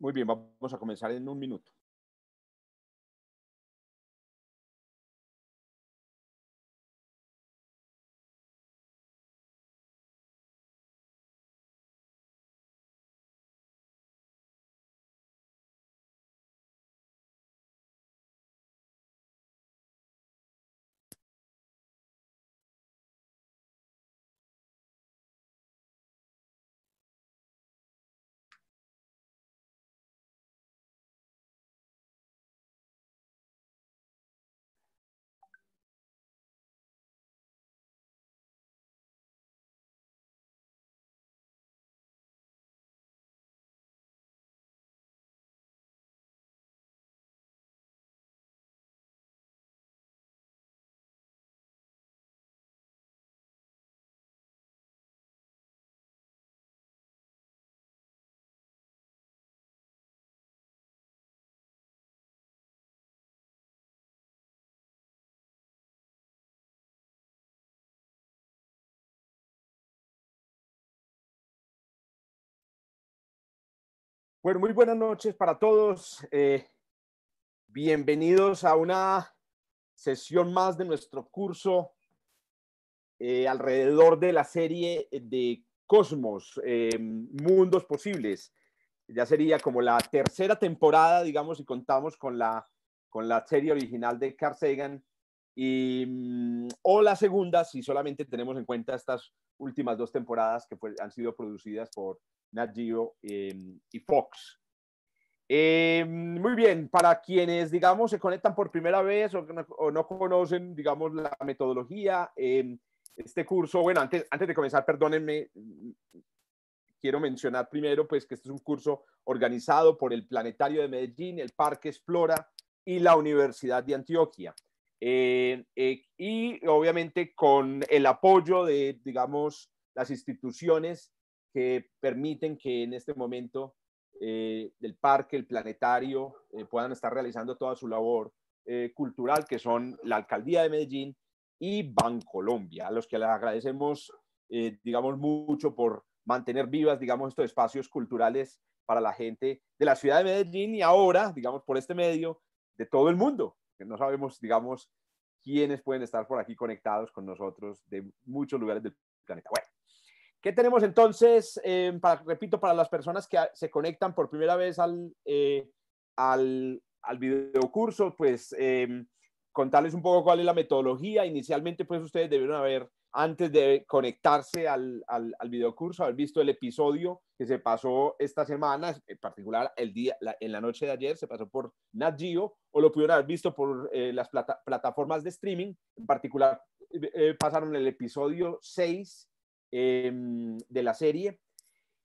Muy bien, vamos a comenzar en un minuto. muy buenas noches para todos. Eh, bienvenidos a una sesión más de nuestro curso eh, alrededor de la serie de Cosmos, eh, Mundos Posibles. Ya sería como la tercera temporada, digamos, si contamos con la, con la serie original de Carl Sagan, y, mm, o la segunda si solamente tenemos en cuenta estas últimas dos temporadas que han sido producidas por nadio em, y Fox. Em, muy bien, para quienes, digamos, se conectan por primera vez o, no, conocen, digamos, la metodología, em, este curso, bueno, antes, antes de comenzar, perdónenme, quiero mencionar primero, pues, que este es un curso organizado por el Planetario de Medellín, el Parque Explora y la Universidad de Antioquia. Eh, eh, y obviamente con el apoyo de, digamos, las instituciones que permiten que en este momento eh, el parque, el planetario, eh, puedan estar realizando toda su labor eh, cultural, que son la Alcaldía de Medellín y Bancolombia, a los que les agradecemos, eh, digamos, mucho por mantener vivas, digamos, estos espacios culturales para la gente de la ciudad de Medellín y ahora, digamos, por este medio, de todo el mundo, que no sabemos, digamos, quiénes pueden estar por aquí conectados con nosotros de muchos lugares del planeta. ¿Qué tenemos entonces, eh, repito, para las personas que se conectan por primera vez al, eh, al, al videocurso? Pues em, contarles un poco cuál es la metodología. Inicialmente, pues ustedes debieron haber, antes de conectarse al, al, al videocurso, haber visto el episodio que se pasó esta semana, en particular el día, en la noche de ayer, se pasó por Nat o lo pudieron haber visto por eh, las plataformas de streaming, en particular eh, pasaron el episodio 6 Em, de la serie.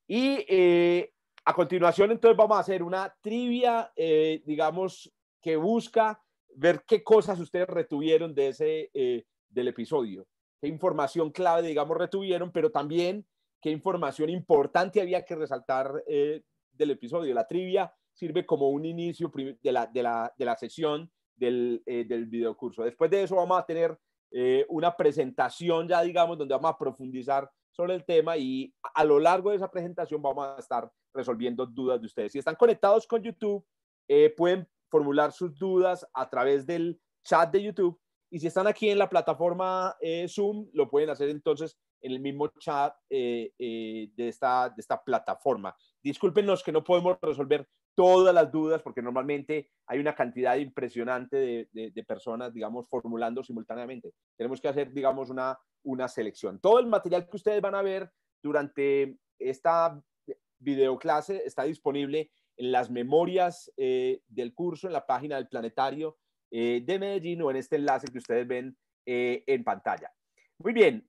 Y eh, a continuación, entonces vamos a hacer una trivia, eh, digamos, que busca ver qué cosas ustedes retuvieron de ese, eh, del episodio, qué información clave, digamos, retuvieron, pero también qué información importante había que resaltar del episodio. La trivia sirve como un inicio de la, de la, de la sesión del, eh, del videocurso. Después de eso vamos a tener eh, una presentación ya, digamos, donde vamos a profundizar sobre el tema y a lo largo de esa presentación vamos a estar resolviendo dudas de ustedes. Si están conectados con YouTube, eh, pueden formular sus dudas a través del chat de YouTube y si están aquí en la plataforma eh, Zoom, lo pueden hacer entonces en el mismo chat de, esta, de esta plataforma. Discúlpenos que no podemos resolver todas las dudas, porque normalmente hay una cantidad impresionante de, personas, digamos, formulando simultáneamente. Tenemos que hacer, digamos, una, una selección. Todo el material que ustedes van a ver durante esta videoclase está disponible en las memorias eh, del curso, en la página del Planetario eh, de Medellín o en este enlace que ustedes ven eh, en pantalla. Muy bien,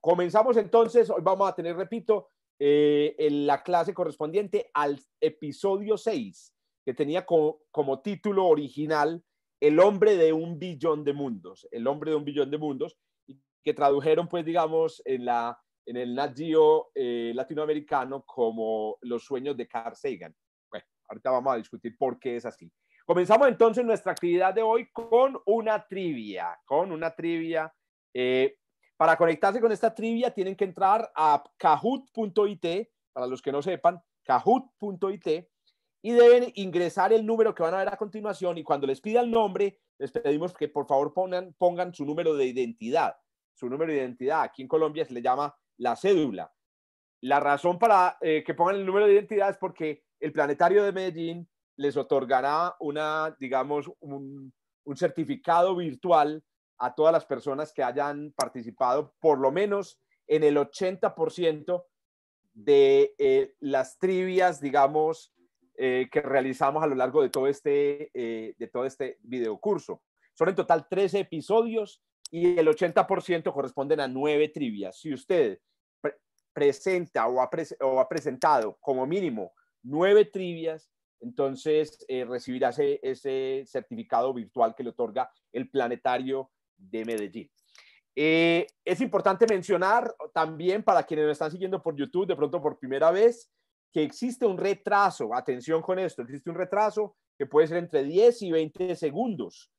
comenzamos entonces. Hoy vamos a tener, repito, eh, en la clase correspondiente al episodio 6, que tenía como, título original El hombre de un billón de mundos, el hombre de un billón de mundos, y que tradujeron, pues, digamos, en, la, en el nacio eh, latinoamericano como Los sueños de Carl Sagan. Bueno, ahorita vamos a discutir por qué es así. Comenzamos entonces nuestra actividad de hoy con una trivia, con una trivia eh, para conectarse con esta trivia tienen que entrar a kahoot.it, para los que no sepan, kahoot.it, y deben ingresar el número que van a ver a continuación y cuando les pida el nombre, les pedimos que por favor pongan, pongan su número de identidad. Su número de identidad, aquí en Colombia se le llama la cédula. La razón para eh, que pongan el número de identidad es porque el planetario de Medellín les otorgará una, digamos, un, un certificado virtual a todas las personas que hayan participado, por lo menos en el 80% de eh, las trivias, digamos, eh, que realizamos a lo largo de todo este, eh, de todo este videocurso. Son en total 13 episodios y el 80% corresponden a nueve trivias. Si usted presenta o ha, presentado como mínimo nueve trivias, entonces recibirá ese certificado virtual que le otorga el planetario de Medellín. Eh, es importante mencionar también para quienes nos están siguiendo por YouTube, de pronto por primera vez, que existe un retraso, atención con esto, existe un retraso que puede ser entre 10 y 20 segundos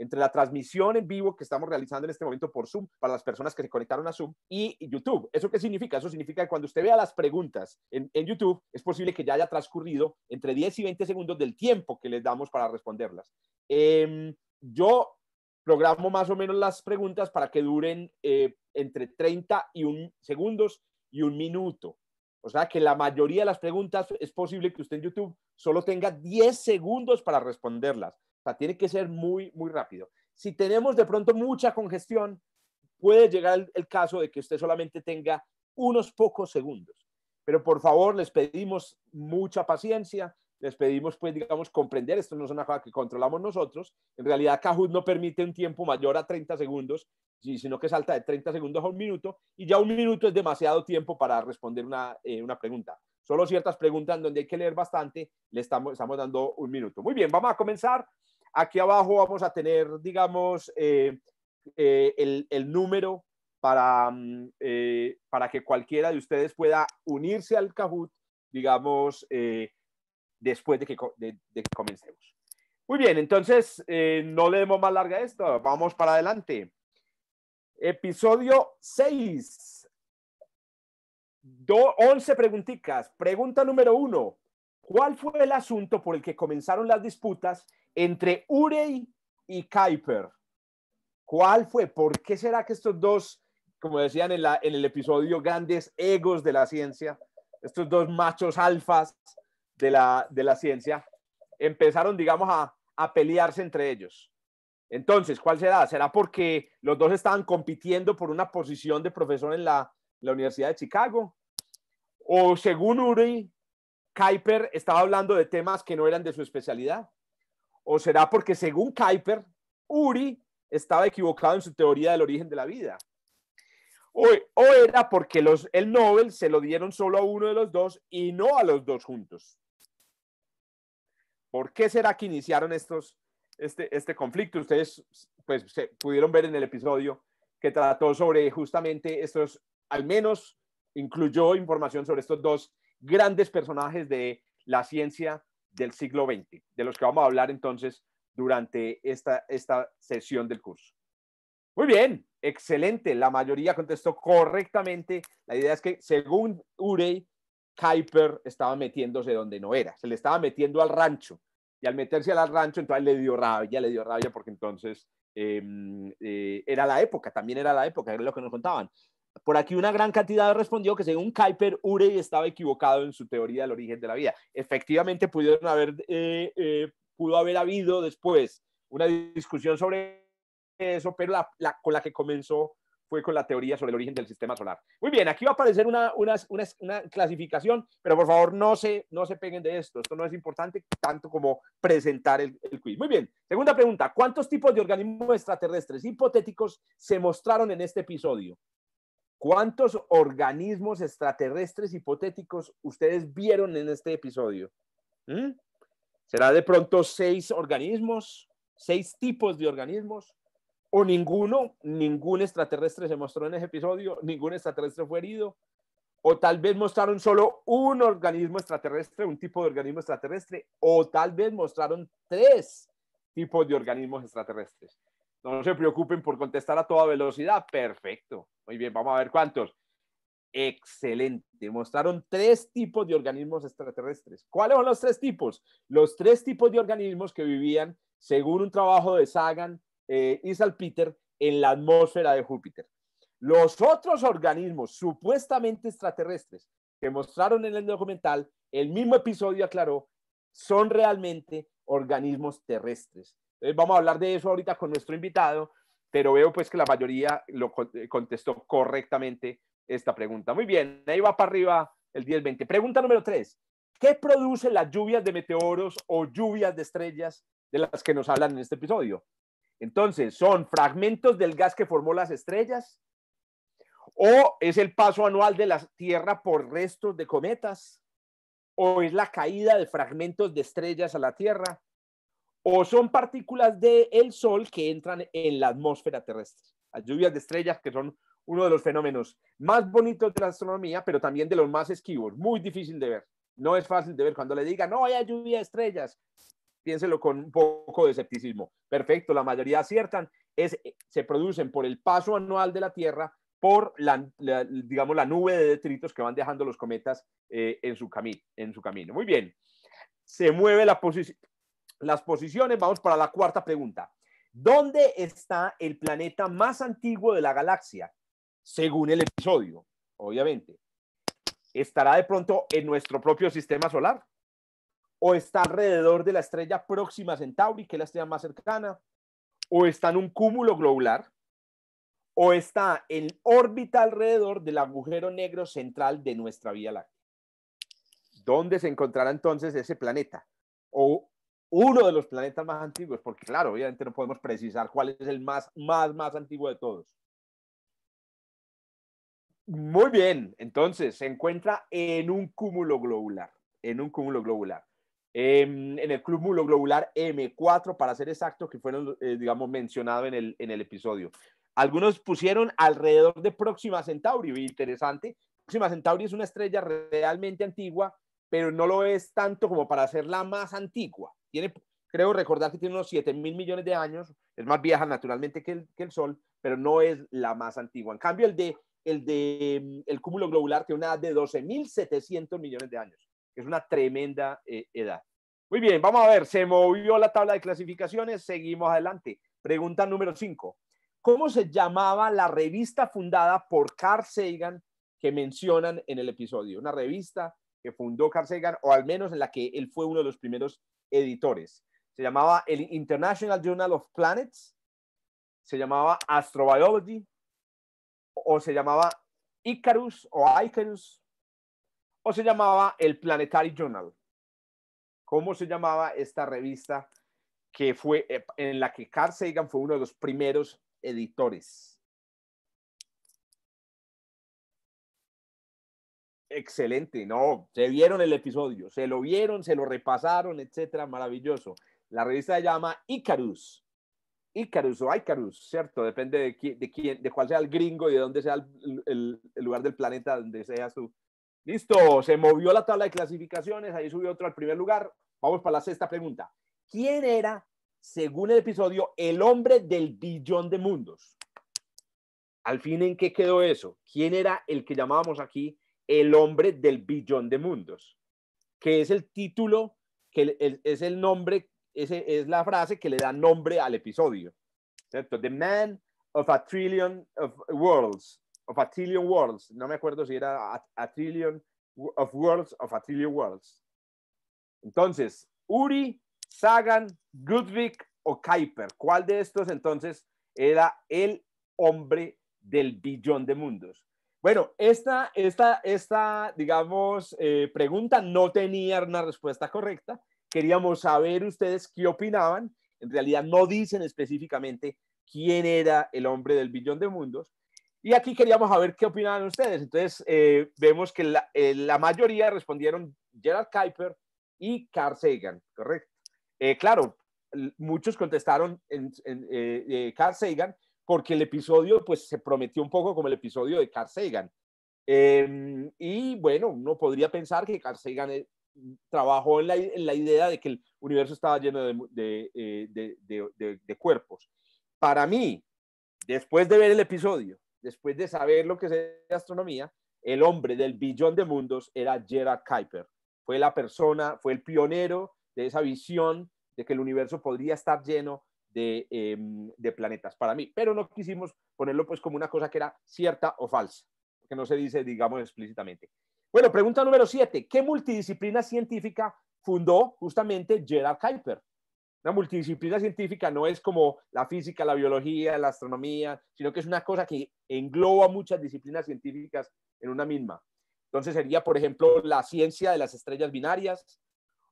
entre la transmisión en vivo que estamos realizando en este momento por Zoom para las personas que se conectaron a Zoom y YouTube. ¿Eso qué significa? Eso significa que cuando usted vea las preguntas en, YouTube, es posible que ya haya transcurrido entre 10 y 20 segundos del tiempo que les damos para responderlas. Em, yo programo más o menos las preguntas para que duren eh, entre 30 y un segundos y un minuto. O sea que la mayoría de las preguntas es posible que usted en YouTube solo tenga 10 segundos para responderlas. O sea, tiene que ser muy, muy rápido. Si tenemos de pronto mucha congestión, puede llegar el, caso de que usted solamente tenga unos pocos segundos. Pero por favor, les pedimos mucha paciencia, les pedimos, pues, digamos, comprender, esto no es una cosa que controlamos nosotros. En realidad, Kahoot no permite un tiempo mayor a 30 segundos, sino que salta de 30 segundos a un minuto, y ya un minuto es demasiado tiempo para responder una, eh, una pregunta. Solo ciertas preguntas donde hay que leer bastante, le estamos, estamos dando un minuto. Muy bien, vamos a comenzar. Aquí abajo vamos a tener, digamos, eh, eh, el, número para, mm, eh, para que cualquiera de ustedes pueda unirse al Kahoot, digamos, después de que, comencemos. Muy bien, entonces no le demos más larga esto, vamos para adelante. Episodio 6. 11 preguntitas. Pregunta número 1. ¿Cuál fue el asunto por el que comenzaron las disputas entre Urey y Kuiper. ¿Cuál fue? ¿Por qué será que estos dos, como decían en, el episodio, grandes egos de la ciencia, estos dos machos alfas de la, ciencia, empezaron, digamos, a, pelearse entre ellos? Entonces, ¿cuál será? ¿Será porque los dos estaban compitiendo por una posición de profesor en la, Universidad de Chicago? ¿O según Urey, Kuiper estaba hablando de temas que no eran de su especialidad? ¿O será porque según Kuiper, Uri estaba equivocado en su teoría del origen de la vida? ¿O, era porque los, el Nobel se lo dieron solo a uno de los dos y no a los dos juntos? ¿Por qué será que iniciaron estos, este, este conflicto? Ustedes pues, pudieron ver en el episodio que trató sobre justamente estos, al menos incluyó información sobre estos dos grandes personajes de la ciencia del siglo XX, de los que vamos a hablar entonces durante esta, esta sesión del curso. Muy bien, excelente. La mayoría contestó correctamente. La idea es que, según Urey, Kuiper estaba metiéndose donde no era. Se le estaba metiendo al rancho. Y al meterse al rancho, entonces le dio rabia, le dio rabia porque entonces em, eh, era la época, también era la época, era lo que nos contaban. Por aquí una gran cantidad respondió que según Kuiper, Urey estaba equivocado en su teoría del origen de la vida. Efectivamente, pudieron haber, eh, eh, pudo haber habido después una discusión sobre eso, pero la, con la que comenzó fue con la teoría sobre el origen del sistema solar. Muy bien, aquí va a aparecer una, clasificación, pero por favor no se, no se peguen de esto. Esto no es importante tanto como presentar el quiz. Muy bien, segunda pregunta. ¿Cuántos tipos de organismos extraterrestres hipotéticos se mostraron en este episodio? ¿Cuántos organismos extraterrestres hipotéticos ustedes vieron en este episodio? ¿Mm? ¿Será de pronto seis organismos, seis tipos de organismos? ¿O ninguno? ¿Ningún extraterrestre se mostró en ese episodio? ¿Ningún extraterrestre fue herido? ¿O tal vez mostraron solo un organismo extraterrestre, un tipo de organismo extraterrestre? ¿O tal vez mostraron tres tipos de organismos extraterrestres? No se preocupen por contestar a toda velocidad. Perfecto. Muy bien, vamos a ver cuántos. Excelente. Mostraron tres tipos de organismos extraterrestres. ¿Cuáles son los tres tipos? Los tres tipos de organismos que vivían, según un trabajo de Sagan eh, y Salpeter, en la atmósfera de Júpiter. Los otros organismos supuestamente extraterrestres que mostraron en el documental, el mismo episodio aclaró, son realmente organismos terrestres eh, vamos a hablar de eso ahorita con nuestro invitado, pero veo pues que la mayoría lo eh, contestó correctamente esta pregunta. Muy bien, ahí va para arriba el 10-20. Pregunta número 3. ¿Qué produce las lluvias de meteoros o lluvias de estrellas de las que nos hablan en este episodio? Entonces, ¿son fragmentos del gas que formó las estrellas? ¿O es el paso anual de la Tierra por restos de cometas? ¿O es la caída de fragmentos de estrellas a la Tierra? o son partículas del Sol que entran en la atmósfera terrestre. Las lluvias de estrellas, que son uno de los fenómenos más bonitos de la astronomía, pero también de los más esquivos, muy difícil de ver. No es fácil de ver. Cuando le digan, no, hay lluvia de estrellas, piénselo con un poco de escepticismo. Perfecto, la mayoría aciertan. Es, eh, se producen por el paso anual de la Tierra, por la, digamos, la nube de detritos que van dejando los cometas eh, en, su en su camino. Muy bien se mueve la posición las posiciones, vamos para la cuarta pregunta. ¿Dónde está el planeta más antiguo de la galaxia? Según el episodio, obviamente. ¿Estará de pronto en nuestro propio sistema solar? ¿O está alrededor de la estrella próxima a Centauri, que es la estrella más cercana? ¿O está en un cúmulo globular? ¿O está en órbita alrededor del agujero negro central de nuestra Vía Láctea? ¿Dónde se encontrará entonces ese planeta? ¿O uno de los planetas más antiguos, porque claro, obviamente no podemos precisar cuál es el más, más, más antiguo de todos. Muy bien, entonces se encuentra en un cúmulo globular, en un cúmulo globular, em, en el cúmulo globular M4, para ser exacto, que fueron, eh, digamos, mencionado en el, en el episodio. Algunos pusieron alrededor de Próxima Centauri, interesante. Próxima Centauri es una estrella realmente antigua, pero no lo es tanto como para ser la más antigua tiene, creo recordar que tiene unos 7 mil millones de años, es más vieja naturalmente que el, Sol, pero no es la más antigua. En cambio, el de el de el cúmulo globular tiene una edad de 12.700 millones de años. Es una tremenda eh, edad. Muy bien, vamos a ver, se movió la tabla de clasificaciones, seguimos adelante. Pregunta número 5. ¿Cómo se llamaba la revista fundada por Carl Sagan que mencionan en el episodio? Una revista que fundó Carl Sagan, o al menos en la que él fue uno de los primeros editores. Se llamaba el International Journal of Planets, se llamaba Astrobiology, o se llamaba Icarus o Icarus, o se llamaba el Planetary Journal. ¿Cómo se llamaba esta revista que fue eh, en la que Carl Sagan fue uno de los primeros editores? Excelente, no, se vieron el episodio, se lo vieron, se lo repasaron, etcétera, maravilloso. La revista se llama Icarus, Icarus o Icarus, ¿cierto? Depende de, quién, de, cuál sea el gringo y de dónde sea el, lugar del planeta donde sea su. Listo, se movió la tabla de clasificaciones, ahí subió otro al primer lugar. Vamos para la sexta pregunta. ¿Quién era, según el episodio, el hombre del billón de mundos? Al fin, ¿en qué quedó eso? ¿Quién era el que llamábamos aquí el hombre del billón de mundos, que es el título, que es el nombre, es la frase que le da nombre al episodio, ¿cierto? The Man of a Trillion of Worlds, of a Trillion Worlds, no me acuerdo si era a, Trillion of Worlds, of a Trillion Worlds. Entonces, Uri, Sagan, Ludwig o Kuiper, ¿cuál de estos entonces era el hombre del billón de mundos? Bueno, esta, esta, esta digamos, eh, pregunta no tenía una respuesta correcta. Queríamos saber ustedes qué opinaban. En realidad no dicen específicamente quién era el hombre del billón de mundos. Y aquí queríamos saber qué opinaban ustedes. Entonces, eh, vemos que eh, la, mayoría respondieron Gerard Kuiper y Carl Sagan, ¿correcto? claro, muchos contestaron en, Carl Sagan, porque el episodio pues se prometió un poco como el episodio de Carl em, y bueno, uno podría pensar que Carl Sagan eh, trabajó en la, idea de que el universo estaba lleno eh, de, de, cuerpos. Para mí, después de ver el episodio, después de saber lo que es astronomía, el hombre del billón de mundos era Gerard Kuiper. Fue la persona, fue el pionero de esa visión de que el universo podría estar lleno Em, de, planetas para mí, pero no quisimos ponerlo pues como una cosa que era cierta o falsa, que no se dice, digamos, explícitamente. Bueno, pregunta número siete, ¿qué multidisciplina científica fundó justamente Gerard Kuiper? La multidisciplina científica no es como la física, la biología, la astronomía, sino que es una cosa que engloba muchas disciplinas científicas en una misma. Entonces sería, por ejemplo, la ciencia de las estrellas binarias,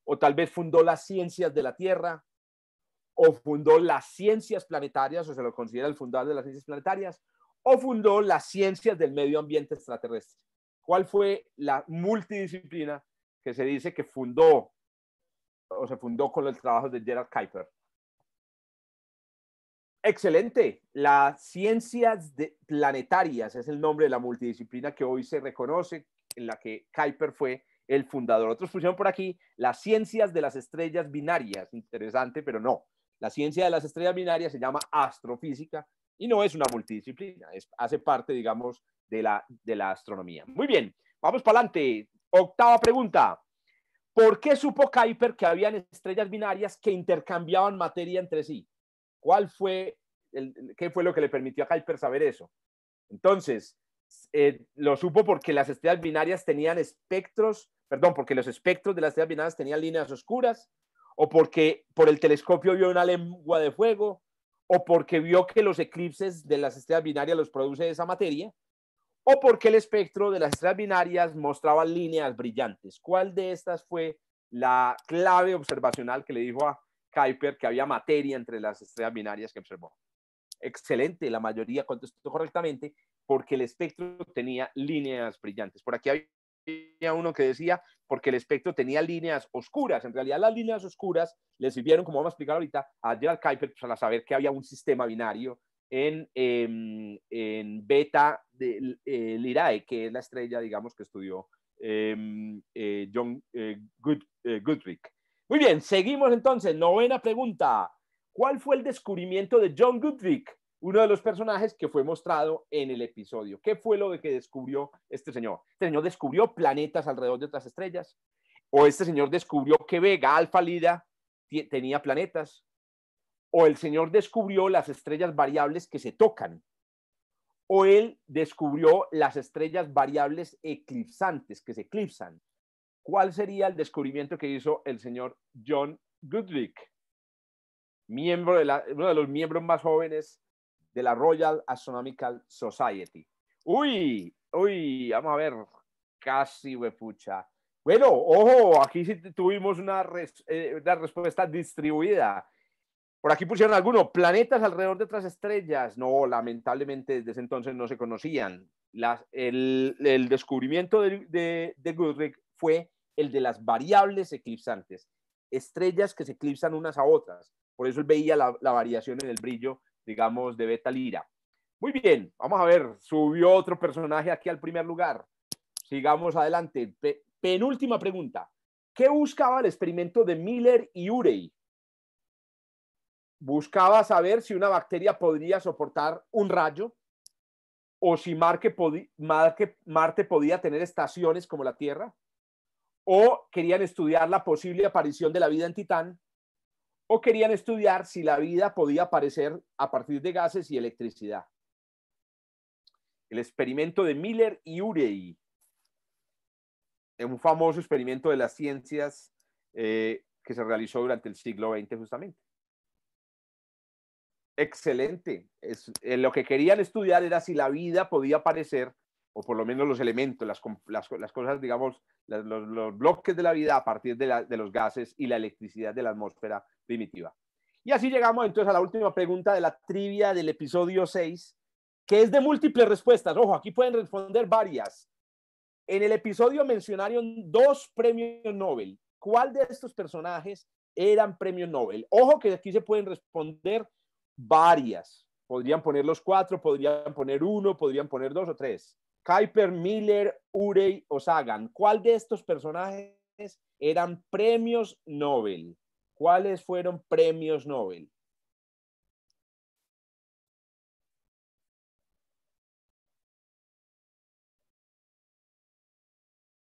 o tal vez fundó las ciencias de la Tierra, o fundó las ciencias planetarias, o se lo considera el fundador de las ciencias planetarias, o fundó las ciencias del medio ambiente extraterrestre. ¿Cuál fue la multidisciplina que se dice que fundó o se fundó con el trabajo de Gerard Kuiper? Excelente. Las ciencias planetarias es el nombre de la multidisciplina que hoy se reconoce, en la que Kuiper fue el fundador. Otros pusieron por aquí las ciencias de las estrellas binarias. Interesante, pero no. La ciencia de las estrellas binarias se llama astrofísica y no es una multidisciplina, hace parte, digamos, de la, astronomía. Muy bien, vamos para adelante. Octava pregunta. ¿Por qué supo Kuiper que habían estrellas binarias que intercambiaban materia entre sí? ¿Cuál fue qué fue lo que le permitió a Kuiper saber eso? Entonces, eh, lo supo porque las estrellas binarias tenían espectros, perdón, porque los espectros de las estrellas binarias tenían líneas oscuras o porque por el telescopio vio una lengua de fuego, o porque vio que los eclipses de las estrellas binarias los produce esa materia, o porque el espectro de las estrellas binarias mostraba líneas brillantes. ¿Cuál de estas fue la clave observacional que le dijo a Kuiper que había materia entre las estrellas binarias que observó? Excelente, la mayoría contestó correctamente porque el espectro tenía líneas brillantes. Por aquí hay uno que decía, porque el espectro tenía líneas oscuras. En realidad, las líneas oscuras le sirvieron, como vamos a explicar ahorita, a Gerald Kuiper pues, para saber que había un sistema binario en, em, Beta de, Lirae, que es la estrella, digamos, que estudió em, eh, John eh, Good, eh, Muy bien, seguimos entonces. Novena pregunta. ¿Cuál fue el descubrimiento de John Goodrick? uno de los personajes que fue mostrado en el episodio. ¿Qué fue lo que descubrió este señor? Este señor descubrió planetas alrededor de otras estrellas, o este señor descubrió que Vega Alfa Lida tenía planetas, o el señor descubrió las estrellas variables que se tocan, o él descubrió las estrellas variables eclipsantes que se eclipsan. ¿Cuál sería el descubrimiento que hizo el señor John Goodrick? Miembro de uno de los miembros más jóvenes de la Royal Astronomical Society. Uy, uy, vamos a ver, casi huepucha. Bueno, ojo, aquí sí tuvimos eh, una, respuesta distribuida. Por aquí pusieron algunos planetas alrededor de otras estrellas. No, lamentablemente desde ese entonces no se conocían. Las, el, descubrimiento de, de, Goodrich fue el de las variables eclipsantes, estrellas que se eclipsan unas a otras. Por eso él veía la variación en el brillo digamos, de Beta Lira. Muy bien, vamos a ver, subió otro personaje aquí al primer lugar. Sigamos adelante. penúltima pregunta. ¿Qué buscaba el experimento de Miller y Urey? Buscaba saber si una bacteria podría soportar un rayo o si Marte podía tener estaciones como la Tierra, o querían estudiar la posible aparición de la vida en Titán, o querían estudiar si la vida podía aparecer a partir de gases y electricidad. El experimento de Miller y Urey, un famoso experimento de las ciencias eh, que se realizó durante el siglo XX justamente. Excelente. Es, eh, lo que querían estudiar era si la vida podía aparecer o por lo menos los elementos, las, las, cosas, digamos, los, bloques de la vida a partir de, de, los gases y la electricidad de la atmósfera primitiva. Y así llegamos entonces a la última pregunta de la trivia del episodio 6, que es de múltiples respuestas. Ojo, aquí pueden responder varias. En el episodio mencionaron dos premios Nobel. ¿Cuál de estos personajes eran premios Nobel? Ojo que aquí se pueden responder varias. Podrían poner los cuatro, podrían poner uno, podrían poner dos o tres. Kuiper, Miller, Urey o Sagan. ¿Cuál de estos personajes eran premios Nobel? ¿Cuáles fueron premios Nobel?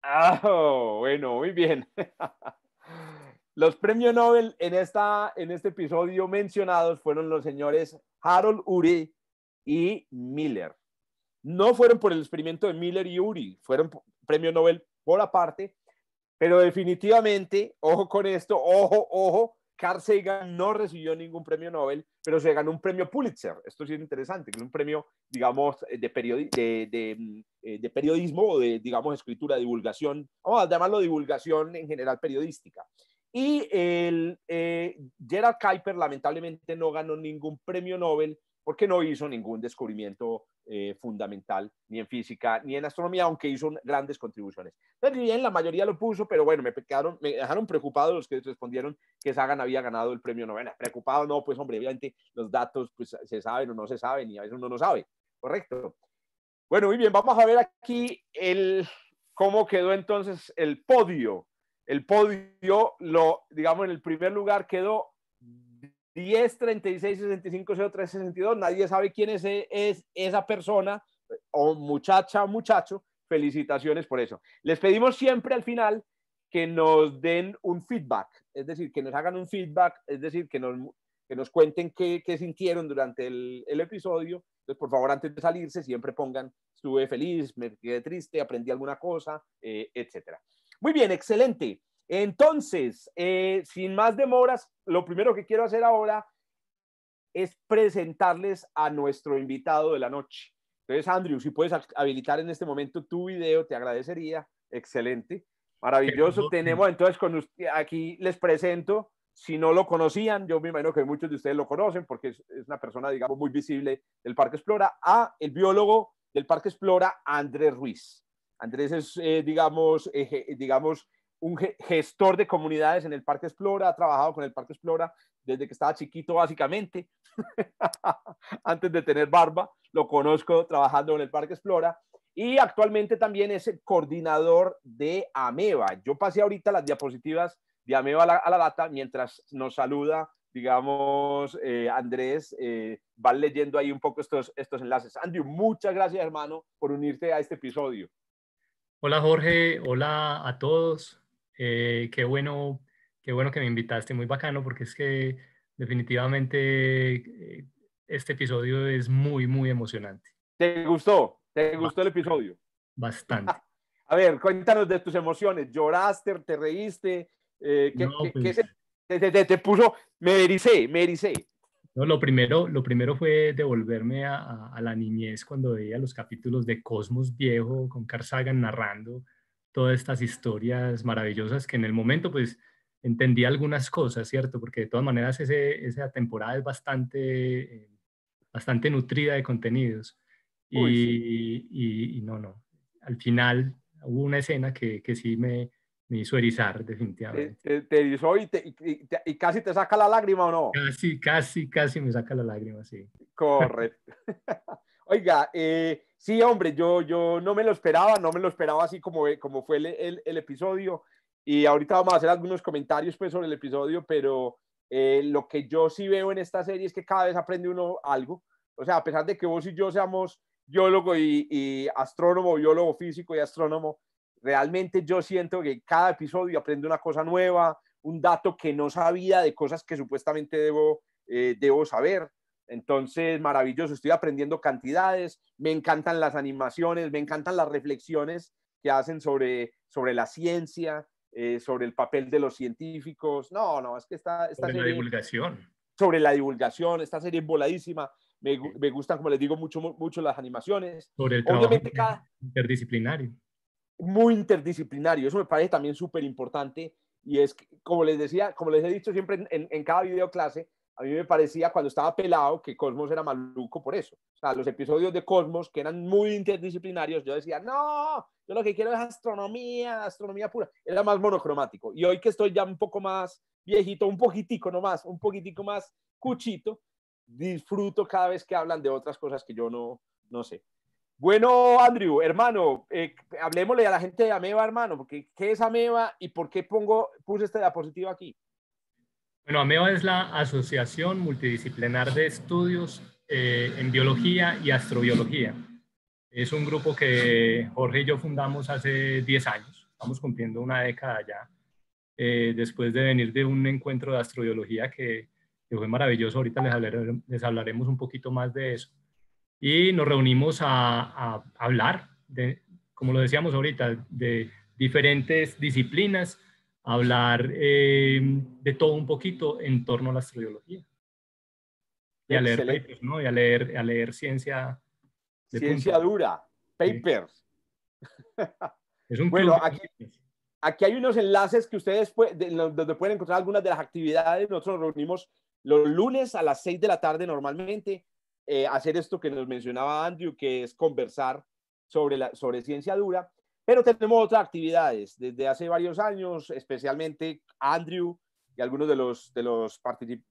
Ah, oh, bueno, muy bien. Los premios Nobel en, esta, en este episodio mencionados fueron los señores Harold Urey y Miller no fueron por el experimento de Miller y Uri, fueron premio Nobel por aparte, pero definitivamente, ojo con esto, ojo, ojo, Carl Sagan no recibió ningún premio Nobel, pero se ganó un premio Pulitzer. Esto sí es interesante, que es un premio, digamos, eh, de, mm, eh, de, periodismo o de, digamos, escritura, divulgación, vamos a llamarlo divulgación en general periodística. Y el, eh, Gerard Kuiper lamentablemente no ganó ningún premio Nobel porque no hizo ningún descubrimiento eh, fundamental, ni en física, ni en astronomía, aunque hizo grandes contribuciones. Pero bien, la mayoría lo puso, pero bueno, me, me dejaron preocupados los que respondieron que Sagan había ganado el premio novena. Preocupado no, pues hombre, obviamente los datos pues, se saben o no se saben, y a veces uno no sabe, correcto. Bueno, muy bien, vamos a ver aquí el, cómo quedó entonces el podio. El podio, lo, digamos, en el primer lugar quedó 10 36 65 03 62. Nadie sabe quién es, esa persona o muchacha o muchacho. Felicitaciones por eso. Les pedimos siempre al final que nos den un feedback, es decir, que nos hagan un feedback, es decir, que nos, cuenten qué, sintieron durante el, episodio. Entonces, por favor, antes de salirse, siempre pongan, estuve feliz, me quedé triste, aprendí alguna cosa, eh, etcétera. Muy bien, excelente. Entonces, eh, sin más demoras, lo primero que quiero hacer ahora es presentarles a nuestro invitado de la noche. Entonces, Andrew, si puedes habilitar en este momento tu video, te agradecería. Excelente. Maravilloso. Tenemos entonces con aquí les presento, si no lo conocían, yo me imagino que muchos de ustedes lo conocen porque es, una persona, digamos, muy visible del Parque Explora, a el biólogo del Parque Explora, Andrés Ruiz. Andrés es, eh, digamos, digamos un gestor de comunidades en el Parque Explora, ha trabajado con el Parque Explora desde que estaba chiquito básicamente, antes de tener barba, lo conozco trabajando en el Parque Explora y actualmente también es el coordinador de Ameba. Yo pasé ahorita las diapositivas de Ameba a la, data, mientras nos saluda, digamos, eh, Andrés, eh, va leyendo ahí un poco estos, estos enlaces. Andrew, muchas gracias hermano por unirte a este episodio. Hola Jorge, hola a todos. Eh, qué, bueno, qué bueno que me invitaste, muy bacano, porque es que definitivamente eh, este episodio es muy, muy emocionante. ¿Te gustó? ¿Te gustó el episodio? Bastante. A ver, cuéntanos de tus emociones. ¿Lloraste? ¿Te reíste? Eh, ¿qué, pues. te, puso? Me ericé, me ericé. No, lo, primero, lo primero fue devolverme a, a, la niñez cuando veía los capítulos de Cosmos Viejo con Carl Sagan narrando todas estas historias maravillosas que en el momento pues entendí algunas cosas, ¿cierto? Porque de todas maneras esa temporada es bastante, eh, bastante nutrida de contenidos. y, y, no, no, al final hubo una escena que, que sí me, me hizo erizar, definitivamente. Te, te erizó y, y, casi te saca la lágrima, ¿o no? Casi, casi, casi me saca la lágrima, sí. Correcto. Oiga, eh, Sí, hombre, yo, yo no me lo esperaba, no me lo esperaba así como, eh, como fue el, episodio. Y ahorita vamos a hacer algunos comentarios pues, sobre el episodio, pero eh, lo que yo sí veo en esta serie es que cada vez aprende uno algo. O sea, a pesar de que vos y yo seamos biólogo y, astrónomo, biólogo físico y astrónomo, realmente yo siento que cada episodio aprende una cosa nueva, un dato que no sabía de cosas que supuestamente debo, eh, debo saber. Entonces, maravilloso, estoy aprendiendo cantidades, me encantan las animaciones, me encantan las reflexiones que hacen sobre, sobre la ciencia, eh, sobre el papel de los científicos. No, no, es que está... está sobre la divulgación. Sobre la divulgación, esta serie es voladísima. Me, me, gustan, como les digo, mucho, mucho las animaciones. Sobre el trabajo cada, interdisciplinario. Muy interdisciplinario, eso me parece también súper importante. Y es, que, como les decía, como les he dicho siempre en, en cada video clase, a mí me parecía cuando estaba pelado que Cosmos era maluco por eso. O sea, los episodios de Cosmos, que eran muy interdisciplinarios, yo decía, no, yo lo que quiero es astronomía, astronomía pura. Era más monocromático. Y hoy que estoy ya un poco más viejito, un poquitico nomás, un poquitico más cuchito, disfruto cada vez que hablan de otras cosas que yo no, no sé. Bueno, Andrew, hermano, eh, hablemosle a la gente de Ameba, hermano, porque ¿qué es Ameba y por qué pongo, puse esta diapositiva aquí? Bueno, AMEO es la Asociación Multidisciplinar de Estudios eh, en Biología y Astrobiología. Es un grupo que Jorge y yo fundamos hace 10 años, estamos cumpliendo una década ya, eh, después de venir de un encuentro de astrobiología que, fue maravilloso, ahorita les, hablaremos un poquito más de eso. Y nos reunimos a, hablar, de, como lo decíamos ahorita, de diferentes disciplinas hablar em, de todo un poquito en torno a la astrobiología. Y a leer papers, ¿no? Y a leer, a leer ciencia. ciencia dura, papers. Es un bueno, aquí, aquí, hay unos enlaces que ustedes donde pueden encontrar algunas de las actividades. Nosotros nos reunimos los lunes a las 6 de la tarde normalmente, eh, hacer esto que nos mencionaba Andrew, que es conversar sobre, la, sobre ciencia dura. Pero tenemos otras actividades desde hace varios años, especialmente Andrew y algunos de los, de los,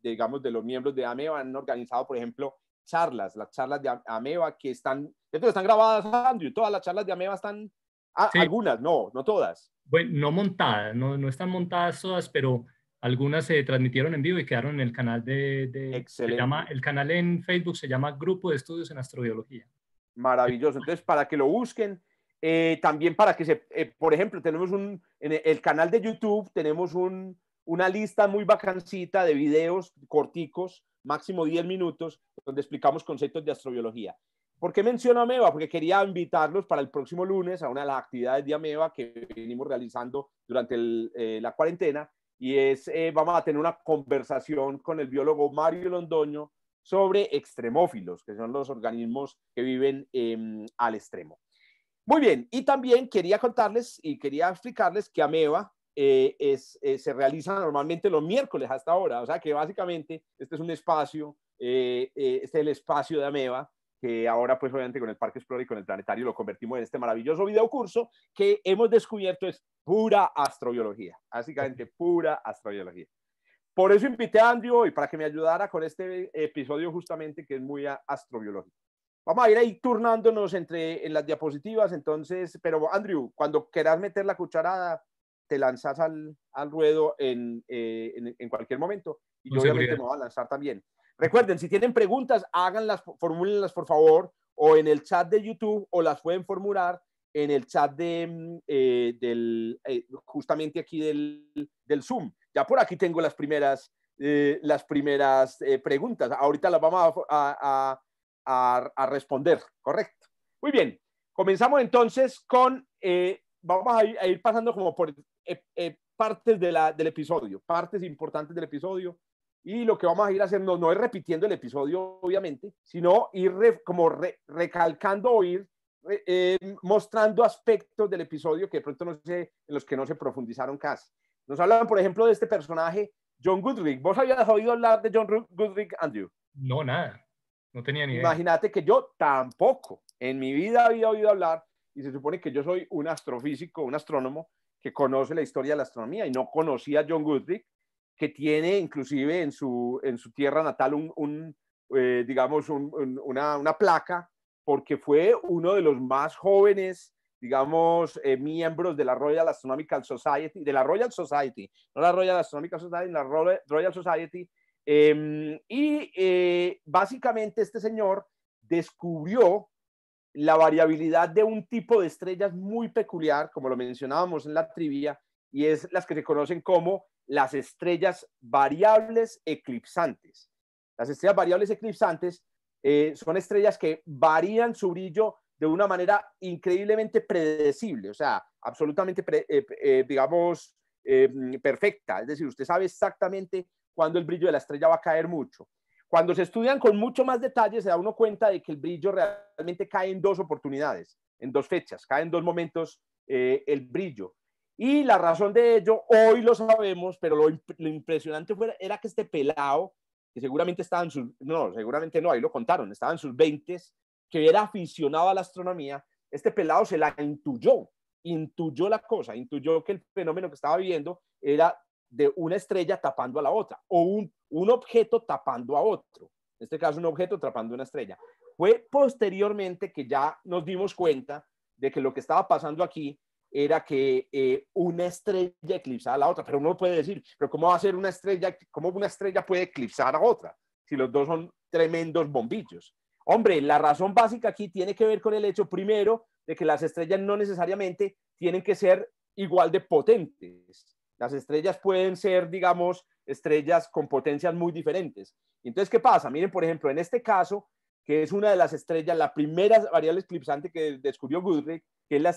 digamos, de los miembros de Ameba han organizado, por ejemplo, charlas, las charlas de Ameba, que están, están grabadas, Andrew, todas las charlas de Ameba están, algunas, no, no todas. Bueno, no montadas, no, no están montadas todas, pero algunas se transmitieron en vivo y quedaron en el canal de, de Excelente. llama, el canal en Facebook se llama Grupo de Estudios en Astrobiología. Maravilloso, entonces para que lo busquen eh, también para que se, eh, por ejemplo, tenemos un, en el canal de YouTube tenemos un, una lista muy bacancita de videos corticos, máximo 10 minutos, donde explicamos conceptos de astrobiología. ¿Por qué menciono Ameba? Porque quería invitarlos para el próximo lunes a una de las actividades de Ameba que venimos realizando durante eh, la cuarentena y es, vamos a tener una conversación con el biólogo Mario Londoño sobre extremófilos, que son los organismos que viven em, al extremo. Muy bien, y también quería contarles y quería explicarles que Ameba eh, es, eh, se realiza normalmente los miércoles hasta ahora, o sea que básicamente este es un espacio, eh, este es el espacio de Ameba, que ahora pues obviamente con el Parque Explora y con el Planetario lo convertimos en este maravilloso videocurso que hemos descubierto es pura astrobiología, básicamente pura astrobiología. Por eso invité a Andrew hoy para que me ayudara con este episodio justamente que es muy astrobiológico. Vamos a ir ahí turnándonos entre en las diapositivas, entonces, pero Andrew, cuando quieras meter la cucharada, te lanzas al, ruedo eh, en, cualquier momento y yo obviamente me voy a lanzar también. Recuerden, si tienen preguntas, háganlas, formúlenlas por favor, o en el chat de YouTube, o las pueden formular en el chat de, mm, eh, eh, justamente aquí del, del, Zoom. Ya por aquí tengo las primeras, las primeras preguntas. Ahorita las vamos a a, responder, correcto. Muy bien, comenzamos entonces con, eh, vamos a ir, pasando como por eh, eh, partes de la, del episodio, partes importantes del episodio. Y lo que vamos a ir haciendo no es repitiendo el episodio, obviamente, sino ir como recalcando o ir mostrando aspectos del episodio que de pronto no sé, en los que no se profundizaron casi. Nos hablan, por ejemplo, de este personaje, John Goodrich. ¿Vos habías oído hablar de John Goodrich, Andrew? No, nada. No tenía ni idea. Imagínate que yo tampoco en mi vida había oído hablar y se supone que yo soy un astrofísico, un astrónomo que conoce la historia de la astronomía y no conocía a John Goodrich, que tiene inclusive en su, en su tierra natal un, eh, digamos, una, placa, porque fue uno de los más jóvenes, digamos, eh, miembros de la Royal Astronomical Society, de la Royal Society, no la Royal Astronomical Society, la Royal Society, Em, y eh, básicamente este señor descubrió la variabilidad de un tipo de estrellas muy peculiar, como lo mencionábamos en la trivia, y es las que se conocen como las estrellas variables eclipsantes. Las estrellas variables eclipsantes eh, son estrellas que varían su brillo de una manera increíblemente predecible, o sea, absolutamente, eh, digamos, perfecta. Es decir, usted sabe exactamente cuando el brillo de la estrella va a caer mucho. Cuando se estudian con mucho más detalle, se da uno cuenta de que el brillo realmente cae en dos oportunidades, en dos fechas, cae en dos momentos eh, el brillo. Y la razón de ello, hoy lo sabemos, pero lo, impresionante era que este pelado, que seguramente estaba en sus, no, seguramente no, ahí lo contaron, estaba en sus 20, que era aficionado a la astronomía, este pelado se la intuyó, intuyó la cosa, intuyó que el fenómeno que estaba viviendo era de una estrella tapando a la otra o un, objeto tapando a otro. En este caso, un objeto tapando una estrella. Fue posteriormente que ya nos dimos cuenta de que lo que estaba pasando aquí era que eh, una estrella eclipsaba a la otra, pero uno puede decir, pero ¿cómo va a ser una estrella, cómo una estrella puede eclipsar a otra si los dos son tremendos bombillos? Hombre, la razón básica aquí tiene que ver con el hecho, primero, de que las estrellas no necesariamente tienen que ser igual de potentes. Las estrellas pueden ser, digamos, estrellas con potencias muy diferentes. Entonces, ¿qué pasa? Miren, por ejemplo, en este caso, que es una de las estrellas, la primera variable eclipsante que descubrió Goodrich, que es la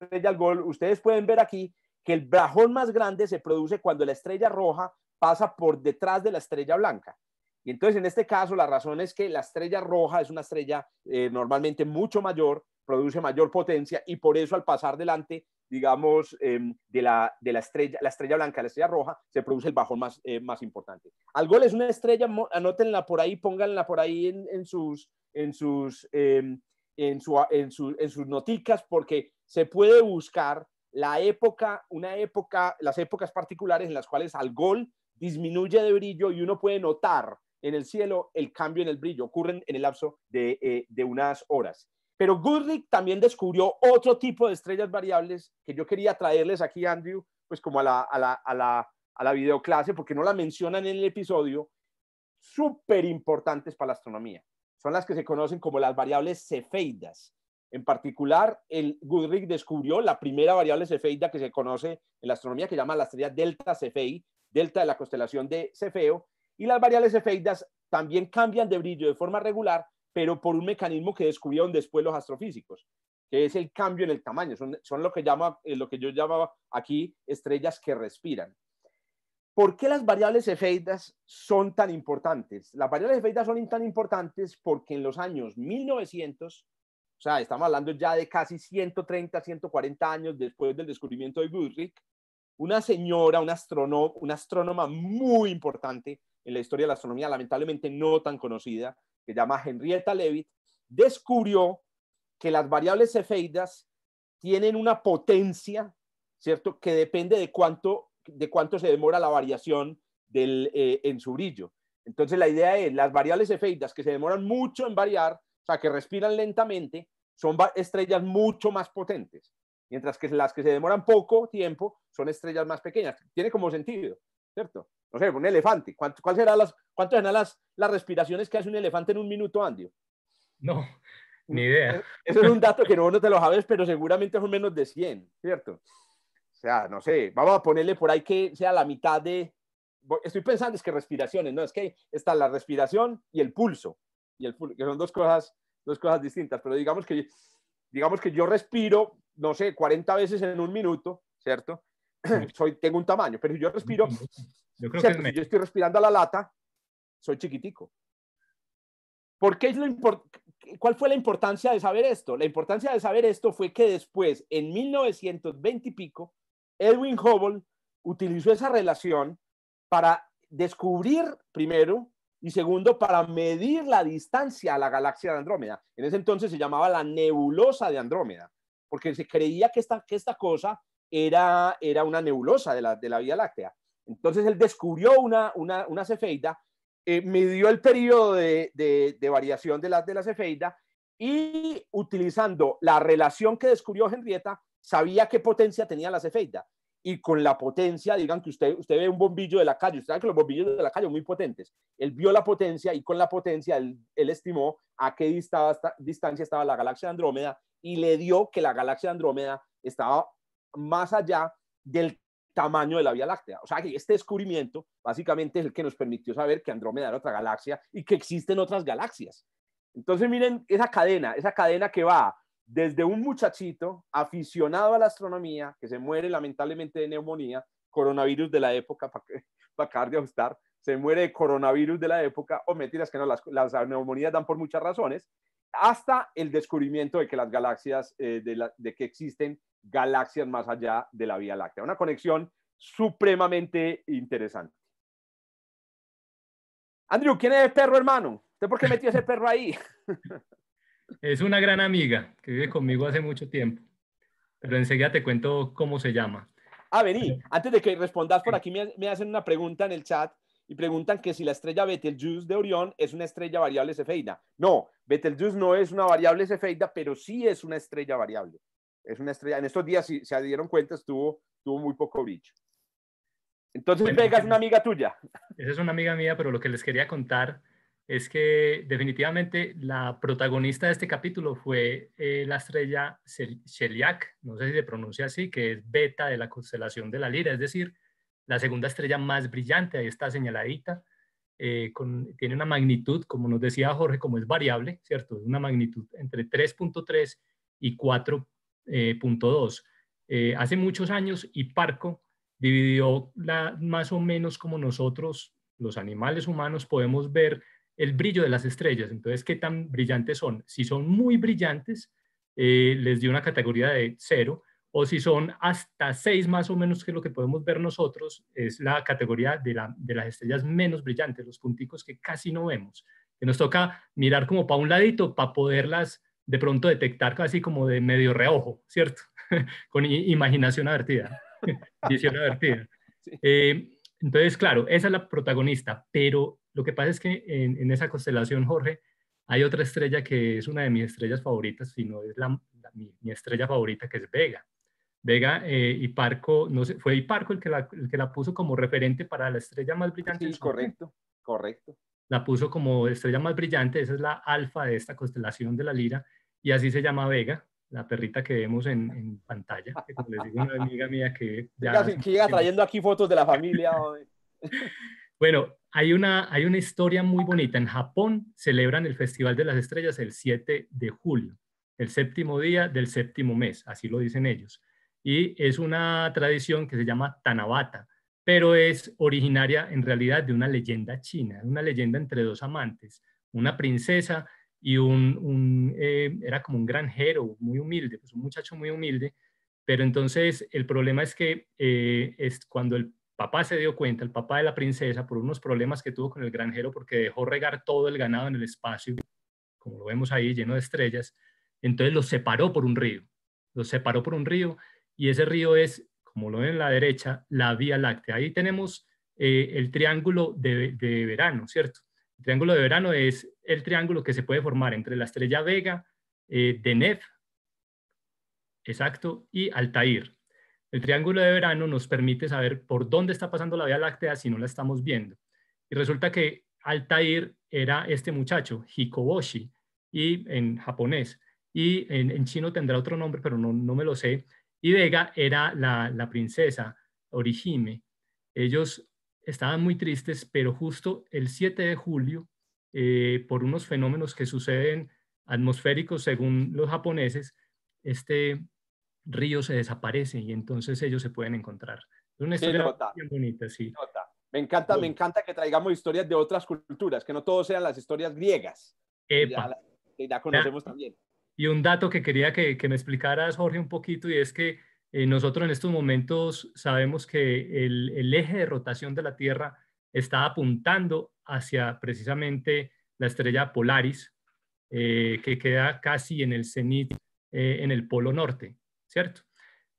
estrella al gol, ustedes pueden ver aquí que el brajón más grande se produce cuando la estrella roja pasa por detrás de la estrella blanca. Y entonces, en este caso, la razón es que la estrella roja es una estrella eh, normalmente mucho mayor, produce mayor potencia y por eso al pasar delante digamos, em, de, la, estrella, la estrella blanca, la estrella roja, se produce el bajón más, eh, importante. Al gol es una estrella, anótenla por ahí, pónganla por ahí en, sus, en, sus, em, en, sus noticas, porque se puede buscar la época, una época, las épocas particulares en las cuales al gol disminuye de brillo y uno puede notar en el cielo el cambio en el brillo, ocurren en el lapso de eh, unas horas. Pero Goodrich también descubrió otro tipo de estrellas variables que yo quería traerles aquí, Andrew, pues como a la, a la, videoclase, porque no la mencionan en el episodio, súper importantes para la astronomía. Son las que se conocen como las variables cefeidas. En particular, el Goodrich descubrió la primera variable cefeida que se conoce en la astronomía, que se llama la estrella Delta Cefei, delta de la constelación de Cefeo, y las variables cefeidas también cambian de brillo de forma regular pero por un mecanismo que descubrieron después los astrofísicos, que es el cambio en el tamaño. Son, lo, que eh, lo que yo llamaba aquí estrellas que respiran. ¿Por qué las variables efeitas son tan importantes? Las variables efeidas son tan importantes porque en los años 1900, o sea, estamos hablando ya de casi 130, 140 años después del descubrimiento de Goodrich, una señora, una, una astrónoma muy importante en la historia de la astronomía, lamentablemente no tan conocida, que llama Henrietta Leavitt, descubrió que las variables cefeidas tienen una potencia, ¿cierto? Que depende de cuánto, de cuánto se demora la variación del, eh, en su brillo. Entonces la idea es, las variables cefeidas que se demoran mucho en variar, o sea, que respiran lentamente, son estrellas mucho más potentes, mientras que las que se demoran poco tiempo son estrellas más pequeñas. Tiene como sentido, ¿cierto? no sé, un elefante. ¿Cuántas cuál será las, serán las, las respiraciones que hace un elefante en un minuto, Andy? No, ni idea. Eh, eso es un dato que no, te lo sabes, pero seguramente son menos de 100, ¿cierto? O sea, no sé, vamos a ponerle por ahí que sea la mitad de... Estoy pensando es que respiraciones, ¿no? Es que está la respiración y el pulso, y el que son dos cosas, dos cosas distintas, pero digamos que, digamos que yo respiro, no sé, 40 veces en un minuto, ¿cierto? tengo un tamaño, pero yo respiro, yo creo que si yo estoy respirando a la lata, soy chiquitico. ¿Por es lo ¿Cuál fue la importancia de saber esto? La importancia de saber esto fue que después, en 1920 y pico, Edwin Hubble utilizó esa relación para descubrir, primero, y segundo, para medir la distancia a la galaxia de Andrómeda. En ese entonces se llamaba la nebulosa de Andrómeda, porque se creía que esta, que esta cosa era, una nebulosa de la, de la Vía Láctea. Entonces él descubrió una, una, una cefeida, eh, midió el periodo de, de, variación de la, de la cefeida y utilizando la relación que descubrió Henrietta, sabía qué potencia tenía la cefeida. Y con la potencia, digan que usted, usted ve un bombillo de la calle, usted sabe que los bombillos de la calle son muy potentes. Él vio la potencia y con la potencia él, estimó a qué distancia estaba la galaxia de Andrómeda y le dio que la galaxia de Andrómeda estaba más allá del tamaño de la Vía Láctea. O sea que este descubrimiento básicamente es el que nos permitió saber que Andrómeda era otra galaxia y que existen otras galaxias. Entonces miren esa cadena, esa cadena que va desde un muchachito aficionado a la astronomía, que se muere lamentablemente de neumonía, coronavirus de la época, para acabar de ajustar, se muere de coronavirus de la época, o mentiras que no, las, neumonías dan por muchas razones, hasta el descubrimiento de que las galaxias, eh, de, de que existen galaxias más allá de la Vía Láctea. Una conexión supremamente interesante. Andrew, ¿quién es el perro, hermano? ¿Usted por qué metió ese perro ahí? es una gran amiga que vive conmigo hace mucho tiempo. Pero enseguida te cuento cómo se llama. Ah, vení. Antes de que respondas por aquí, me, me hacen una pregunta en el chat y preguntan que si la estrella Betelgeuse de Orión es una estrella variable cefeida. No, Betelgeuse no es una variable cefeida, pero sí es una estrella variable es una estrella. En estos días, si se dieron cuenta, estuvo, tuvo muy poco brillo. Entonces, bueno, es una amiga tuya. Esa es una amiga mía, pero lo que les quería contar es que definitivamente la protagonista de este capítulo fue eh, la estrella Sheliac, no sé si se pronuncia así, que es beta de la constelación de la Lira, es decir, la segunda estrella más brillante, ahí está señaladita, eh, tiene una magnitud, como nos decía Jorge, como es variable, ¿cierto? Una magnitud entre 3.3 y 4 eh, punto dos. Eh, hace muchos años, Hiparco dividió la, más o menos como nosotros, los animales humanos, podemos ver el brillo de las estrellas. Entonces, ¿qué tan brillantes son? Si son muy brillantes, eh, les dio una categoría de cero, o si son hasta seis más o menos, que lo que podemos ver nosotros, es la categoría de, de las estrellas menos brillantes, los punticos que casi no vemos, que nos toca mirar como para un ladito para poderlas de pronto detectar casi como de medio reojo, ¿cierto? Con imaginación advertida visión advertida eh, entonces, claro, esa es la protagonista, pero lo que pasa es que en, esa constelación, Jorge, hay otra estrella que es una de mis estrellas favoritas, si no es la, mi, estrella favorita, que es Vega. Vega eh, y Parco, no sé, fue Hiparco el que, el que la puso como referente para la estrella más brillante. Sí, correcto, correcto la puso como estrella más brillante, esa es la alfa de esta constelación de la lira, y así se llama Vega, la perrita que vemos en, pantalla, que digo una amiga mía que llega trayendo aquí fotos de la familia. bueno, hay una, hay una historia muy bonita. En Japón celebran el Festival de las Estrellas el 7 de julio, el séptimo día del séptimo mes, así lo dicen ellos. Y es una tradición que se llama Tanabata, pero es originaria en realidad de una leyenda china, una leyenda entre dos amantes, una princesa y un, eh, era como un granjero muy humilde, pues un muchacho muy humilde, pero entonces el problema es que eh, es cuando el papá se dio cuenta, el papá de la princesa, por unos problemas que tuvo con el granjero porque dejó regar todo el ganado en el espacio, como lo vemos ahí lleno de estrellas, entonces los separó por un río, los separó por un río y ese río es como lo ven en la derecha, la Vía Láctea. Ahí tenemos eh, el triángulo de, verano, ¿cierto? El triángulo de verano es el triángulo que se puede formar entre la estrella Vega, eh, exacto, y Altair. El triángulo de verano nos permite saber por dónde está pasando la Vía Láctea si no la estamos viendo. Y resulta que Altair era este muchacho, Hikoboshi, y en japonés, y en, chino tendrá otro nombre, pero no, no me lo sé, y Vega era la, princesa Orihime. Ellos estaban muy tristes, pero justo el 7 de julio, eh, por unos fenómenos que suceden atmosféricos según los japoneses, este río se desaparece y entonces ellos se pueden encontrar. Es una historia bonita, sí. Me encanta, me encanta que traigamos historias de otras culturas, que no todos sean las historias griegas. Que ya, conocemos también. Y un dato que quería que, me explicaras, Jorge, un poquito, y es que eh, nosotros en estos momentos sabemos que el, eje de rotación de la Tierra está apuntando hacia precisamente la estrella Polaris, eh, que queda casi en el cenit, eh, en el polo norte, ¿cierto?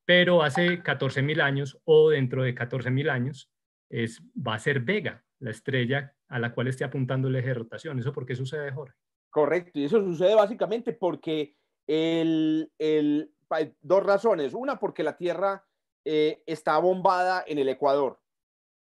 Pero hace 14.000 años o dentro de 14.000 años es, va a ser Vega, la estrella a la cual esté apuntando el eje de rotación. ¿Eso por qué sucede, Jorge? Correcto, y eso sucede básicamente porque el, dos razones. Una, porque la Tierra eh, está bombada en el Ecuador.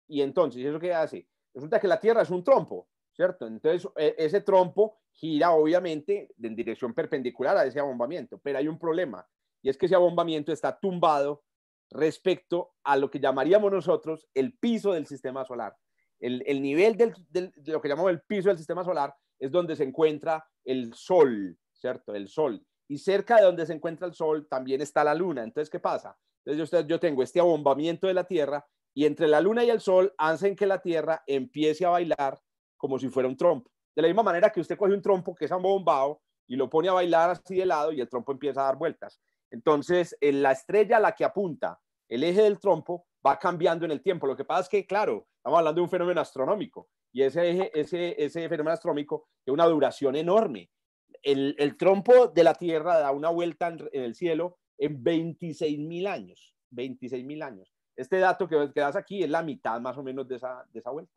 Y entonces, ¿eso qué hace? Resulta que la Tierra es un trompo, ¿cierto? Entonces, e, ese trompo gira obviamente en dirección perpendicular a ese abombamiento, pero hay un problema, y es que ese abombamiento está tumbado respecto a lo que llamaríamos nosotros el piso del sistema solar. El, nivel del, de lo que llamamos el piso del sistema solar es donde se encuentra el sol, ¿cierto? El sol. Y cerca de donde se encuentra el sol también está la luna. Entonces, ¿qué pasa? Entonces, yo tengo este abombamiento de la Tierra y entre la luna y el sol hacen que la Tierra empiece a bailar como si fuera un trompo. De la misma manera que usted coge un trompo que es abombado y lo pone a bailar así de lado y el trompo empieza a dar vueltas. Entonces, en la estrella a la que apunta el eje del trompo va cambiando en el tiempo. Lo que pasa es que, claro, estamos hablando de un fenómeno astronómico y ese, ese, ese fenómeno astronómico tiene una duración enorme. El, trompo de la Tierra da una vuelta en, el cielo en 26.000 años. 26.000 años. Este dato que, que, das aquí es la mitad más o menos de esa, vuelta.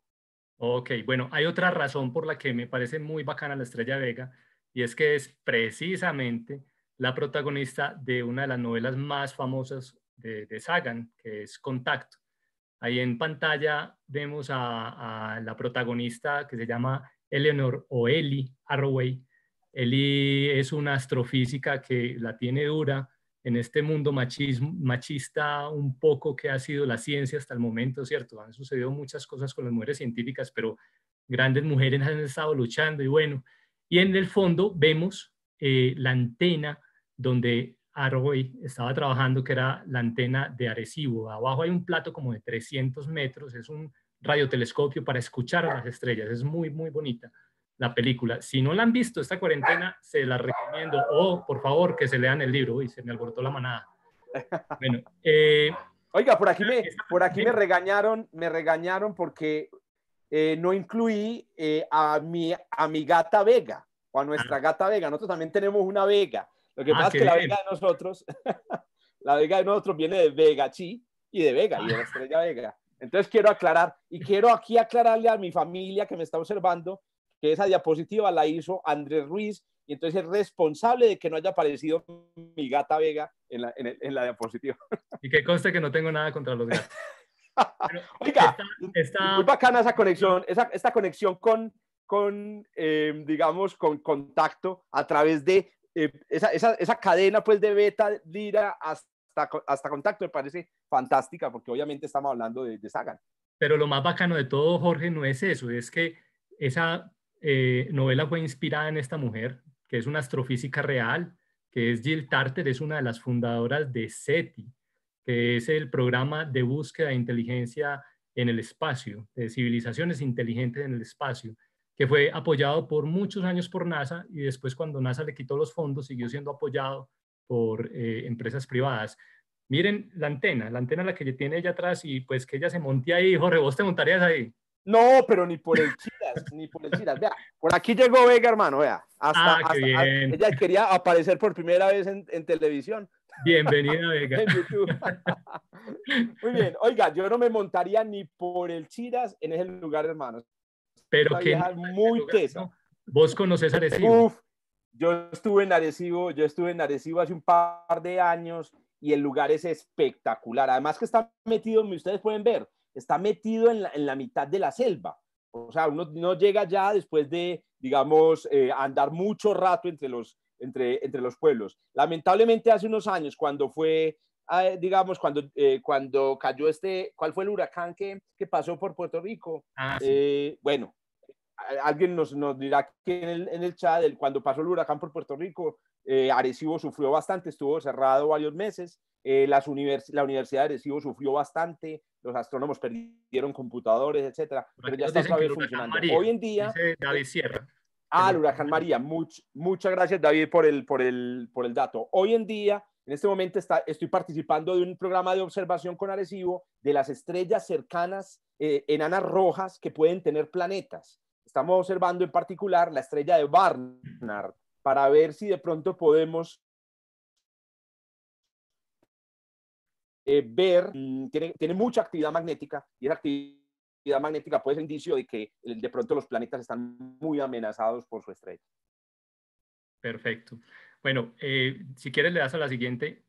Ok, bueno, hay otra razón por la que me parece muy bacana la estrella Vega y es que es precisamente la protagonista de una de las novelas más famosas de, de Sagan, que es Contacto. Ahí en pantalla vemos a, la protagonista que se llama Eleanor o Ellie Arroway. Ellie es una astrofísica que la tiene dura en este mundo machista un poco que ha sido la ciencia hasta el momento, ¿cierto? Han sucedido muchas cosas con las mujeres científicas, pero grandes mujeres han estado luchando y bueno, y en el fondo vemos eh, la antena donde Arroy estaba trabajando, que era la antena de Arecibo. Abajo hay un plato como de 300 metros, es un radiotelescopio para escuchar a las estrellas, es muy, muy bonita la película. Si no la han visto esta cuarentena, se la recomiendo. O, por favor, que se lean el libro. Y se me alborotó la manada. Bueno, eh, Oiga, por aquí, me, por aquí me regañaron, me regañaron porque eh, no incluí eh, a, mi, a gata Vega, o a nuestra ah. gata Vega. Nosotros también tenemos una Vega. Lo que ah, pasa es que la vega de nosotros, la de nosotros viene de Vega Chi y de Vega, y de estrella Vega. Entonces quiero aclarar, y quiero aquí aclararle a mi familia que me está observando, que esa diapositiva la hizo Andrés Ruiz, y entonces es responsable de que no haya aparecido mi gata Vega en la, en en la diapositiva. Y que conste que no tengo nada contra los gatos. Oiga, está muy bacana esa conexión, esa, esta conexión con, con eh, digamos, con contacto a través de eh, esa, esa, esa, cadena pues de beta, lira hasta, hasta contacto me parece fantástica porque obviamente estamos hablando de, de Sagan. Pero lo más bacano de todo, Jorge, no es eso, es que esa eh, novela fue inspirada en esta mujer, que es una astrofísica real, que es Jill Tarter, es una de las fundadoras de SETI, que es el programa de búsqueda de inteligencia en el espacio, de civilizaciones inteligentes en el espacio que fue apoyado por muchos años por NASA y después cuando NASA le quitó los fondos siguió siendo apoyado por eh, empresas privadas. Miren la antena, la antena la que tiene ella atrás y pues que ella se monte ahí, Jorge, vos te montarías ahí. No, pero ni por el chidas, ni por el chidas. Vea, por aquí llegó Vega, hermano, vea. ah, hasta ah, bien. ella quería aparecer por primera vez en, televisión. Bienvenida, Vega. Muy bien, oiga, yo no me montaría ni por el chidas en ese lugar, hermano. Pero que muy teso. Vos conoces Arecibo. Uf, yo estuve en Arecibo, yo estuve en Arecibo hace un par de años y el lugar es espectacular. Además que está metido, ustedes pueden ver, está metido en la, en la mitad de la selva. O sea, uno no llega ya después de, digamos, eh, andar mucho rato entre los, entre, entre los pueblos. Lamentablemente hace unos años, cuando fue, ah, digamos, cuando, eh, cuando cayó este, ¿cuál fue el huracán que, que pasó por Puerto Rico? Ah, eh, bueno, alguien nos, nos dirá que en el, chat, cuando pasó el huracán por Puerto Rico, eh, Arecibo sufrió bastante, estuvo cerrado varios meses, eh, las la Universidad de Arecibo sufrió bastante, los astrónomos perdieron computadores, etcétera, pero ya está funcionando. María, Hoy en día... David Sierra. Ah, el huracán María. muchas gracias, David, por el, por, por el dato. Hoy en día, en este momento está, estoy participando de un programa de observación con Arecibo de las estrellas cercanas, eh, enanas rojas que pueden tener planetas. Estamos observando en particular la estrella de Barnard para ver si de pronto podemos eh, ver, mm, tiene, mucha actividad magnética y esa actividad magnética puede ser indicio de que de pronto los planetas están muy amenazados por su estrella. Perfecto. Bueno, eh, si quieres le das a la siguiente.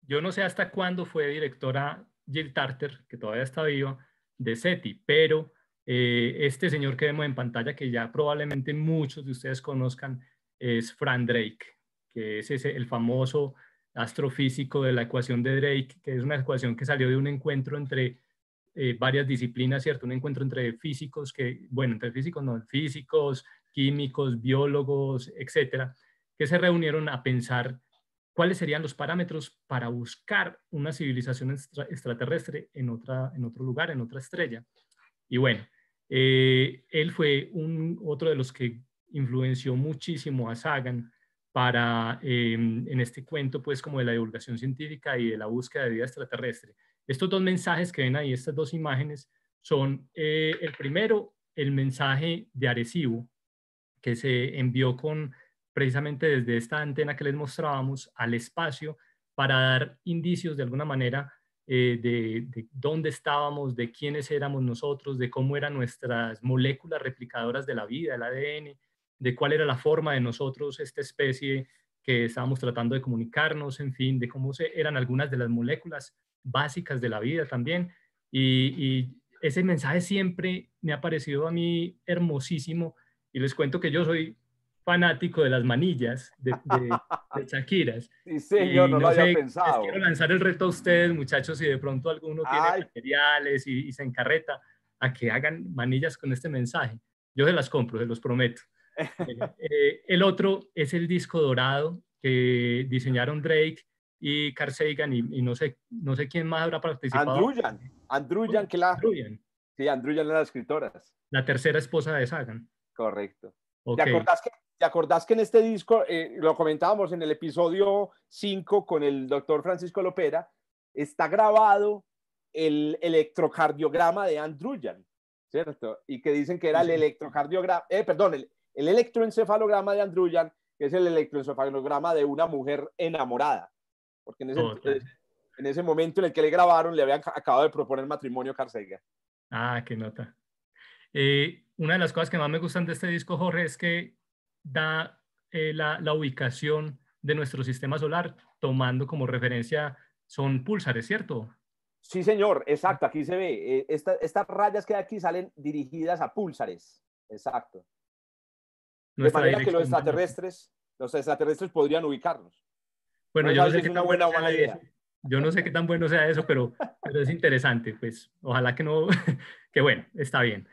Yo no sé hasta cuándo fue directora Jill Tarter, que todavía está viva, de SETI, pero eh, este señor que vemos en pantalla, que ya probablemente muchos de ustedes conozcan, es Frank Drake, que es el famoso astrofísico de la ecuación de Drake, que es una ecuación que salió de un encuentro entre eh, varias disciplinas, ¿cierto? Un encuentro entre físicos, que, bueno, entre físicos, no, físicos, químicos, biólogos, etcétera, que se reunieron a pensar cuáles serían los parámetros para buscar una civilización extraterrestre en, otra, en otro lugar, en otra estrella. Y bueno, eh, él fue otro de los que influenció muchísimo a Sagan para, eh, en este cuento, pues, como de la divulgación científica y de la búsqueda de vida extraterrestre. Estos dos mensajes que ven ahí, estas dos imágenes, son eh, el primero, el mensaje de Arecibo, que se envió con precisamente desde esta antena que les mostrábamos al espacio para dar indicios de alguna manera eh, de, dónde estábamos, de quiénes éramos nosotros, de cómo eran nuestras moléculas replicadoras de la vida, el ADN, de cuál era la forma de nosotros, esta especie que estábamos tratando de comunicarnos, en fin, de cómo eran algunas de las moléculas básicas de la vida también. y ese mensaje siempre me ha parecido a mí hermosísimo. Y les cuento que yo soy fanático de las manillas de, de, Shakiras. Sí, señor, no, lo había pensado. Les quiero lanzar el reto a ustedes, muchachos, si de pronto alguno tiene materiales y, se encarreta a que hagan manillas con este mensaje. Yo se las compro, se los prometo. Eh, el otro es el disco dorado que diseñaron Drake y Carl Sagan y, no, sé, no sé quién más habrá participado. Andruyan, Andruyan que la... Andruyan. Sí, Andruyan es la escritora. La tercera esposa de Sagan. Correcto. ¿Te acordás que ¿Te acordás que en este disco, eh, lo comentábamos en el episodio 5 con el doctor Francisco Lopera, está grabado el electrocardiograma de Andruyan, ¿cierto? Y que dicen que era el electrocardiograma, eh, perdón, el, electroencefalograma de Andruyan que es el electroencefalograma de una mujer enamorada, porque en ese, en ese momento en el que le grabaron le habían acabado de proponer matrimonio Carcega. Ah, qué nota. Eh, una de las cosas que más me gustan de este disco, Jorge, es que da eh, la, ubicación de nuestro sistema solar tomando como referencia son pulsares, ¿cierto? Sí, señor, exacto, aquí se ve. Eh, estas rayas que hay aquí salen dirigidas a pulsares, exacto. de que los extraterrestres, los extraterrestres podrían ubicarnos. Bueno, yo no sé una buena idea. Yo no sé qué tan bueno sea eso, pero, pero es interesante, pues ojalá que no, que bueno, está bien.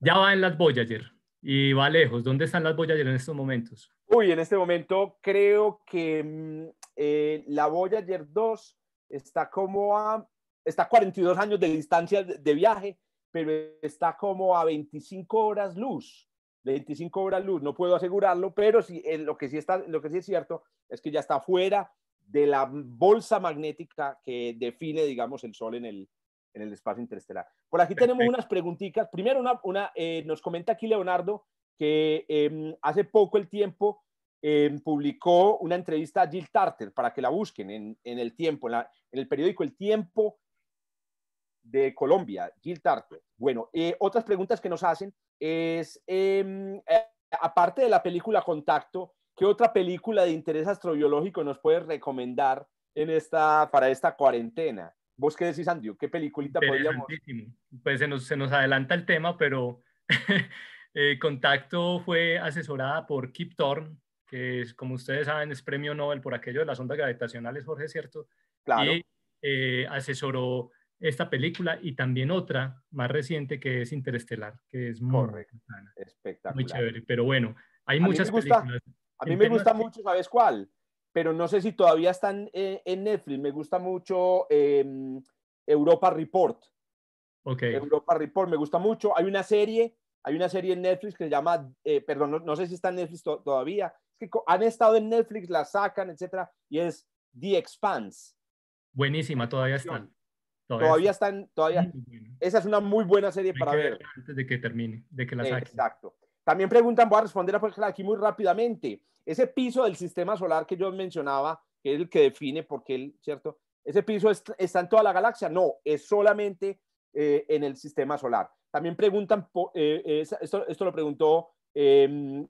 Ya va en las Voyager y va lejos. ¿Dónde están las Voyager en estos momentos? Uy, en este momento creo que mm, eh, la Voyager 2 está como a, está 42 años de distancia de viaje, pero está como a 25 horas luz. 25 horas luz, no puedo asegurarlo, pero en eh, lo, que sí está, lo que sí es cierto es que ya está fuera de la bolsa magnética que define, digamos, el Sol en el, en el espacio interestelar. Por aquí tenemos unas preguntitas. Primero, una, eh, nos comenta aquí Leonardo que em, hace poco el tiempo em, publicó una entrevista a Jill Tarter para que la busquen en, el tiempo, en, en, el periódico El Tiempo de Colombia, Jill Tarter. Bueno, eh, otras preguntas que nos hacen es, em, eh, aparte de la película Contacto, ¿qué otra película de interés astrobiológico nos puedes recomendar en esta, para esta cuarentena? ¿Vos qué decís, Andrew? ¿Qué peliculita podríamos...? Pues se nos, se nos adelanta el tema, pero eh, Contacto fue asesorada por Kip Thorne, que como ustedes saben es premio Nobel por aquello de las ondas gravitacionales, Jorge, ¿cierto? Claro. Y eh, asesoró esta película y también otra más reciente que es Interestelar, que es muy, Correcto. espectacular. Muy chévere, pero bueno, hay muchas películas. A mí me gusta mucho, ¿sabes cuál? pero no sé si todavía están eh, en Netflix. Me gusta mucho em, Europa Report. Europa Report, me gusta mucho. Hay una serie, hay una serie en Netflix que se llama, eh, perdón, no, sé si está en Netflix todavía. Es que han estado en Netflix, la sacan, etcétera, y es The Expanse. Buenísima, todavía están. Todavía, están, todavía. Esa es una muy buena serie para ver. Antes de que termine, de que la saquen. Exacto. También preguntan, voy a responder a aquí muy rápidamente. Ese piso del sistema solar que yo mencionaba, que es el que define por qué, ¿cierto? ¿Ese piso está en toda la galaxia? No, es solamente eh, en el sistema solar. También preguntan, eh, eh, esto, lo preguntó em,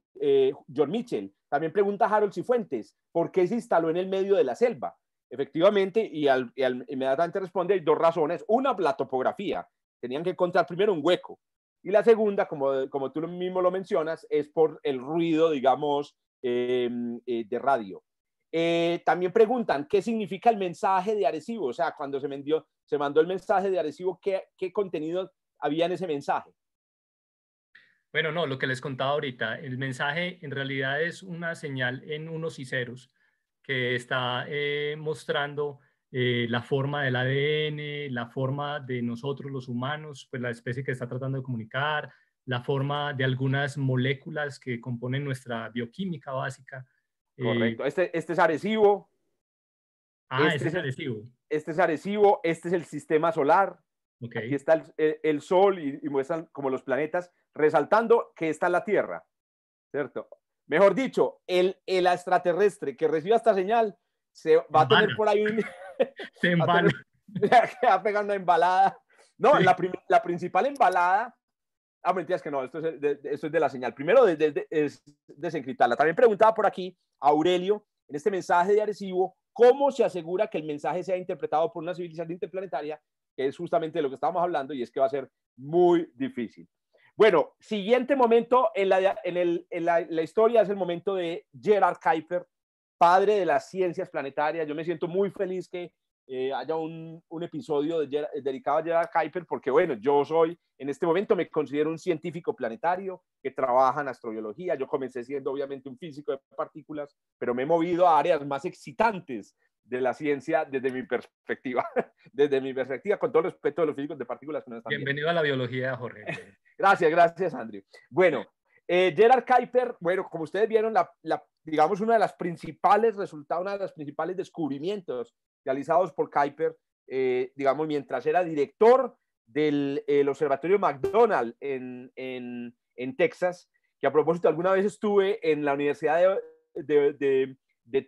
John Mitchell, también pregunta Harold Cifuentes, ¿por qué se instaló en el medio de la selva? Efectivamente, y, al, inmediatamente responde, hay dos razones. Una, la topografía. Tenían que encontrar primero un hueco y la segunda, como, como tú mismo lo mencionas, es por el ruido, digamos, em, eh, de radio. Eh, también preguntan, ¿qué significa el mensaje de Arecibo? O sea, cuando se, se mandó el mensaje de Arecibo, ¿qué, ¿qué contenido había en ese mensaje? Bueno, no, lo que les contaba ahorita, el mensaje en realidad es una señal en unos y ceros que está eh, mostrando eh, la forma del ADN, la forma de nosotros los humanos, pues la especie que está tratando de comunicar, la forma de algunas moléculas que componen nuestra bioquímica básica. Eh Correcto. este, este, es Arecibo. Ah, este, este es Arecibo. Este es Arecibo, este es el sistema solar. Okay. Aquí está el, Sol y, muestran como los planetas, resaltando que está la Tierra, ¿cierto? Mejor dicho, el, el extraterrestre que reciba esta señal se va a tener por ahí un... Se embala. a pegar una embalada. No, la, principal embalada. Ah, mentiras que no, esto es de, la señal. Primero de, desencriptarla. También preguntaba por aquí Aurelio, en este mensaje de Arecibo, ¿cómo se asegura que el mensaje sea interpretado por una civilización interplanetaria? Que es justamente de lo que estábamos hablando y es que va a ser muy difícil. Bueno, siguiente momento en la, historia es el momento de Gerard Kuiper, padre de las ciencias planetarias. Yo me siento muy feliz que eh, haya un, episodio de dedicado a Gerard Kuiper, porque bueno, yo soy, en este momento me considero un científico planetario que trabaja en astrobiología. Yo comencé siendo obviamente un físico de partículas, pero me he movido a áreas más excitantes de la ciencia desde mi perspectiva, desde mi perspectiva, con todo respeto de los físicos de partículas. Bienvenido a la biología, Jorge. gracias, gracias, Andrew. Bueno, eh, Gerard Kuiper, bueno, como ustedes vieron, la, la, digamos, una de las principales resultados, una de las principales descubrimientos realizados por Kuiper, eh, digamos, mientras era director del Observatorio McDonald en, Texas, que a propósito alguna vez estuve en la Universidad de,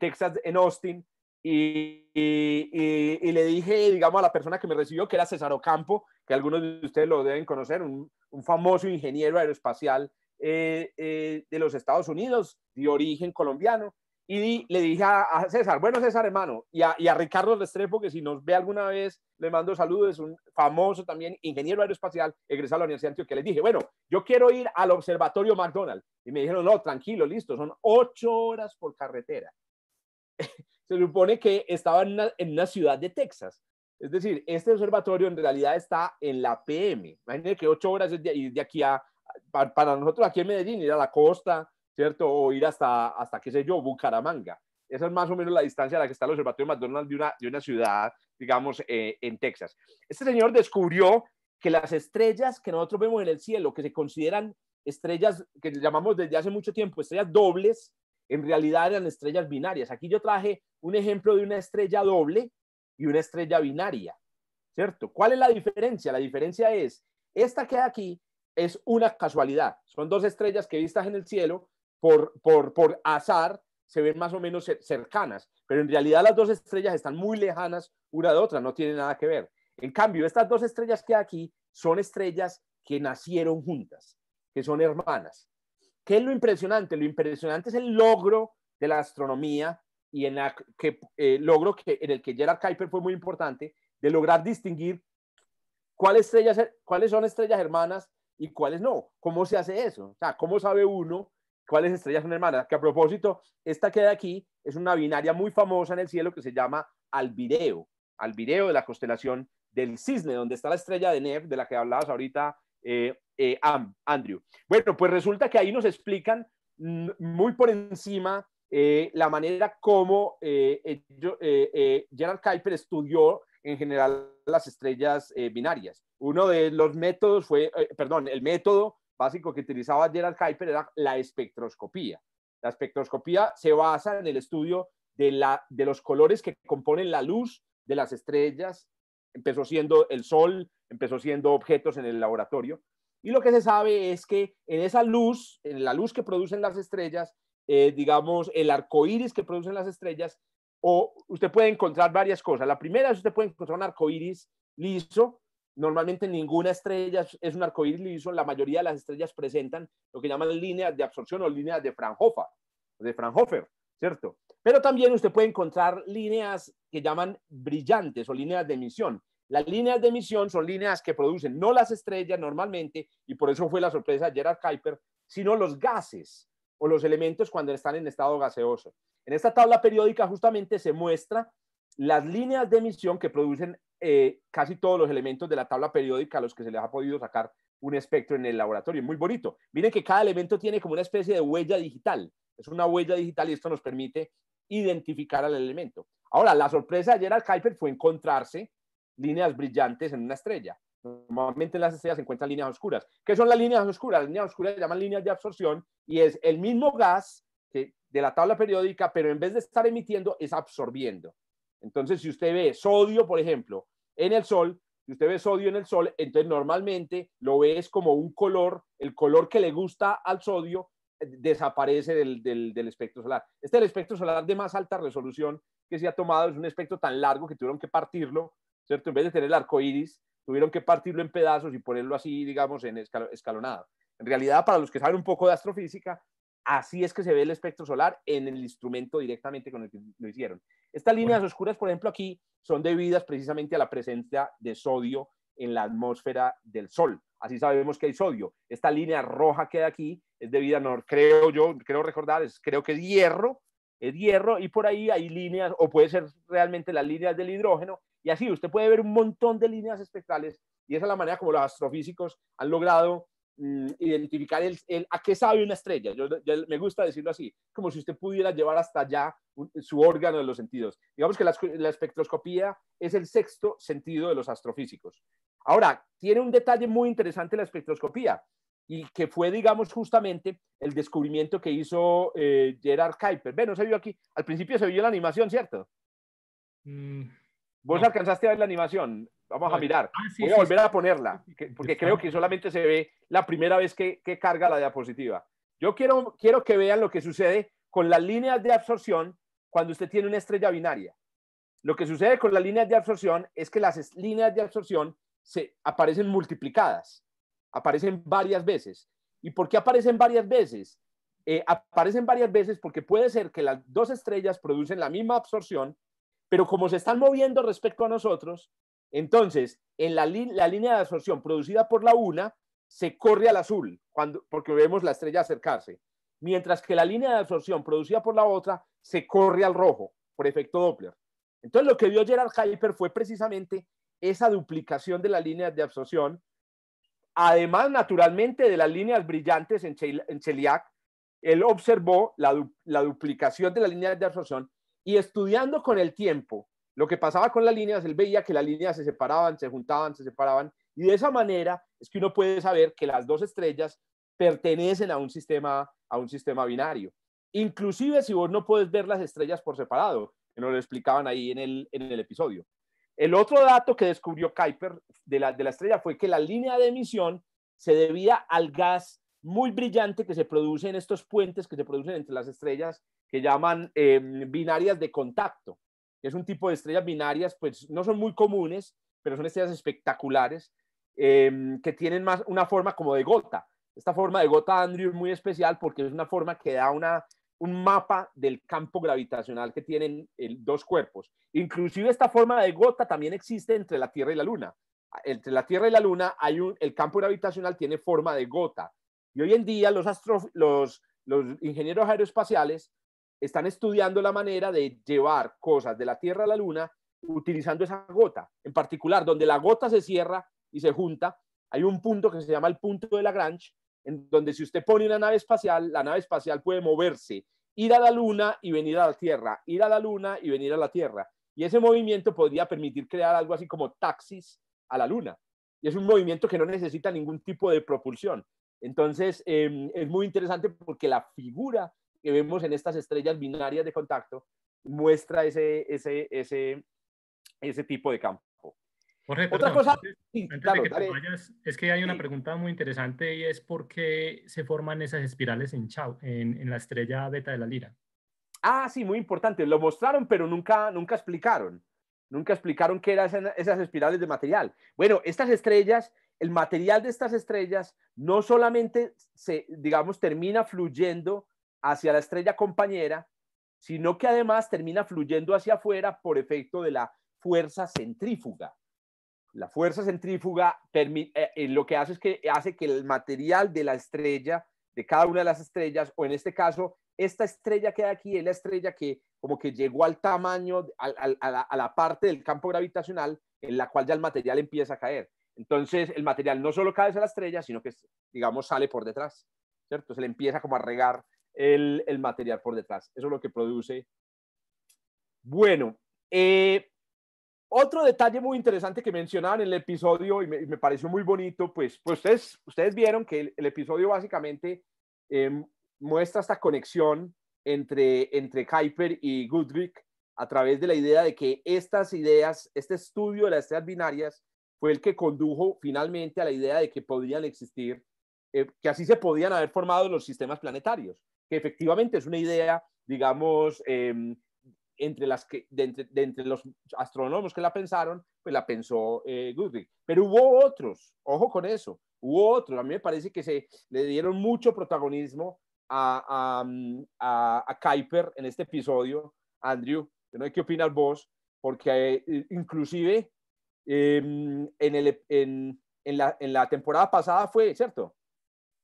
Texas en Austin y, le dije, digamos, a la persona que me recibió, que era César Ocampo, que algunos de ustedes lo deben conocer, un, un famoso ingeniero aeroespacial eh, eh, de los Estados Unidos, de origen colombiano. Y le dije a, César, bueno César hermano, y a, Ricardo Restrepo, que si nos ve alguna vez, le mando saludos, es un famoso también ingeniero aeroespacial, egresado a la Universidad de Antioquia, le dije, bueno, yo quiero ir al observatorio McDonald. Y me dijeron, no, tranquilo, listo, son ocho horas por carretera. Se supone que estaba en una, ciudad de Texas. Es decir, este observatorio en realidad está en la PM. Imagínense que ocho horas es de aquí a, para nosotros aquí en Medellín ir a la costa, ¿cierto? O ir hasta, hasta qué sé yo, Bucaramanga. Esa es más o menos la distancia a la que está el Observatorio McDonald's de una, de una ciudad, digamos, eh, en Texas. Este señor descubrió que las estrellas que nosotros vemos en el cielo, que se consideran estrellas que llamamos desde hace mucho tiempo estrellas dobles, en realidad eran estrellas binarias. Aquí yo traje un ejemplo de una estrella doble y una estrella binaria, ¿cierto? ¿Cuál es la diferencia? La diferencia es, esta que hay aquí es una casualidad. Son dos estrellas que vistas en el cielo por, por, azar se ven más o menos cercanas, pero en realidad las dos estrellas están muy lejanas una de otra, no tienen nada que ver. En cambio, estas dos estrellas que hay aquí son estrellas que nacieron juntas, que son hermanas. ¿Qué es lo impresionante? Lo impresionante es el logro de la astronomía y en que eh, logro que en el que Gerard Kuiper fue muy importante de lograr distinguir estrellas cuáles son estrellas hermanas y cuáles no. ¿Cómo se hace eso? O sea, ¿cómo sabe uno cuáles estrellas son hermanas? Que a propósito, esta que de aquí es una binaria muy famosa en el cielo que se llama Alvideo, Alvideo de la constelación del Cisne, donde está la estrella de Neb, de la que hablabas ahorita, eh, eh Andrew. Bueno, pues resulta que ahí nos explican muy por encima eh, la manera como eh, Gerard Kuiper estudió en general las estrellas eh, binarias. Uno de los métodos fue, eh, perdón, el método básico que utilizaba Gerald Kuiper era la espectroscopía. La espectroscopía se basa en el estudio de, de los colores que componen la luz de las estrellas. Empezó siendo el sol, empezó siendo objetos en el laboratorio. Y lo que se sabe es que en esa luz, en la luz que producen las estrellas, eh, digamos, el arco iris que producen las estrellas, o usted puede encontrar varias cosas. La primera es usted puede encontrar un arcoíris liso. Normalmente ninguna estrella es un arcoíris liso. La mayoría de las estrellas presentan lo que llaman líneas de absorción o líneas de Fraunhofer, de Fraunhofer, ¿cierto? Pero también usted puede encontrar líneas que llaman brillantes o líneas de emisión. Las líneas de emisión son líneas que producen no las estrellas normalmente, y por eso fue la sorpresa de Gerard Kuiper, sino los gases o los elementos cuando están en estado gaseoso. En esta tabla periódica justamente se muestra las líneas de emisión que producen eh, casi todos los elementos de la tabla periódica a los que se les ha podido sacar un espectro en el laboratorio. Muy bonito. Miren que cada elemento tiene como una especie de huella digital. Es una huella digital y esto nos permite identificar al elemento. Ahora, la sorpresa de Gerald fue encontrarse líneas brillantes en una estrella. Normalmente las estrellas se encuentran líneas oscuras. ¿Qué son las líneas oscuras? Las líneas oscuras se llaman líneas de absorción y es el mismo gas que de la tabla periódica, pero en vez de estar emitiendo, es absorbiendo. Entonces, si usted ve sodio, por ejemplo, en el sol, si usted ve sodio en el sol, entonces normalmente lo ves como un color, el color que le gusta al sodio eh, desaparece del, del espectro solar. Este es el espectro solar de más alta resolución que se ha tomado, es un espectro tan largo que tuvieron que partirlo, ¿cierto? En vez de tener el arco iris, tuvieron que partirlo en pedazos y ponerlo así, digamos, en escalonado. En realidad, para los que saben un poco de astrofísica, así es que se ve el espectro solar en el instrumento directamente con el que lo hicieron. Estas líneas oscuras, por ejemplo, aquí son debidas precisamente a la presencia de sodio en la atmósfera del Sol. Así sabemos que hay sodio. Esta línea roja que hay aquí es debida, creo yo, creo recordar, es, creo que es hierro, es hierro, y por ahí hay líneas, o puede ser realmente las líneas del hidrógeno, y así usted puede ver un montón de líneas espectrales y esa es la manera como los astrofísicos han logrado mm, identificar el, a qué sabe una estrella. Yo, me gusta decirlo así, como si usted pudiera llevar hasta allá su órgano de los sentidos. Digamos que la, espectroscopía es el sexto sentido de los astrofísicos. Ahora, tiene un detalle muy interesante la espectroscopía y que fue, digamos, justamente el descubrimiento que hizo eh, Gerard Kuiper. Bueno, se vio aquí, al principio se vio la animación, ¿cierto? Mm, Vos alcanzaste a ver la animación. Vamos a mirar. Ah, Voy a volver a ponerla, porque creo que solamente se ve la primera vez que, carga la diapositiva. Yo quiero, quiero que vean lo que sucede con las líneas de absorción cuando usted tiene una estrella binaria. Lo que sucede con las líneas de absorción es que las líneas de absorción se aparecen multiplicadas, aparecen varias veces. ¿Y por qué aparecen varias veces? Eh, aparecen varias veces porque puede ser que las dos estrellas producen la misma absorción, pero como se están moviendo respecto a nosotros, entonces en la, la línea de absorción producida por la una se corre al azul, cuando, porque vemos la estrella acercarse, mientras que la línea de absorción producida por la otra se corre al rojo, por efecto Doppler. Entonces lo que vio Gerard Kuiper fue precisamente esa duplicación de las líneas de absorción, además naturalmente de las líneas brillantes en, Cheliac, él observó la, la duplicación de las líneas de absorción y estudiando con el tiempo lo que pasaba con las líneas, él veía que las líneas se separaban, se juntaban, se separaban. Y de esa manera es que uno puede saber que las dos estrellas pertenecen a un sistema, a un sistema binario. Inclusive si vos no puedes ver las estrellas por separado, que nos lo explicaban ahí en el, en el episodio. El otro dato que descubrió Kuiper de la, de la estrella fue que la línea de emisión se debía al gas muy brillante que se producen estos puentes que se producen entre las estrellas que llaman em, binarias de contacto. Es un tipo de estrellas binarias, pues no son muy comunes, pero son estrellas espectaculares em, que tienen más una forma como de gota. Esta forma de gota, Andrew, es muy especial porque es una forma que da un mapa del campo gravitacional que tienen eh, dos cuerpos. Inclusive esta forma de gota también existe entre la Tierra y la Luna. Entre la Tierra y la Luna hay un, el campo gravitacional tiene forma de gota y hoy en día los, los, ingenieros aeroespaciales están estudiando la manera de llevar cosas de la Tierra a la Luna utilizando esa gota. En particular, donde la gota se cierra y se junta, hay un punto que se llama el punto de Lagrange, en donde si usted pone una nave espacial, la nave espacial puede moverse, ir a la Luna y venir a la Tierra, ir a la Luna y venir a la Tierra. Y ese movimiento podría permitir crear algo así como taxis a la Luna. Y es un movimiento que no necesita ningún tipo de propulsión. Entonces, em, es muy interesante porque la figura que vemos en estas estrellas binarias de contacto muestra ese, ese, ese, ese tipo de campo. Otra cosa, es que hay una pregunta muy interesante y es por qué se forman esas espirales en chau en, la estrella beta de la lira. Ah, sí, muy importante. Lo mostraron, pero nunca, nunca explicaron. Nunca explicaron qué eran esas espirales de material. Bueno, estas estrellas el material de estas estrellas no solamente se, digamos, termina fluyendo hacia la estrella compañera, sino que además termina fluyendo hacia afuera por efecto de la fuerza centrífuga. La fuerza centrífuga eh, eh, lo que hace es que hace que el material de la estrella, de cada una de las estrellas, o en este caso, esta estrella que hay aquí es la estrella que como que llegó al tamaño, a la parte del campo gravitacional en la cual ya el material empieza a caer. Entonces el material no solo cae hacia la estrella, sino que, digamos, sale por detrás, ¿cierto? Se le empieza como a regar el, material por detrás. Eso es lo que produce. Bueno, eh, otro detalle muy interesante que mencionaban en el episodio y me, pareció muy bonito, pues, pues ustedes, ustedes vieron que el, episodio básicamente em, muestra esta conexión entre, entre Kuiper y Goodrich a través de la idea de que estas ideas, este estudio de las estrellas binarias, fue el que condujo finalmente a la idea de que podían existir, eh, que así se podían haber formado los sistemas planetarios, que efectivamente es una idea, digamos, em, entre las que, de entre, los astrónomos que la pensaron, pues la pensó eh, Pero hubo otros, ojo con eso, hubo otros. A mí me parece que se le dieron mucho protagonismo a, a, mm, a, Kuiper en este episodio, Andrew, no hay que opinar vos, porque eh, inclusive Em, en, el, en, la, temporada pasada fue, ¿cierto?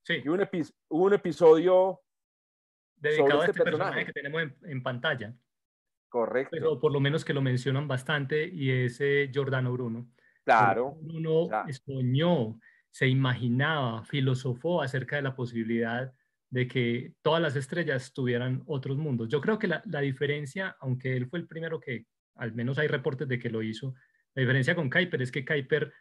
Sí. Hubo un, episodio dedicado a este, este personaje. que tenemos en, pantalla. Correcto. Pero por lo menos que lo mencionan bastante y ese eh, Giordano Bruno. Claro. Bruno soñó, se imaginaba, filosofó acerca de la posibilidad de que todas las estrellas tuvieran otros mundos. Yo creo que la, la diferencia, aunque él fue el primero que, al menos hay reportes de que lo hizo, la diferencia con Kuiper es que Kuiper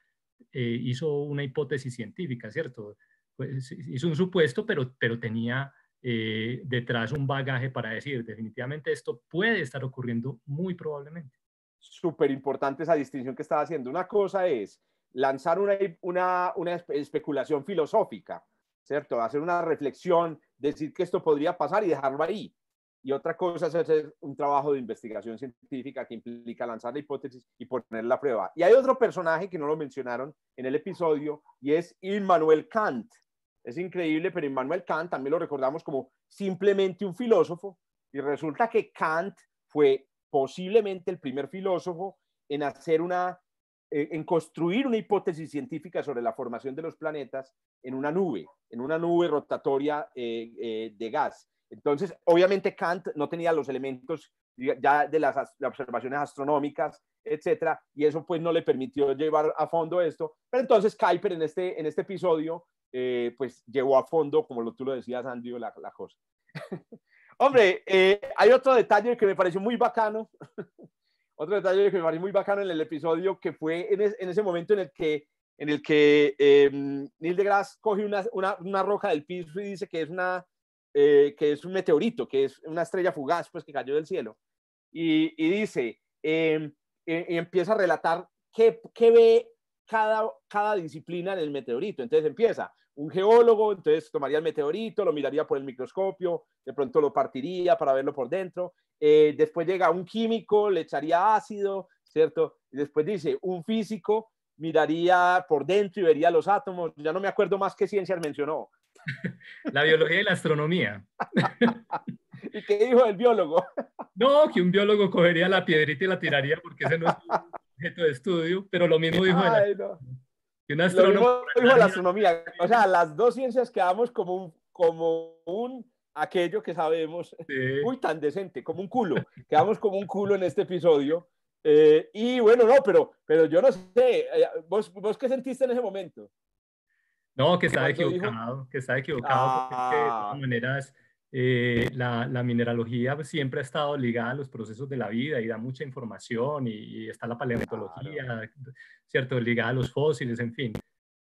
eh, hizo una hipótesis científica, ¿cierto? Pues, hizo un supuesto, pero, pero tenía eh, detrás un bagaje para decir, definitivamente esto puede estar ocurriendo muy probablemente. Súper importante esa distinción que estaba haciendo. Una cosa es lanzar una, una especulación filosófica, ¿cierto? Hacer una reflexión, decir que esto podría pasar y dejarlo ahí. Y otra cosa es hacer un trabajo de investigación científica que implica lanzar la hipótesis y poner la prueba. Y hay otro personaje que no lo mencionaron en el episodio y es Immanuel Kant. Es increíble, pero Immanuel Kant también lo recordamos como simplemente un filósofo y resulta que Kant fue posiblemente el primer filósofo en hacer una eh, en construir una hipótesis científica sobre la formación de los planetas en una nube, en una nube rotatoria eh, eh, de gas. Entonces, obviamente Kant no tenía los elementos ya de las, observaciones astronómicas, etcétera, y eso pues no le permitió llevar a fondo esto, pero entonces Kuiper en este, en este episodio eh, pues llevó a fondo, como lo, tú lo decías, Andy, la, la cosa. Hombre, eh, hay otro detalle que me pareció muy bacano, otro detalle que me pareció muy bacano en el episodio, que fue en, en ese momento en el que, en el que em, Neil deGrasse coge una, una, una del piso y dice que es una eh, que es un meteorito, que es una estrella fugaz, pues que cayó del cielo. Y, dice, em, e, empieza a relatar qué, ve cada, disciplina en el meteorito. Entonces empieza un geólogo, entonces tomaría el meteorito, lo miraría por el microscopio, de pronto lo partiría para verlo por dentro. Eh, después llega un químico, le echaría ácido, ¿cierto? Y después dice, un físico miraría por dentro y vería los átomos. Ya no me acuerdo más qué ciencias mencionó, la biología y la astronomía. ¿Y qué dijo el biólogo? No, que un biólogo cogería la piedrita y la tiraría porque ese no es un objeto de estudio, pero lo mismo dijo el astronomía. O sea, las dos ciencias quedamos como un, como un aquello que sabemos muy tan decente, como un culo. Quedamos como un culo en este episodio. Eh, y bueno, no, pero, pero yo no sé, eh, ¿vos, ¿vos qué sentiste en ese momento? No, que está equivocado, que está equivocado, porque de todas ah. maneras eh, la, la, mineralogía pues, siempre ha estado ligada a los procesos de la vida y da mucha información y, está la paleontología, ¿cierto? Ligada a los fósiles, en fin.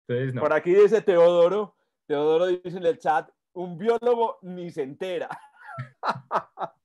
Entonces, no. Por aquí dice Teodoro, Teodoro dice en el chat, un biólogo ni se entera.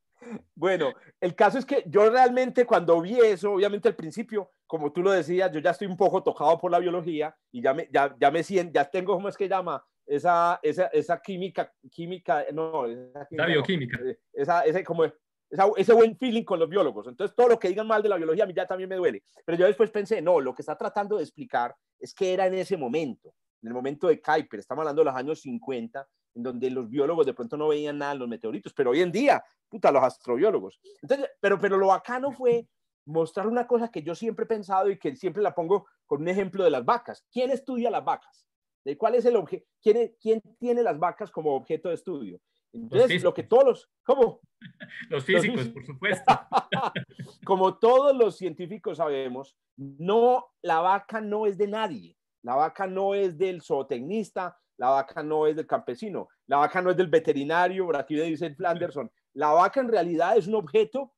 bueno, el caso es que yo realmente cuando vi eso, obviamente al principio, como tú lo decías, yo ya estoy un poco tocado por la biología y ya me, ya, me siento, ya tengo, ¿cómo es que llama? Esa, esa, química, química, no, esa química, la bioquímica. Eh, esa, ese, como, ese buen feeling con los biólogos. Entonces, todo lo que digan mal de la biología a mí ya también me duele. Pero yo después pensé, no, lo que está tratando de explicar es que era en ese momento, en el momento de Kuiper, estamos hablando de los años 50, en donde los biólogos de pronto no veían nada en los meteoritos, pero hoy en día, puta, los astrobiólogos. Entonces, pero, pero lo bacano fue mostrar una cosa que yo siempre he pensado y que siempre la pongo con un ejemplo de las vacas. ¿Quién estudia las vacas? ¿De cuál es el objeto? ¿Quién, tiene las vacas como objeto de estudio? Entonces, lo que todos los... ¿Cómo? Los físicos, por supuesto. como todos los científicos sabemos, no, la vaca no es de nadie. La vaca no es del zootecnista, la vaca no es del campesino, la vaca no es del veterinario, por aquí dice Flanderson. La vaca en realidad es un objeto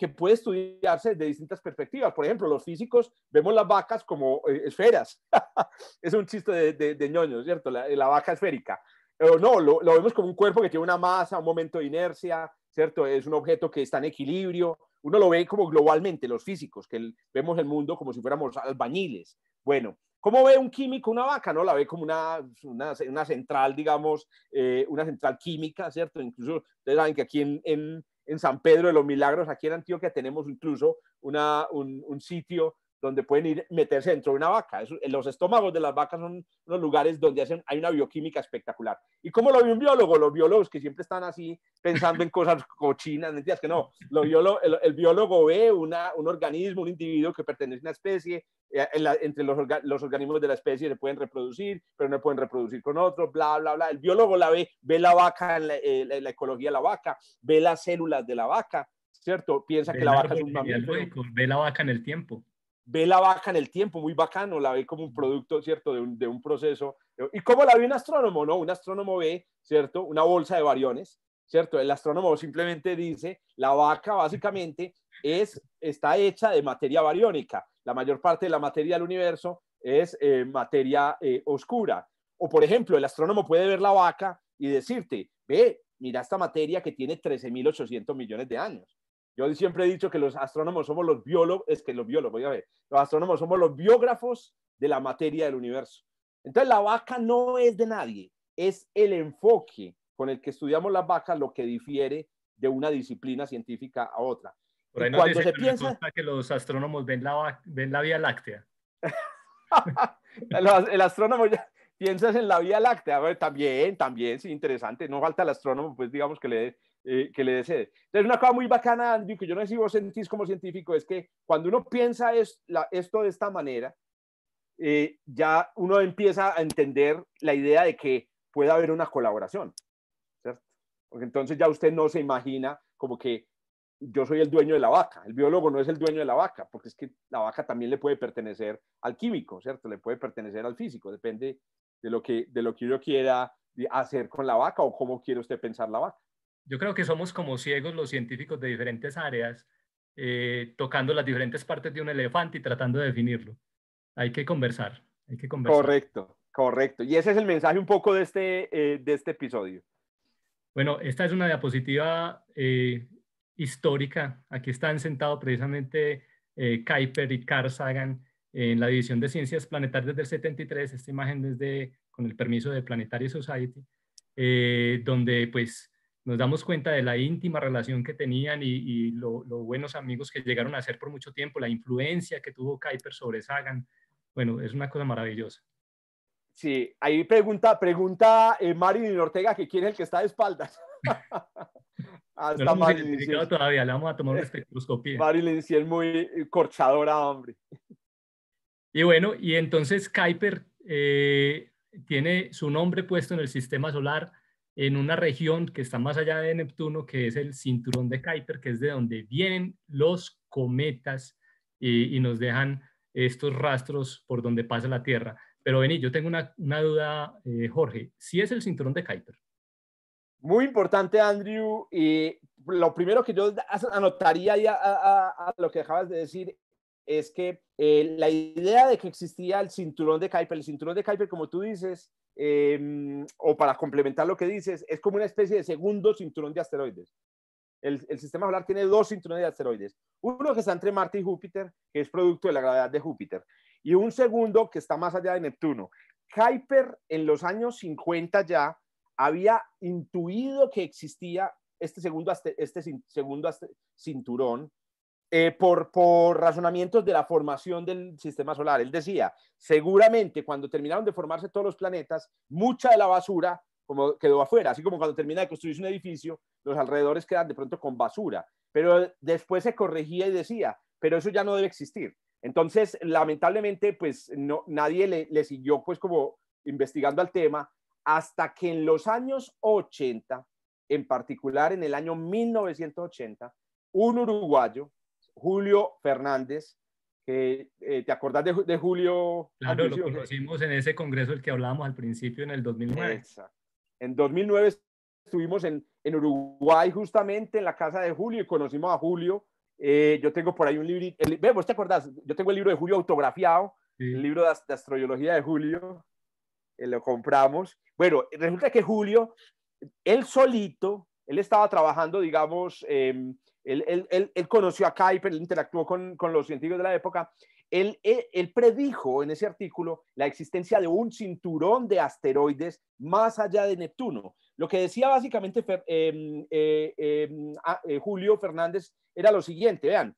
que puede estudiarse de distintas perspectivas. Por ejemplo, los físicos vemos las vacas como eh, esferas. es un chiste de, ñoño, ¿cierto? La, vaca esférica. Pero no, lo, vemos como un cuerpo que tiene una masa, un momento de inercia, ¿cierto? Es un objeto que está en equilibrio. Uno lo ve como globalmente, los físicos, que vemos el mundo como si fuéramos albañiles. Bueno, ¿Cómo ve un químico una vaca? ¿No? La ve como una, central, digamos, eh, una central química, ¿cierto? Incluso ustedes saben que aquí en, en San Pedro de los Milagros, aquí en Antioquia tenemos incluso una, un, un sitio donde pueden ir meterse dentro de una vaca. en los estómagos de las vacas son los lugares donde hacen, hay una bioquímica espectacular. ¿Y cómo lo ve un biólogo? Los biólogos que siempre están así pensando en cosas cochinas, mentiras que no. Lo el, biólogo ve una, un organismo, un individuo que pertenece a una especie, eh, entre los, los, organismos de la especie se pueden reproducir, pero no pueden reproducir con otros, bla, bla, bla. El biólogo la ve, ve la vaca, eh, la, la, ecología de la vaca, ve las células de la vaca, ¿cierto? Piensa que la vaca es un mamífero. Ve la vaca en el tiempo ve la vaca en el tiempo, muy bacano, la ve como un producto, ¿cierto?, de un, de un proceso. Eh, ¿Y cómo la ve un astrónomo? No, un astrónomo ve, ¿cierto?, una bolsa de variones, ¿cierto? El astrónomo simplemente dice, la vaca básicamente es, está hecha de materia bariónica. La mayor parte de la materia del universo es eh, materia eh, oscura. O, por ejemplo, el astrónomo puede ver la vaca y decirte, ve, mira esta materia que tiene 13.800 millones de años. Yo siempre he dicho que los astrónomos somos los biólogos, es que los biólogos, a ver, los astrónomos somos los biógrafos de la materia del universo. Entonces la vaca no es de nadie, es el enfoque con el que estudiamos las vacas lo que difiere de una disciplina científica a otra. Por ahí cuando se piensa que los astrónomos ven la, ven la Vía Láctea. el astrónomo piensas en la Vía Láctea, ver también, también, sí, interesante, no falta el astrónomo, pues digamos que le eh, que le desee Entonces, una cosa muy bacana, Andrew, que yo no sé si vos sentís como científico, es que cuando uno piensa es, esto de esta manera, eh, ya uno empieza a entender la idea de que puede haber una colaboración, ¿cierto? Porque entonces ya usted no se imagina como que yo soy el dueño de la vaca, el biólogo no es el dueño de la vaca, porque es que la vaca también le puede pertenecer al químico, ¿cierto? Le puede pertenecer al físico, depende de lo que, de lo que yo quiera hacer con la vaca o cómo quiere usted pensar la vaca. Yo creo que somos como ciegos los científicos de diferentes áreas, eh, tocando las diferentes partes de un elefante y tratando de definirlo. Hay que conversar, hay que conversar. Correcto, correcto. Y ese es el mensaje un poco de este, eh, de este episodio. Bueno, esta es una diapositiva eh, histórica. Aquí están sentados precisamente Kuiper y Carl Sagan en la División de Ciencias Planetarias del 73. Esta imagen desde, con el permiso de Planetary Society, donde pues nos damos cuenta de la íntima relación que tenían y, los buenos amigos que llegaron a ser por mucho tiempo, la influencia que tuvo Kuiper sobre Sagan. Bueno, es una cosa maravillosa. Sí, ahí pregunta, pregunta eh, Marilyn Ortega que quién es el que está de espaldas. Hasta ah, no todavía, le vamos a tomar una espectroscopía. Marilyn sí es muy eh, corchadora, hombre. Y bueno, y entonces Kuiper eh, tiene su nombre puesto en el sistema solar en una región que está más allá de Neptuno, que es el cinturón de Kuiper, que es de donde vienen los cometas eh, y, nos dejan estos rastros por donde pasa la Tierra. Pero vení, yo tengo una, duda, eh, Jorge, si ¿sí es el cinturón de Kuiper. Muy importante, Andrew, y lo primero que yo anotaría ya a, lo que acabas de decir es que eh, la idea de que existía el cinturón de Kuiper, el cinturón de Kuiper, como tú dices, Em, o para complementar lo que dices, es como una especie de segundo cinturón de asteroides. El, sistema solar tiene dos cinturones de asteroides. Uno que está entre Marte y Júpiter, que es producto de la gravedad de Júpiter. Y un segundo que está más allá de Neptuno. Kuiper en los años 50 ya había intuido que existía este segundo, este segundo cinturón eh, por, razonamientos de la formación del sistema solar. Él decía, seguramente cuando terminaron de formarse todos los planetas, mucha de la basura como quedó afuera, así como cuando termina de construirse un edificio, los alrededores quedan de pronto con basura, pero después se corregía y decía, pero eso ya no debe existir. Entonces, lamentablemente, pues no, nadie le, le siguió pues como investigando al tema hasta que en los años 80, en particular en el año 1980, un uruguayo Julio Fernández, que eh, te acordás de, Julio. Claro, lo conocimos en ese congreso el que hablábamos al principio en el 2009. Exacto. En 2009 estuvimos en, en, Uruguay justamente en la casa de Julio y conocimos a Julio. Eh, yo tengo por ahí un libro, vos te acordás, yo tengo el libro de Julio autografiado, el libro de, de, astrología de Julio, eh, lo compramos. Bueno, resulta que Julio, él solito, él estaba trabajando, digamos, em, él, conoció a Kuiper, interactuó con, los científicos de la época, él, predijo en ese artículo la existencia de un cinturón de asteroides más allá de Neptuno. Lo que decía básicamente em, eh, em, eh, Julio Fernández era lo siguiente, vean,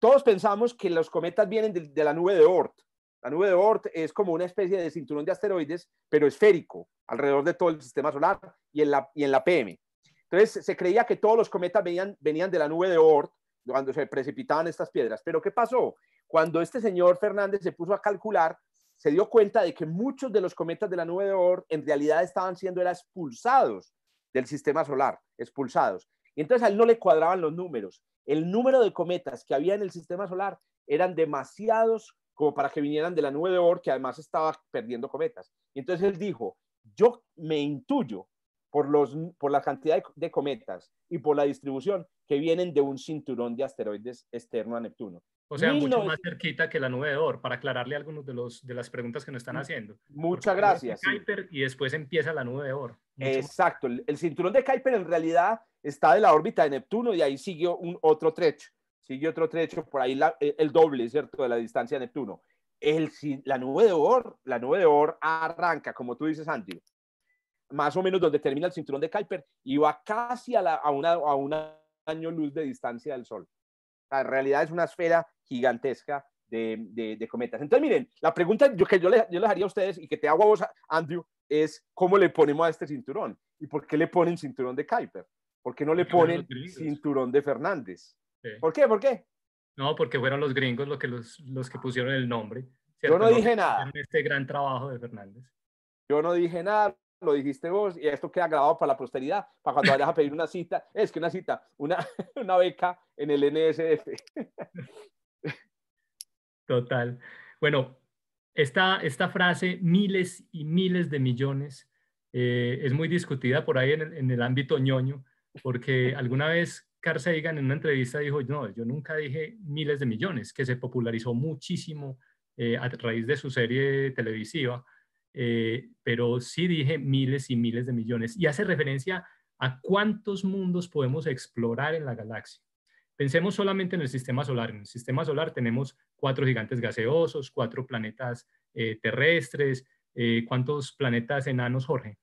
todos pensamos que los cometas vienen de, la nube de Oort, la nube de Oort es como una especie de cinturón de asteroides, pero esférico, alrededor de todo el sistema solar y en la, y en la PM. Entonces se creía que todos los cometas venían, venían de la nube de Oort cuando se precipitaban estas piedras. Pero ¿qué pasó? Cuando este señor Fernández se puso a calcular, se dio cuenta de que muchos de los cometas de la nube de Oort en realidad estaban siendo expulsados del sistema solar, expulsados. Y entonces a él no le cuadraban los números. El número de cometas que había en el sistema solar eran demasiados como para que vinieran de la nube de Oort, que además estaba perdiendo cometas. Y entonces él dijo, yo me intuyo por, los, por la cantidad de, cometas y por la distribución que vienen de un cinturón de asteroides externo a Neptuno. O sea, mucho más cerquita que la nube de Oro, para aclararle algunas de, los, de las preguntas que nos están haciendo. Muchas gracias. Kuiper y después empieza la nube de Oro. Exacto, el, cinturón de Kuiper en realidad está de la órbita de Neptuno y ahí siguió un, otro trecho, siguió otro trecho, por ahí el doble, ¿cierto?, de la distancia de Neptuno. El, la nube de Oro la nube de Oort arranca, como tú dices, Andy, más o menos donde termina el cinturón de Kuiper, y va casi a, la, una, a un año luz de distancia del Sol. En realidad es una esfera gigantesca de, cometas. Entonces, miren, la pregunta que yo, yo les haría a ustedes y que te hago a vos, Andrew, es cómo le ponemos a este cinturón y por qué le ponen cinturón de Kuiper. ¿Por qué no le ponen cinturón de Fernández? ¿Por qué? ¿Por qué? No, porque fueron los gringos los que, los, que pusieron el nombre. Yo no dije nada. Este gran trabajo de Fernández. Yo no dije nada, lo dijiste vos, y esto queda grabado para la posteridad, para cuando vayas a pedir una cita, es que una cita, una, una beca en el NSF. Total. Bueno, esta, esta frase, miles y miles de millones, eh, es muy discutida por ahí en el, ámbito ñoño, porque alguna vez Carl Sagan en una entrevista dijo, no, yo nunca dije miles de millones, que se popularizó muchísimo eh, a raíz de su serie televisiva, eh, pero sí dije miles y miles de millones. Y hace referencia a cuántos mundos podemos explorar en la galaxia. Pensemos solamente en el sistema solar. En el sistema solar tenemos cuatro gigantes gaseosos, cuatro planetas eh, terrestres. Eh, ¿Cuántos planetas enanos, Jorge?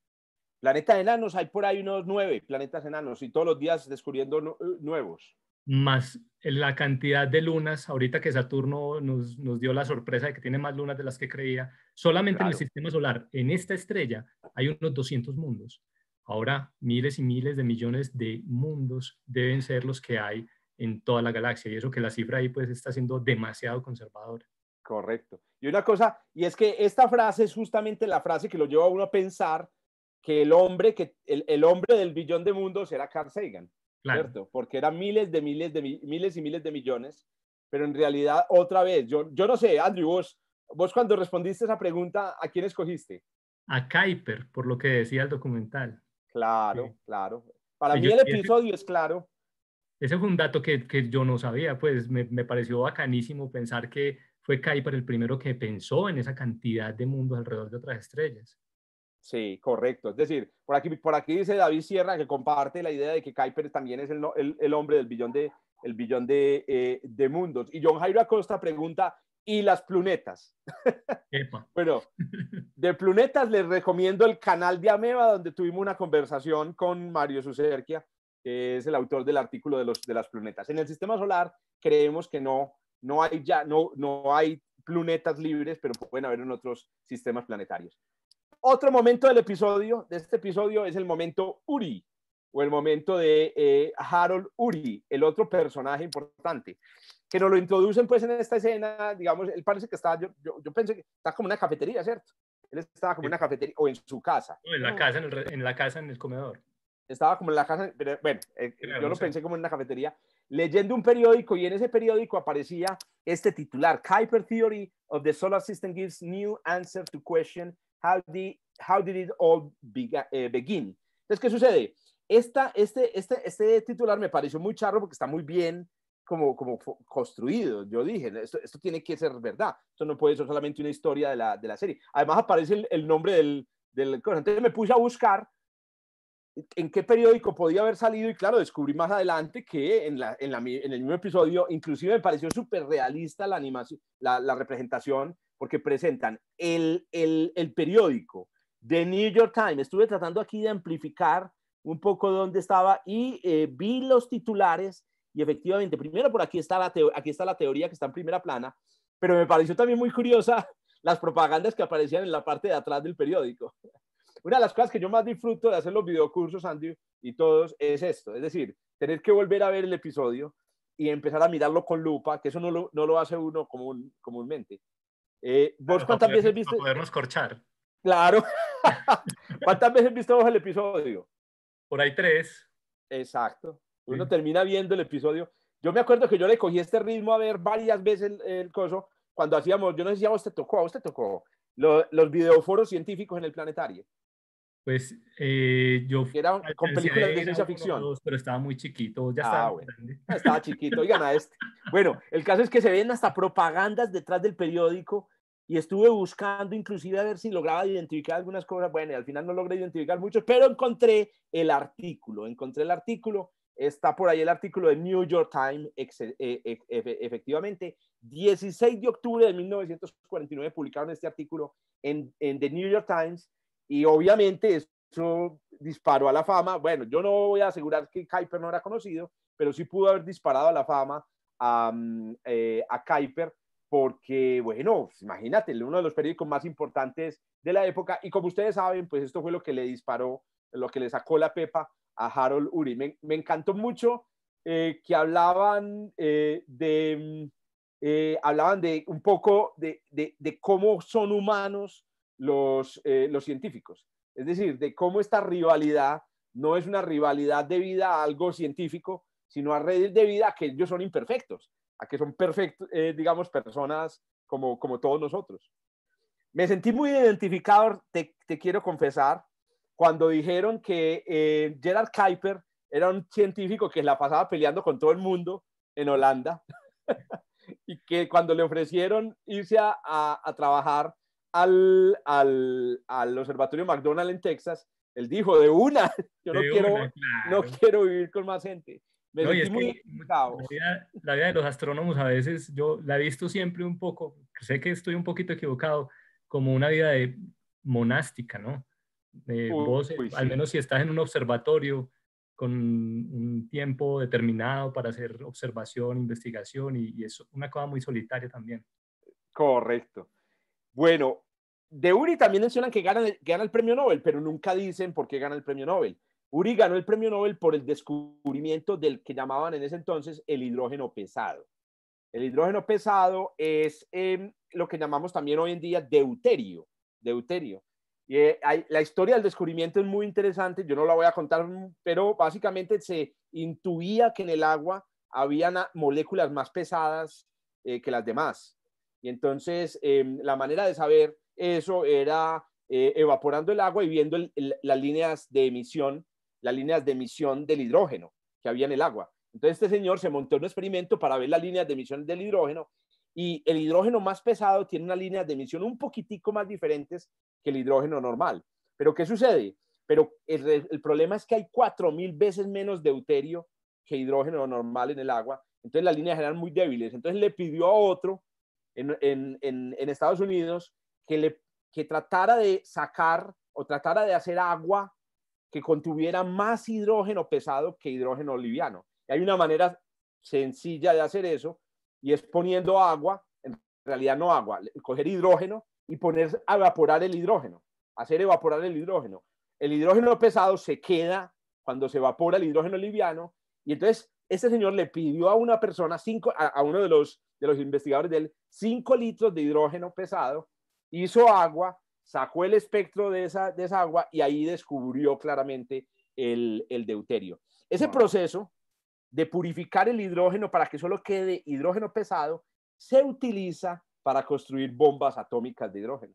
Planetas enanos, hay por ahí unos nueve planetas enanos y todos los días descubriendo nuevos más la cantidad de lunas, ahorita que Saturno nos, dio la sorpresa de que tiene más lunas de las que creía, solamente en el sistema solar, en esta estrella, hay unos 200 mundos. Ahora miles y miles de millones de mundos deben ser los que hay en toda la galaxia y eso que la cifra ahí pues está siendo demasiado conservadora. Correcto. Y una cosa, y es que esta frase es justamente la frase que lo lleva a uno a pensar que el hombre, que el, el hombre del billón de mundos era Carl Sagan. Porque eran miles de miles de miles y miles de millones, pero en realidad, otra vez, yo, no sé, Andrew, vos, vos cuando respondiste esa pregunta, ¿a quién escogiste? A Kuiper, por lo que decía el documental. Claro, claro. Para mí el episodio es claro. Ese fue un dato que, yo no sabía, pues me, me pareció bacanísimo pensar que fue Kuiper el primero que pensó en esa cantidad de mundos alrededor de otras estrellas. Sí, correcto. Es decir, por aquí, por aquí dice David Sierra que comparte la idea de que Kuiper también es el, hombre del billón, de, el billón eh, de, mundos. Y John Jairo Acosta pregunta, ¿y las planetas. bueno, de planetas les recomiendo el canal de Ameba, donde tuvimos una conversación con Mario Sucerquia que es el autor del artículo de, los, de las planetas. En el sistema solar creemos que no, no hay ya, no, no hay planetas libres, pero pueden haber en otros sistemas planetarios. Otro momento del episodio, de este episodio, es el momento Uri, o el momento de eh, Harold Uri, el otro personaje importante, que nos lo introducen pues en esta escena, digamos, él parece que está, yo, yo, pensé que está como en una cafetería, ¿cierto? Él estaba como en una cafetería o en su casa. en la casa, en, el, la casa, en el comedor. Estaba como en la casa, pero, bueno, eh, yo lo pensé como en una cafetería, leyendo un periódico y en ese periódico aparecía este titular, Kuiper Theory of the Solar System gives new answer to question How did, how did it all eh, begin? Entonces, ¿qué sucede? Esta, este, este, este titular me pareció muy charro porque está muy bien como, como construido. Yo dije, esto, esto tiene que ser verdad. Esto no puede ser solamente una historia de la, de la serie. Además aparece el, el nombre del, del... Entonces me puse a buscar en qué periódico podía haber salido y claro, descubrí más adelante que en, la, en, la, en el mismo episodio, inclusive me pareció súper realista la animación, la, la, representación porque presentan el, el, periódico de New York Times. Estuve tratando aquí de amplificar un poco dónde estaba y eh, vi los titulares y efectivamente, primero por aquí está, la aquí está la teoría que está en primera plana, pero me pareció también muy curiosa las propagandas que aparecían en la parte de atrás del periódico. Una de las cosas que yo más disfruto de hacer los videocursos, Andy, y todos, es esto, es decir, tener que volver a ver el episodio y empezar a mirarlo con lupa, que eso no lo, no lo hace uno comúnmente. Eh, ¿Vos cuántas veces viste? podernos corchar. Claro. ¿Cuántas veces el episodio? Por ahí tres. Exacto. Uno termina viendo el episodio. Yo me acuerdo que yo le cogí este ritmo a ver varias veces el, coso cuando hacíamos, yo no sé si a vos te tocó, a vos te tocó, los videoforos científicos en el planetario. Pues eh, yo... Era con películas de ciencia ficción. pero estaba muy chiquito, ya estaba ah, ah, Estaba chiquito, oigan a este. Bueno, el caso es que se ven hasta propagandas detrás del periódico y estuve buscando inclusive a ver si lograba identificar algunas cosas. Bueno, al final no logré identificar mucho pero encontré el artículo, encontré el artículo. Está por ahí el artículo de New York Times, eh, e, efectivamente. 16 de octubre de 1949 publicaron este artículo en, en The New York Times y obviamente eso disparó a la fama. Bueno, yo no voy a asegurar que Kuiper no era conocido, pero sí pudo haber disparado a la fama a, eh, a Kuiper porque, bueno, imagínate, uno de los periódicos más importantes de la época. Y como ustedes saben, pues esto fue lo que le disparó, lo que le sacó la pepa a Harold Uri. Me, encantó mucho eh, que hablaban eh, de... Eh, hablaban de un poco de, cómo son humanos eh, los, científicos. Es decir, de cómo esta rivalidad no es una rivalidad debida a algo científico, sino a redes debida a que ellos son imperfectos, a que son perfectos, eh, digamos, personas como, todos nosotros. Me sentí muy identificado, te, quiero confesar, cuando dijeron que eh, Gerard Kuiper era un científico que la pasaba peleando con todo el mundo en Holanda y que cuando le ofrecieron irse a trabajar al, al, al observatorio McDonald en Texas, él dijo de una, yo no, quiero, no quiero vivir con más gente. Me la vida, de los astrónomos a veces yo la he visto siempre un poco, sé que estoy un poquito equivocado, como una vida monástica, ¿no? al menos si estás en un observatorio con un tiempo determinado para hacer observación, investigación, y, y es una cosa muy solitaria también. Correcto. Bueno, de Uri también mencionan que gana, el premio Nobel, pero nunca dicen por qué gana el premio Nobel. Uri ganó el premio Nobel por el descubrimiento del que llamaban en ese entonces el hidrógeno pesado. El hidrógeno pesado es em, lo que llamamos también hoy en día deuterio. deuterio. Eh, la historia del descubrimiento es muy interesante, yo no la voy a contar, pero básicamente se intuía que en el agua había moléculas más pesadas eh, que las demás. Y entonces em, la manera de saber eso era eh, evaporando el agua y viendo las líneas de emisión, las líneas de emisión del hidrógeno que había en el agua. Entonces este señor se montó un experimento para ver las líneas de emisión del hidrógeno y el hidrógeno más pesado tiene unas líneas de emisión un poquitico más diferentes que el hidrógeno normal. Pero ¿qué sucede? Pero el, el problema es que hay 4.000 veces menos deuterio que hidrógeno normal en el agua, entonces las líneas eran muy débiles. Entonces le pidió a otro en, Estados Unidos que, le, que tratara de sacar o tratara de hacer agua que contuviera más hidrógeno pesado que hidrógeno liviano. Y hay una manera sencilla de hacer eso y es poniendo agua, en realidad no agua, coger hidrógeno y poner a evaporar el hidrógeno, hacer evaporar el hidrógeno. El hidrógeno pesado se queda cuando se evapora el hidrógeno liviano y entonces este señor le pidió a una persona, cinco, a uno de los de los investigadores del él, 5 litros de hidrógeno pesado, hizo agua, sacó el espectro de esa, de esa agua y ahí descubrió claramente el, deuterio. Ese proceso de purificar el hidrógeno para que solo quede hidrógeno pesado se utiliza para construir bombas atómicas de hidrógeno.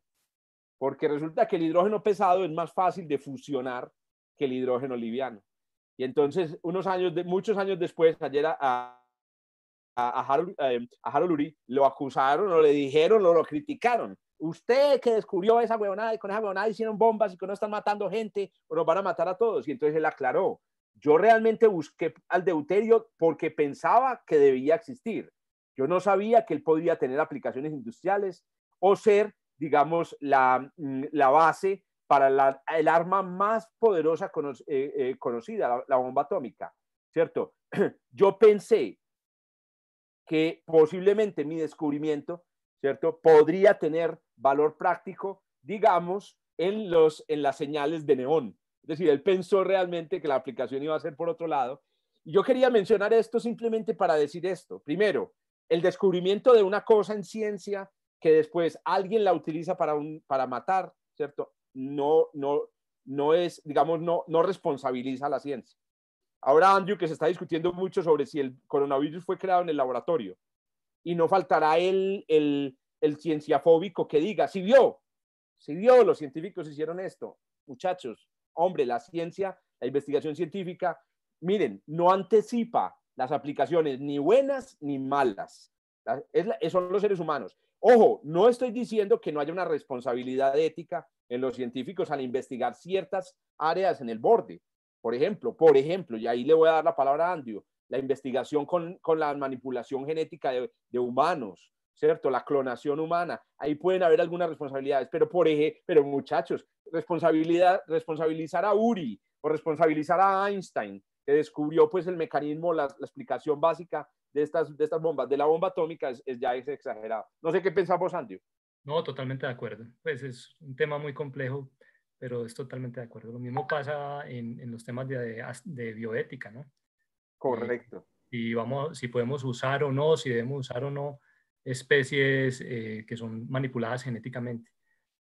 Porque resulta que el hidrógeno pesado es más fácil de fusionar que el hidrógeno liviano. Y entonces, unos años, de, muchos años después, ayer a, a, Harold, em, a Uri, lo acusaron o le dijeron o lo criticaron. Usted que descubrió esa huevonada y con esa huevonada hicieron bombas y que no están matando gente o nos van a matar a todos. Y entonces él aclaró, yo realmente busqué al deuterio porque pensaba que debía existir. Yo no sabía que él podía tener aplicaciones industriales o ser, digamos, la, mm, la base para la, el arma más poderosa eh, eh, conocida, la bomba atómica, ¿cierto? Yo pensé que posiblemente mi descubrimiento, ¿cierto? Podría tener valor práctico, digamos, en, los, en las señales de neón. Es decir, él pensó realmente que la aplicación iba a ser por otro lado. yo quería mencionar esto simplemente para decir esto. Primero, el descubrimiento de una cosa en ciencia que después alguien la utiliza para, un, para matar, ¿cierto? No, no, no es, digamos, no, no responsabiliza a la ciencia. Ahora, Andrew, que se está discutiendo mucho sobre si el coronavirus fue creado en el laboratorio. Y no faltará el, el, cienciafóbico que diga, si vio, si vio, los científicos hicieron esto. Muchachos, hombre, la ciencia, la investigación científica, miren, no anticipa las aplicaciones ni buenas ni malas. Es son los seres humanos. Ojo, no estoy diciendo que no haya una responsabilidad ética en los científicos al investigar ciertas áreas en el borde. Por ejemplo, por ejemplo, y ahí le voy a dar la palabra a Andrew, la investigación con, con la manipulación genética de, de, humanos, ¿cierto? La clonación humana. Ahí pueden haber algunas responsabilidades, pero por eje, pero muchachos, responsabilidad, responsabilizar a Uri o responsabilizar a Einstein, que descubrió pues el mecanismo, la, explicación básica de estas, de estas bombas, de la bomba atómica, es, ya es exagerado. No sé qué pensamos, Andio. No, totalmente de acuerdo. Pues es un tema muy complejo pero es totalmente de acuerdo. Lo mismo pasa en, en los temas de, bioética, ¿no? Eh, Correcto. Y vamos, si podemos usar o no, si debemos usar o no especies eh, que son manipuladas genéticamente.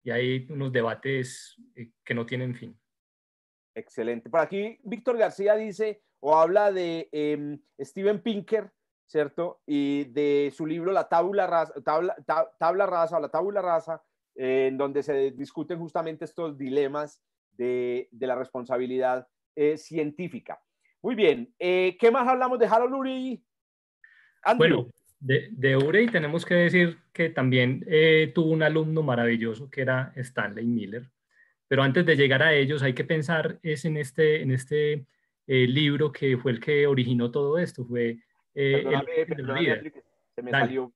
Y hay unos debates eh, que no tienen fin. Excelente. Por aquí, Víctor García dice o habla de em, Steven Pinker, ¿cierto? Y de su libro La Tabla Rasa, o La Tabula Rasa, eh, en donde se discuten justamente estos dilemas de, la responsabilidad eh, científica. Muy bien, eh, ¿qué más hablamos de Harold Urey? Bueno, de, de Urey tenemos que decir que también tuvo un alumno maravilloso que era Stanley Miller, pero antes de llegar a ellos hay que pensar es en este, en este libro que fue el que originó todo esto, fue el, origen Se me salió.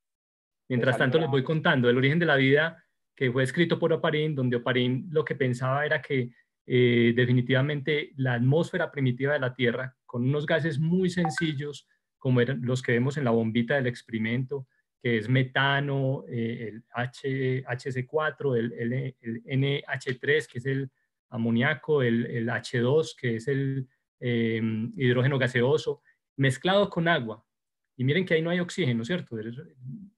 Mientras tanto, les voy contando. El origen de la vida que fue escrito por Oparín, donde Oparín lo que pensaba era que eh, definitivamente la atmósfera primitiva de la Tierra, con unos gases muy sencillos, como eran los que vemos en la bombita del experimento, que es metano, eh, el H, HC4, el, NH3, que es el amoníaco, el, H2, que es el eh, hidrógeno gaseoso, mezclado con agua. Y miren que ahí no hay oxígeno, ¿cierto?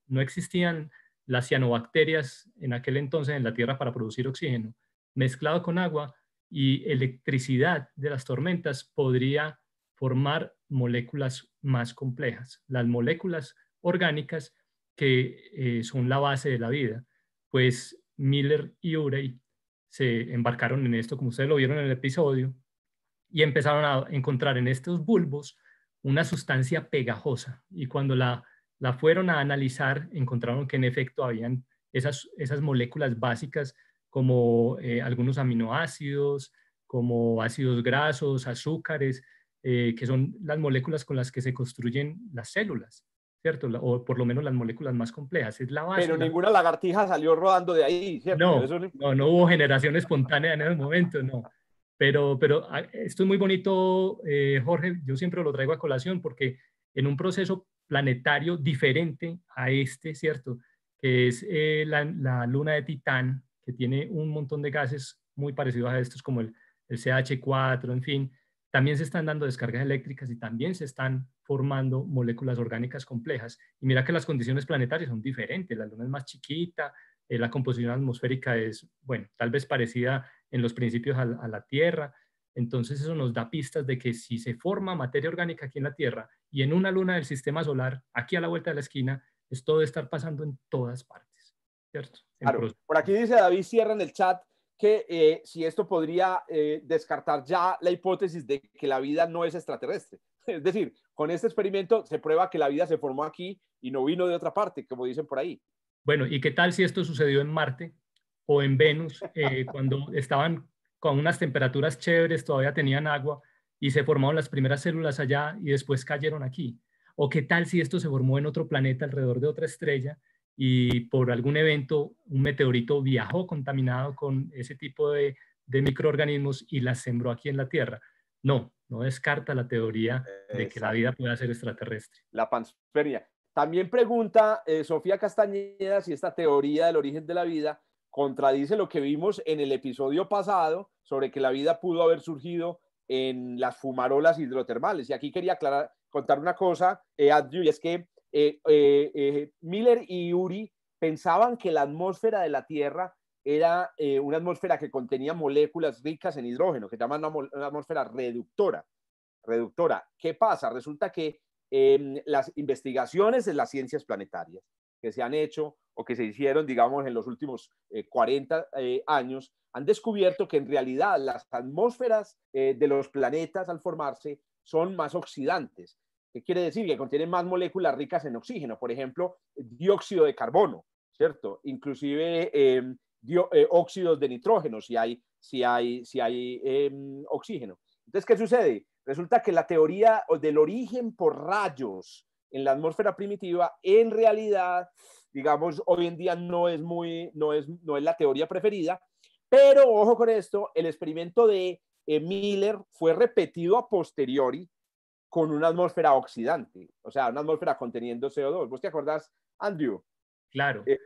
No existían las cianobacterias en aquel entonces en la Tierra para producir oxígeno, mezclado con agua y electricidad de las tormentas podría formar moléculas más complejas, las moléculas orgánicas que eh, son la base de la vida. Pues Miller y Urey se embarcaron en esto, como ustedes lo vieron en el episodio, y empezaron a encontrar en estos bulbos una sustancia pegajosa. Y cuando la la fueron a analizar, encontraron que en efecto habían esas, esas moléculas básicas como eh, algunos aminoácidos, como ácidos grasos, azúcares, eh, que son las moléculas con las que se construyen las células, ¿cierto? o por lo menos las moléculas más complejas, es la base. Pero ninguna lagartija salió rodando de ahí, ¿cierto? No, no, no, hubo generación espontánea en ese momento, no. Pero, pero ah, esto es muy bonito, eh, Jorge, yo siempre lo traigo a colación porque en un proceso planetario diferente a este, ¿cierto? Que es eh, la, luna de Titán, que tiene un montón de gases muy parecidos a estos, como el, CH4, en fin. También se están dando descargas eléctricas y también se están formando moléculas orgánicas complejas. Y mira que las condiciones planetarias son diferentes. La luna es más chiquita, eh, la composición atmosférica es, bueno, tal vez parecida en los principios a la Tierra, entonces eso nos da pistas de que si se forma materia orgánica aquí en la Tierra y en una luna del sistema solar, aquí a la vuelta de la esquina, esto debe estar pasando en todas partes, ¿cierto? Por aquí dice David Sierra en el chat que eh, si esto podría eh, descartar ya la hipótesis de que la vida no es extraterrestre. Es decir, con este experimento se prueba que la vida se formó aquí y no vino de otra parte, como dicen por ahí. Bueno, ¿y qué tal si esto sucedió en Marte o en Venus, eh, cuando estaban con unas temperaturas chéveres, todavía tenían agua y se formaron las primeras células allá y después cayeron aquí. ¿O qué tal si esto se formó en otro planeta alrededor de otra estrella y por algún evento un meteorito viajó contaminado con ese tipo de, microorganismos y las sembró aquí en la Tierra? No, no descarta la teoría de que la vida pueda ser extraterrestre. La panspermia. También pregunta eh, Sofía Castañeda si esta teoría del origen de la vida contradice lo que vimos en el episodio pasado sobre que la vida pudo haber surgido en las fumarolas hidrotermales. Y aquí quería aclarar, contar una cosa, eh, y es que eh, eh, Miller y Uri pensaban que la atmósfera de la Tierra era una atmósfera que contenía moléculas ricas en hidrógeno, que llaman una, atmósfera reductora. Reductora. ¿Qué pasa? Resulta que em, las investigaciones en las ciencias planetarias que se han hecho o que se hicieron, digamos, en los últimos 40 eh, eh, años, han descubierto que en realidad las atmósferas eh, de los planetas al formarse son más oxidantes. ¿Qué quiere decir? Que contienen más moléculas ricas en oxígeno, por ejemplo, dióxido de carbono, ¿cierto? Inclusive em, óxidos de nitrógeno, si hay, si hay, si hay em, oxígeno. Entonces, ¿qué sucede? Resulta que la teoría del origen por rayos en la atmósfera primitiva, en realidad, digamos, hoy en día no es, muy, no es, no es la teoría preferida, pero ojo con esto, el experimento de eh, Miller fue repetido a posteriori con una atmósfera oxidante, o sea, una atmósfera conteniendo CO2. ¿Vos te acordás, Andrew? Claro. Eh,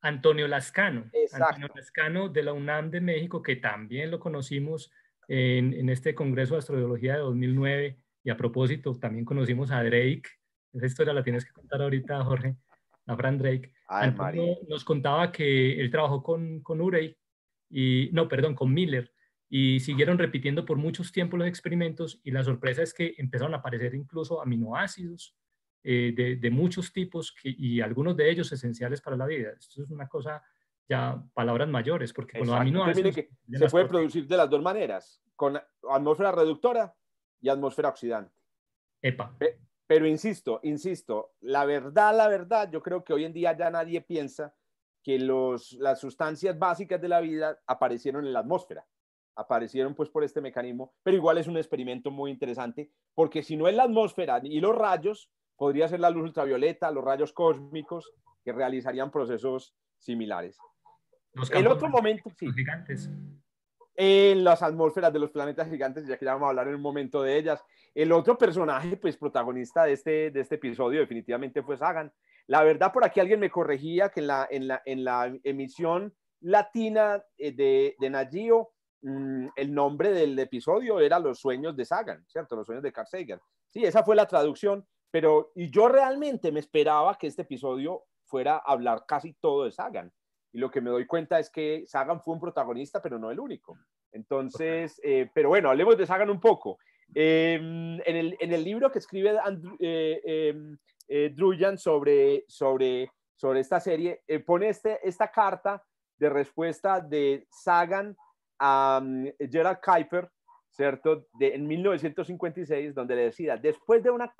Antonio Lascano. Antonio Lascano de la UNAM de México, que también lo conocimos en, en este Congreso de Astrobiología de 2009. Y a propósito, también conocimos a Drake esa historia la tienes que contar ahorita, Jorge, a Fran Drake. nos contaba que él trabajó con, con y, no, perdón, con Miller, y siguieron repitiendo por muchos tiempos los experimentos y la sorpresa es que empezaron a aparecer incluso aminoácidos eh, de, muchos tipos y algunos de ellos esenciales para la vida. Esto es una cosa ya palabras mayores, porque los aminoácidos... se puede producir de las dos maneras, con atmósfera reductora y atmósfera oxidante. Epa. Pero insisto, insisto, la verdad, la verdad, yo creo que hoy en día ya nadie piensa que las sustancias básicas de la vida aparecieron en la atmósfera, aparecieron pues por este mecanismo, pero igual es un experimento muy interesante, porque si no es la atmósfera y los rayos, podría ser la luz ultravioleta, los rayos cósmicos, que realizarían procesos similares. en el otro momento, sí. Gigantes en las atmósferas de los planetas gigantes, ya que ya vamos a hablar en un momento de ellas. El otro personaje, pues protagonista de este, de este episodio definitivamente fue Sagan. La verdad, por aquí alguien me corregía que en la, la, emisión latina eh, de, de Nagio, mm, el nombre del episodio era Los sueños de Sagan, ¿cierto? Los sueños de Carl Sagan. Sí, esa fue la traducción, pero y yo realmente me esperaba que este episodio fuera a hablar casi todo de Sagan. Y lo que me doy cuenta es que Sagan fue un protagonista, pero no el único. Entonces, eh, pero bueno, hablemos de Sagan un poco. Em, en, el, en, el, libro que escribe Andrew, eh, em, eh, Druyan sobre, sobre, sobre esta serie, pone este, esta carta de respuesta de Sagan a mm, Gerald Kuiper, ¿cierto? De, en 1956, donde le decía, después de una,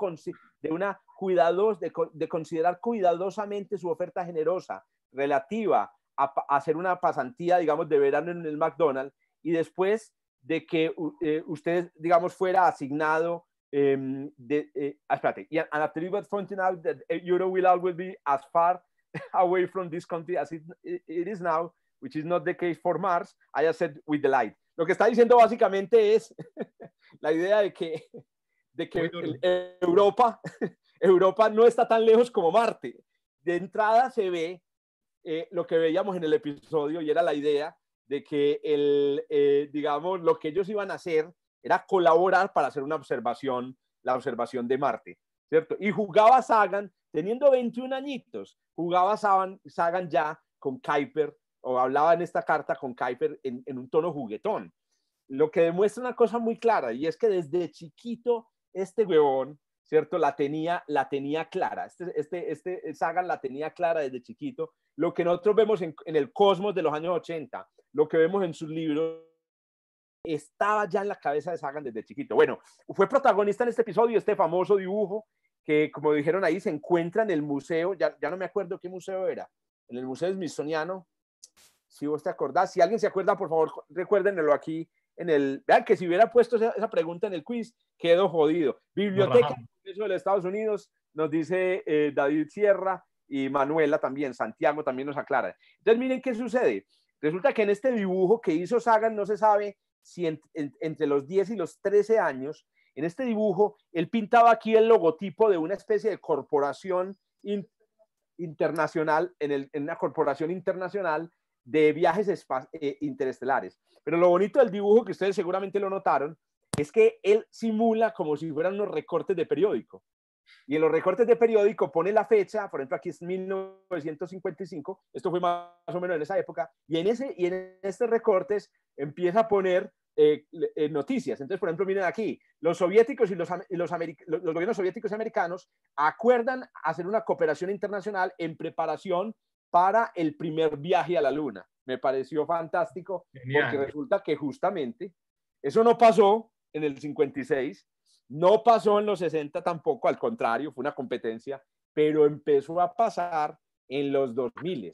de una cuidados, de, de, considerar cuidadosamente su oferta generosa, relativa, a, hacer una pasantía, digamos, de verano en el McDonald's y después de que eh, usted, digamos, fuera asignado em, eh, de, ah, espérate, and after you pointing out that eh, Euro will always be as far away from this country as it, is now, which is not the case for Mars, I said with the light. Lo que está diciendo básicamente es la idea de que, de que Europa, Europa no está tan lejos como Marte. De entrada se ve eh, lo que veíamos en el episodio y era la idea de que, el, eh, digamos, lo que ellos iban a hacer era colaborar para hacer una observación, la observación de Marte, ¿cierto? Y jugaba Sagan, teniendo 21 añitos, jugaba Sagan, ya con Kuiper, o hablaba en esta carta con Kuiper en, en un tono juguetón, lo que demuestra una cosa muy clara, y es que desde chiquito este huevón ¿cierto? La tenía, la tenía clara. Este, este, este Sagan la tenía clara desde chiquito. Lo que nosotros vemos en, el cosmos de los años 80, lo que vemos en sus libros, estaba ya en la cabeza de Sagan desde chiquito. Bueno, fue protagonista en este episodio este famoso dibujo que, como dijeron ahí, se encuentra en el museo, ya, ya no me acuerdo qué museo era, en el Museo Smithsoniano. Si vos te acordás, si alguien se acuerda, por favor, recuérdenlo aquí en el, vean que si hubiera puesto esa, pregunta en el quiz, quedó jodido. Biblioteca del de los Estados Unidos, nos dice eh, David Sierra y Manuela también, Santiago también nos aclara. Entonces miren qué sucede. Resulta que en este dibujo que hizo Sagan no se sabe si entre los 10 y los 13 años, en este dibujo, él pintaba aquí el logotipo de una especie de corporación internacional, en, en, una corporación internacional de viajes eh, interestelares. Pero lo bonito del dibujo, que ustedes seguramente lo notaron, es que él simula como si fueran unos recortes de periódico. Y en los recortes de periódico pone la fecha, por ejemplo, aquí es 1955, esto fue más o menos en esa época, y en, ese, y en estos recortes empieza a poner eh, eh, noticias. Entonces, por ejemplo, miren aquí, los soviéticos y los, los, los, gobiernos soviéticos y americanos acuerdan hacer una cooperación internacional en preparación para el primer viaje a la Luna. Me pareció fantástico porque resulta que justamente eso no pasó en el 56, no pasó en los 60 tampoco, al contrario, fue una competencia, pero empezó a pasar en los 2000,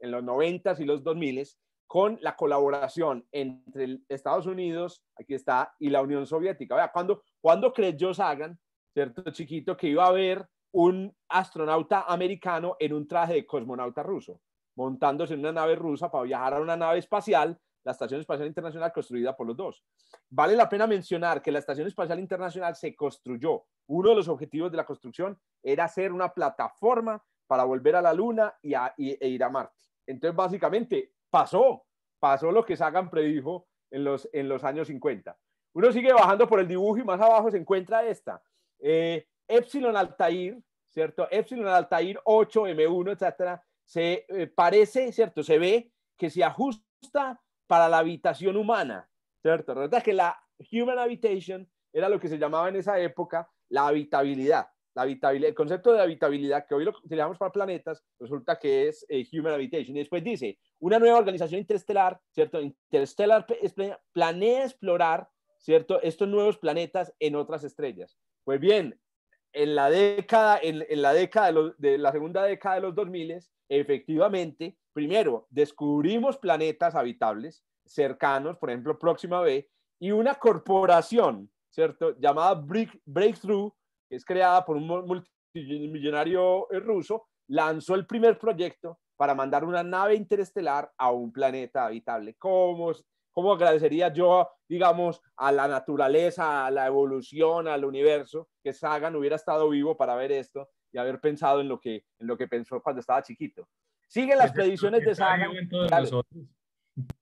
en los 90 y los 2000, con la colaboración entre Estados Unidos, aquí está, y la Unión Soviética. Vea, cuando, cuando creyó Sagan, cierto chiquito, que iba a haber un astronauta americano en un traje de cosmonauta ruso, montándose en una nave rusa para viajar a una nave espacial, la Estación Espacial Internacional construida por los dos. Vale la pena mencionar que la Estación Espacial Internacional se construyó. Uno de los objetivos de la construcción era ser una plataforma para volver a la Luna y, e ir a Marte. Entonces, básicamente, pasó, pasó lo que Sagan predijo en los, en los años 50. Uno sigue bajando por el dibujo y más abajo se encuentra esta. Eh, Epsilon Altair, ¿cierto? Epsilon Altair 8, M1, etcétera, se eh, parece, ¿cierto? Se ve que se ajusta para la habitación humana, ¿cierto? Resulta que la human habitation era lo que se llamaba en esa época la habitabilidad. La habitabilidad, el concepto de habitabilidad que hoy lo utilizamos para planetas, resulta que es eh, Human Habitation. Y después dice, una nueva organización interestelar, ¿cierto? Interstellar planea explorar, ¿cierto? Estos nuevos planetas en otras estrellas. Pues bien, en la década, en, la década de, la segunda década de los 2000, efectivamente, primero, descubrimos planetas habitables cercanos, por ejemplo, Próxima B, y una corporación, ¿cierto?, llamada Breakthrough, que es creada por un multimillonario eh, ruso, lanzó el primer proyecto para mandar una nave interestelar a un planeta habitable. ¿Cómo ¿Cómo agradecería yo, digamos, a la naturaleza, a la evolución, al universo, que Sagan hubiera estado vivo para ver esto y haber pensado en lo que, en lo que pensó cuando estaba chiquito? Sigue las predicciones de Sagan.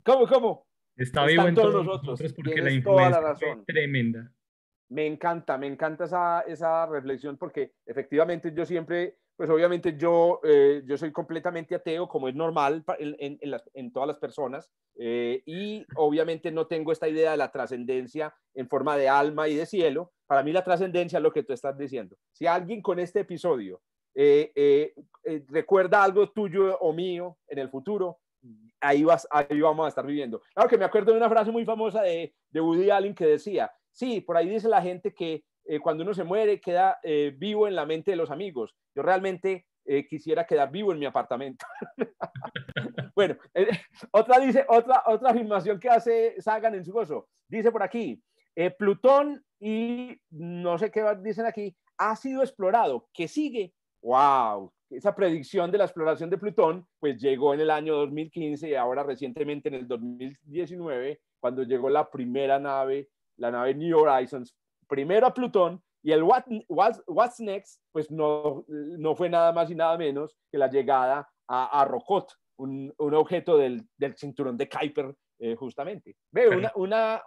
¿Cómo, cómo? Está vivo en todos, nosotros, porque la influencia toda la tremenda. Me encanta, me encanta esa, esa reflexión porque efectivamente yo siempre pues obviamente yo, eh, yo soy completamente ateo, como es normal en, todas las personas, eh, y obviamente no tengo esta idea de la trascendencia en forma de alma y de cielo. Para mí la trascendencia es lo que tú estás diciendo. Si alguien con este episodio eh, recuerda algo tuyo o mío en el futuro, ahí, vas, ahí vamos a estar viviendo. Claro que me acuerdo de una frase muy famosa de, de Woody Allen que decía, sí, por ahí dice la gente que eh, cuando uno se muere, queda eh, vivo en la mente de los amigos. Yo realmente eh, quisiera quedar vivo en mi apartamento. bueno, otra, dice, otra, otra afirmación que hace Sagan en su gozo. Dice por aquí, Plutón y no sé qué dicen aquí, ha sido explorado. ¿Qué sigue? ¡Wow! Esa predicción de la exploración de Plutón, pues llegó en el año 2015 y ahora recientemente en el 2019, cuando llegó la primera nave, la nave New Horizons, primero a Plutón y el What's Next, pues no, fue nada más y nada menos que la llegada a, Rocot, un, objeto del, cinturón de Kuiper, eh, justamente. Veo una,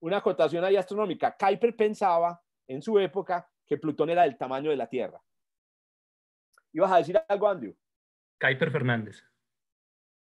una, acotación ahí astronómica. Kuiper pensaba en su época que Plutón era del tamaño de la Tierra. ¿Ibas a decir algo, Andrew? Kuiper Fernández.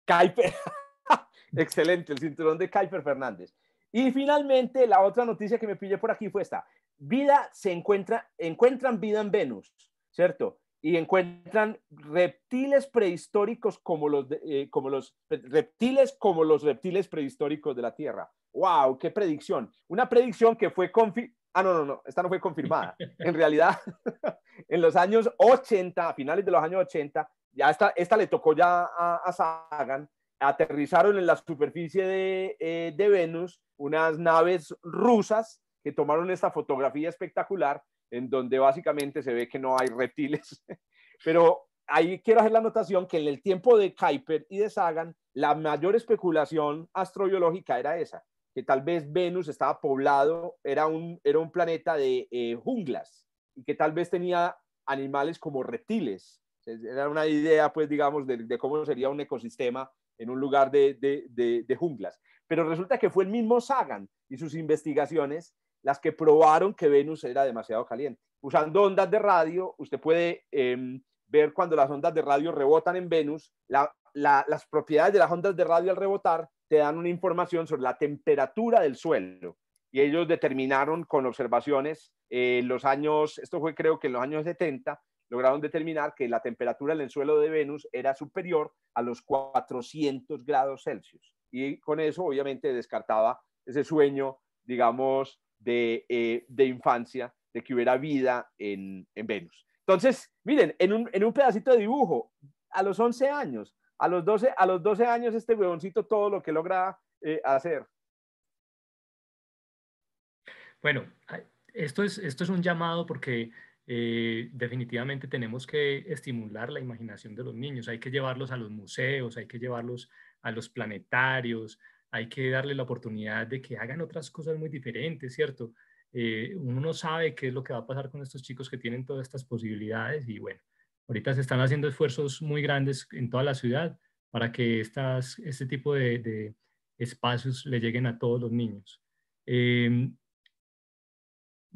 Kuiper. Excelente, el cinturón de Kuiper Fernández. Y finalmente, la otra noticia que me pillé por aquí fue esta. Vida se encuentra, encuentran vida en Venus, ¿cierto? Y encuentran reptiles prehistóricos como los, eh, como los reptiles como los reptiles prehistóricos de la Tierra. ¡Wow! ¡Qué predicción! Una predicción que fue confi Ah, no, no, no, esta no fue confirmada. En realidad, en los años 80, a finales de los años 80, ya esta, esta le tocó ya a, a Sagan, aterrizaron en la superficie eh, de, Venus unas naves rusas que tomaron esta fotografía espectacular en donde básicamente se ve que no hay reptiles. Pero ahí quiero hacer la anotación que en el tiempo de Kuiper y de Sagan, la mayor especulación astrobiológica era esa, que tal vez Venus estaba poblado, era un, era un planeta de eh, junglas y que tal vez tenía animales como reptiles. Era una idea, pues, digamos, de, de cómo sería un ecosistema en un lugar de, de, junglas. Pero resulta que fue el mismo Sagan y sus investigaciones las que probaron que Venus era demasiado caliente. Usando ondas de radio, usted puede em, ver cuando las ondas de radio rebotan en Venus, las propiedades de las ondas de radio al rebotar te dan una información sobre la temperatura del suelo. Y ellos determinaron con observaciones eh, los años, esto fue creo que en los años 70, lograron determinar que la temperatura en el suelo de Venus era superior a los 400 grados Celsius. Y con eso, obviamente, descartaba ese sueño, digamos, de, eh, de infancia, de que hubiera vida en, en Venus. Entonces, miren, en un, en un, pedacito de dibujo, a los 11 años, a los 12, a los 12 años, este huevoncito todo lo que logra eh, hacer. Bueno, esto es, esto es un llamado porque eh, definitivamente tenemos que estimular la imaginación de los niños, hay que llevarlos a los museos, hay que llevarlos a los planetarios, hay que darle la oportunidad de que hagan otras cosas muy diferentes, ¿cierto? Eh, uno no sabe qué es lo que va a pasar con estos chicos que tienen todas estas posibilidades y bueno, ahorita se están haciendo esfuerzos muy grandes en toda la ciudad para que estas, este tipo de, espacios le lleguen a todos los niños. Em,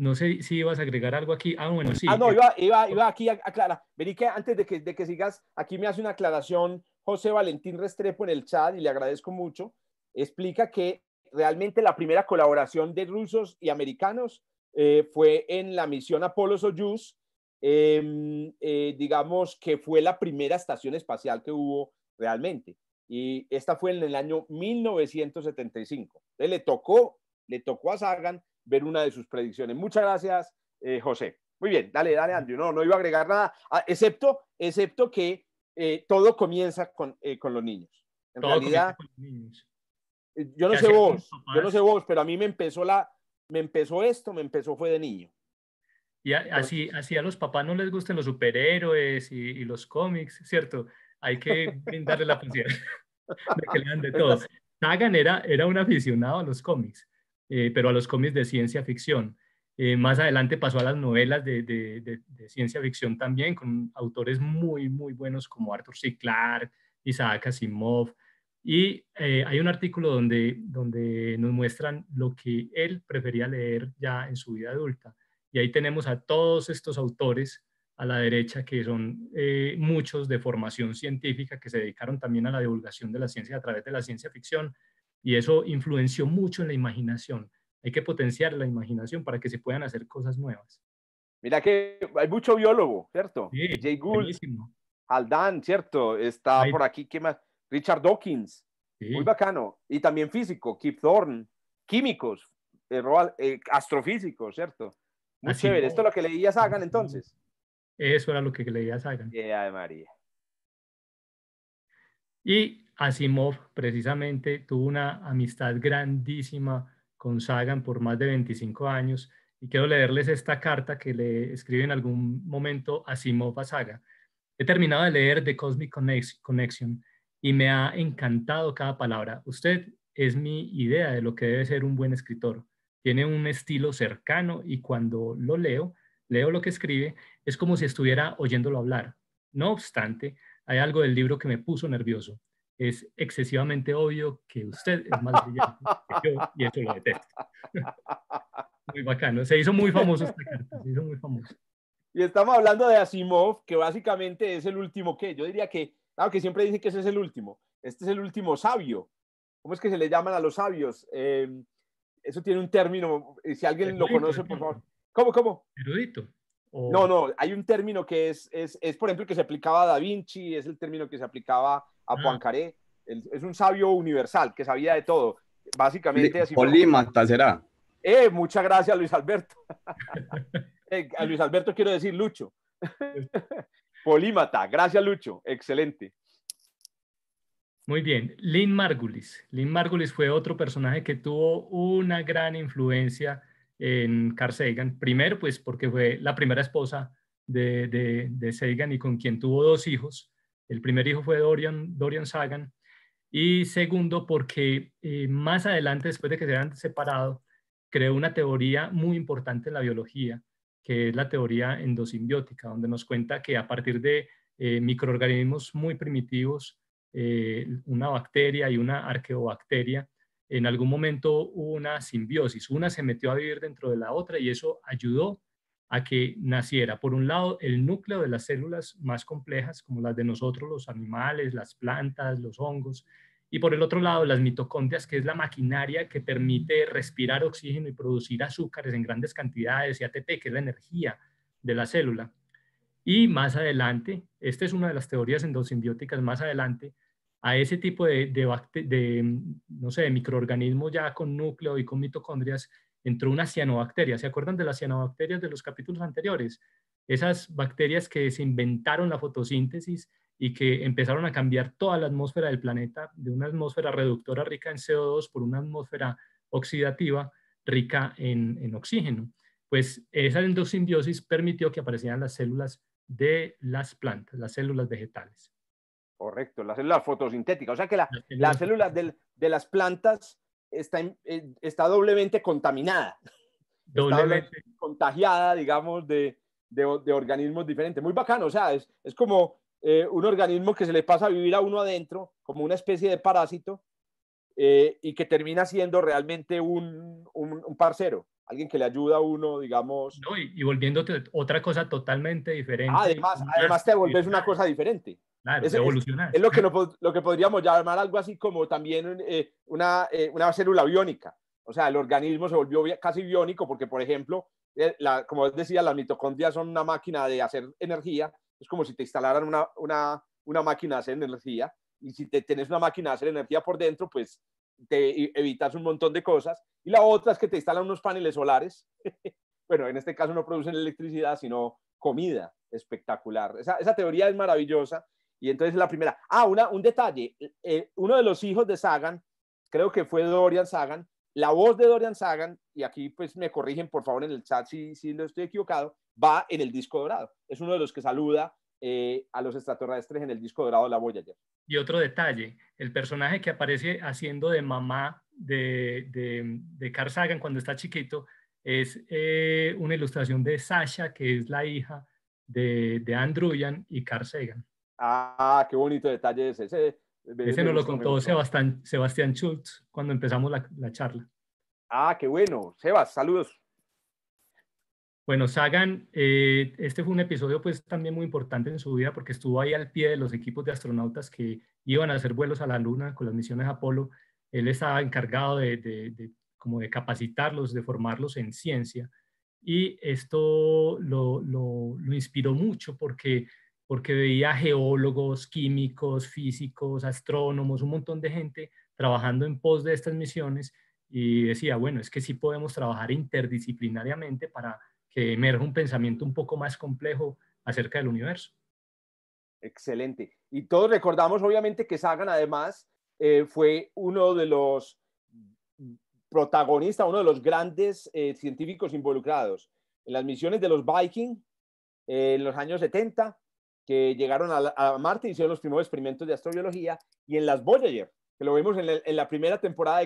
no sé si ibas a agregar algo aquí. Ah, bueno, sí. Ah, no, eh, iba, iba, iba aquí a aclarar. Vení que antes de que, de que sigas, aquí me hace una aclaración José Valentín Restrepo en el chat y le agradezco mucho. Explica que realmente la primera colaboración de rusos y americanos eh, fue en la misión Apolo Soyuz, em, eh, digamos que fue la primera estación espacial que hubo realmente. Y esta fue en el año 1975. Entonces le tocó, le tocó a Sagan ver una de sus predicciones. Muchas gracias, eh, José. Muy bien, dale, dale, Andrew. No, no iba a agregar nada, ah, excepto, excepto que todo comienza con, los niños. En eh, realidad, yo no sé vos, yo no sé vos, pero a mí me empezó, la, me empezó esto, me empezó fue de niño. Y así, así a los papás no les gustan los superhéroes y, los cómics, ¿cierto? Hay que brindarle la función de que lean de todo. Sagan era, era un aficionado a los cómics eh, pero a los cómics de ciencia ficción. Eh, más adelante pasó a las novelas de, ciencia ficción también, con autores muy, muy buenos como Arthur C. Clarke, Isaac Asimov. Y eh, hay un artículo donde, donde nos muestran lo que él prefería leer ya en su vida adulta. Y ahí tenemos a todos estos autores a la derecha, que son muchos de formación científica, que se dedicaron también a la divulgación de la ciencia a través de la ciencia ficción, y eso influenció mucho en la imaginación. Hay que potenciar la imaginación para que se puedan hacer cosas nuevas. Mira que hay mucho biólogo, ¿cierto? Sí, Jay Gould, Aldan, ¿cierto? Está por aquí, ¿qué más? Richard Dawkins, muy bacano. Y también físico, Keith Thorne, químicos, eh, eh, astrofísicos, ¿cierto? Muy ah, chévere. ¿Esto es lo que leía hagan entonces? Eso era lo que leía Agan. Yeah, María. Y Asimov precisamente tuvo una amistad grandísima con Sagan por más de 25 años y quiero leerles esta carta que le escribe en algún momento Asimov a Sagan. He terminado de leer The Cosmic Connection y me ha encantado cada palabra. Usted es mi idea de lo que debe ser un buen escritor. Tiene un estilo cercano y cuando lo leo, leo lo que escribe, es como si estuviera oyéndolo hablar. No obstante, hay algo del libro que me puso nervioso es excesivamente obvio que usted es más brillante que yo y eso lo detesto. muy bacano. Se hizo muy famoso esta carta, se hizo muy famoso. Y estamos hablando de Asimov, que básicamente es el último que, yo diría que, claro que siempre dicen que ese es el último, este es el último sabio. ¿Cómo es que se le llaman a los sabios? Em, eso tiene un término, eh, si alguien lo conoce, por favor. ¿Cómo, cómo? Erudito. No, no, hay un término que es, es, es, por ejemplo, que se aplicaba a Da Vinci, es el término que se aplicaba a Poincaré. Mm. es un sabio universal que sabía de todo. Básicamente así. Polímata será. Eh, muchas gracias, Luis Alberto. Eh, a Luis Alberto quiero decir Lucho. Polímata, gracias Lucho, excelente. Muy bien, Lynn Margulis. Lynn Margulis fue otro personaje que tuvo una gran influencia en Carl Sagan. Primero, pues porque fue la primera esposa de, de, de Sagan y con quien tuvo dos hijos. El primer hijo fue Dorian, Dorian Sagan. Y segundo, porque eh, más adelante, después de que se habían separado, creó una teoría muy importante en la biología, que es la teoría endosimbiótica, donde nos cuenta que a partir de eh, microorganismos muy primitivos, eh, una bacteria y una arqueobacteria, en algún momento hubo una simbiosis, una se metió a vivir dentro de la otra y eso ayudó a que naciera, por un lado, el núcleo de las células más complejas, como las de nosotros, los animales, las plantas, los hongos, y por el otro lado, las mitocondrias, que es la maquinaria que permite respirar oxígeno y producir azúcares en grandes cantidades, y ATP, que es la energía de la célula. Y más adelante, esta es una de las teorías endosimbióticas, más adelante, a ese tipo de, de, de, no sé, de microorganismos ya con núcleo y con mitocondrias, entró una cianobacteria. ¿Se acuerdan de las cianobacterias de los capítulos anteriores? Esas bacterias que se inventaron la fotosíntesis y que empezaron a cambiar toda la atmósfera del planeta, de una atmósfera reductora rica en CO2 por una atmósfera oxidativa rica en, oxígeno. Pues esa endosimbiosis permitió que aparecieran las células de las plantas, las células vegetales. Correcto, las células fotosintéticas. O sea que las células, de las plantas está, eh, está doblemente contaminada. Doblemente. contagiada, digamos, de, de, de, organismos diferentes. Muy bacano, o sea, es, es como eh, un organismo que se le pasa a vivir a uno adentro, como una especie de parásito, eh, y que termina siendo realmente un, un, parcero, alguien que le ayuda a uno, digamos. y, y volviéndote otra cosa totalmente diferente. Además, además te volvés una cosa diferente es, lo, que lo que podríamos llamar algo así como también eh, una, eh, una célula biónica. O sea, el organismo se volvió casi biónico porque, por ejemplo, eh, como decía, las mitocondrias son una máquina de hacer energía. Es como si te instalaran una, una, una máquina de hacer energía. Y si te, tienes una máquina de hacer energía por dentro, pues te e, evitas un montón de cosas. Y la otra es que te instalan unos paneles solares. bueno, en este caso no producen electricidad, sino comida. Espectacular. Esa, esa teoría es maravillosa. Y entonces la primera, ah, una, un detalle, eh, uno de los hijos de Sagan, creo que fue Dorian Sagan, la voz de Dorian Sagan, y aquí pues me corrigen por favor en el chat si, si lo estoy equivocado, va en el disco dorado. Es uno de los que saluda eh, a los extraterrestres en el disco dorado de la Voyager. Y otro detalle, el personaje que aparece haciendo de mamá de, de, Carl Sagan cuando está chiquito es eh, una ilustración de Sasha, que es la hija de, de Andruyan y Carl Sagan. Ah, qué bonito detalle ese. Ese, eh, nos lo contó Sebastián, Sebastián Schultz cuando empezamos la, charla. Ah, qué bueno. Sebas, saludos. Bueno, Sagan, eh, este fue un episodio pues también muy importante en su vida porque estuvo ahí al pie de los equipos de astronautas que iban a hacer vuelos a la Luna con las misiones Apolo. Él estaba encargado de, como de capacitarlos, de formarlos en ciencia. Y esto lo inspiró mucho porque porque veía geólogos, químicos, físicos, astrónomos, un montón de gente trabajando en pos de estas misiones y decía, bueno, es que sí podemos trabajar interdisciplinariamente para que emerja un pensamiento un poco más complejo acerca del universo. Excelente. Y todos recordamos, obviamente, que Sagan, además, eh, fue uno de los protagonistas, uno de los grandes eh, científicos involucrados en las misiones de los Viking eh, en los años 70, que llegaron a, Marte y hicieron los primeros experimentos de astrobiología, y en las Voyager, que lo vemos en, la primera temporada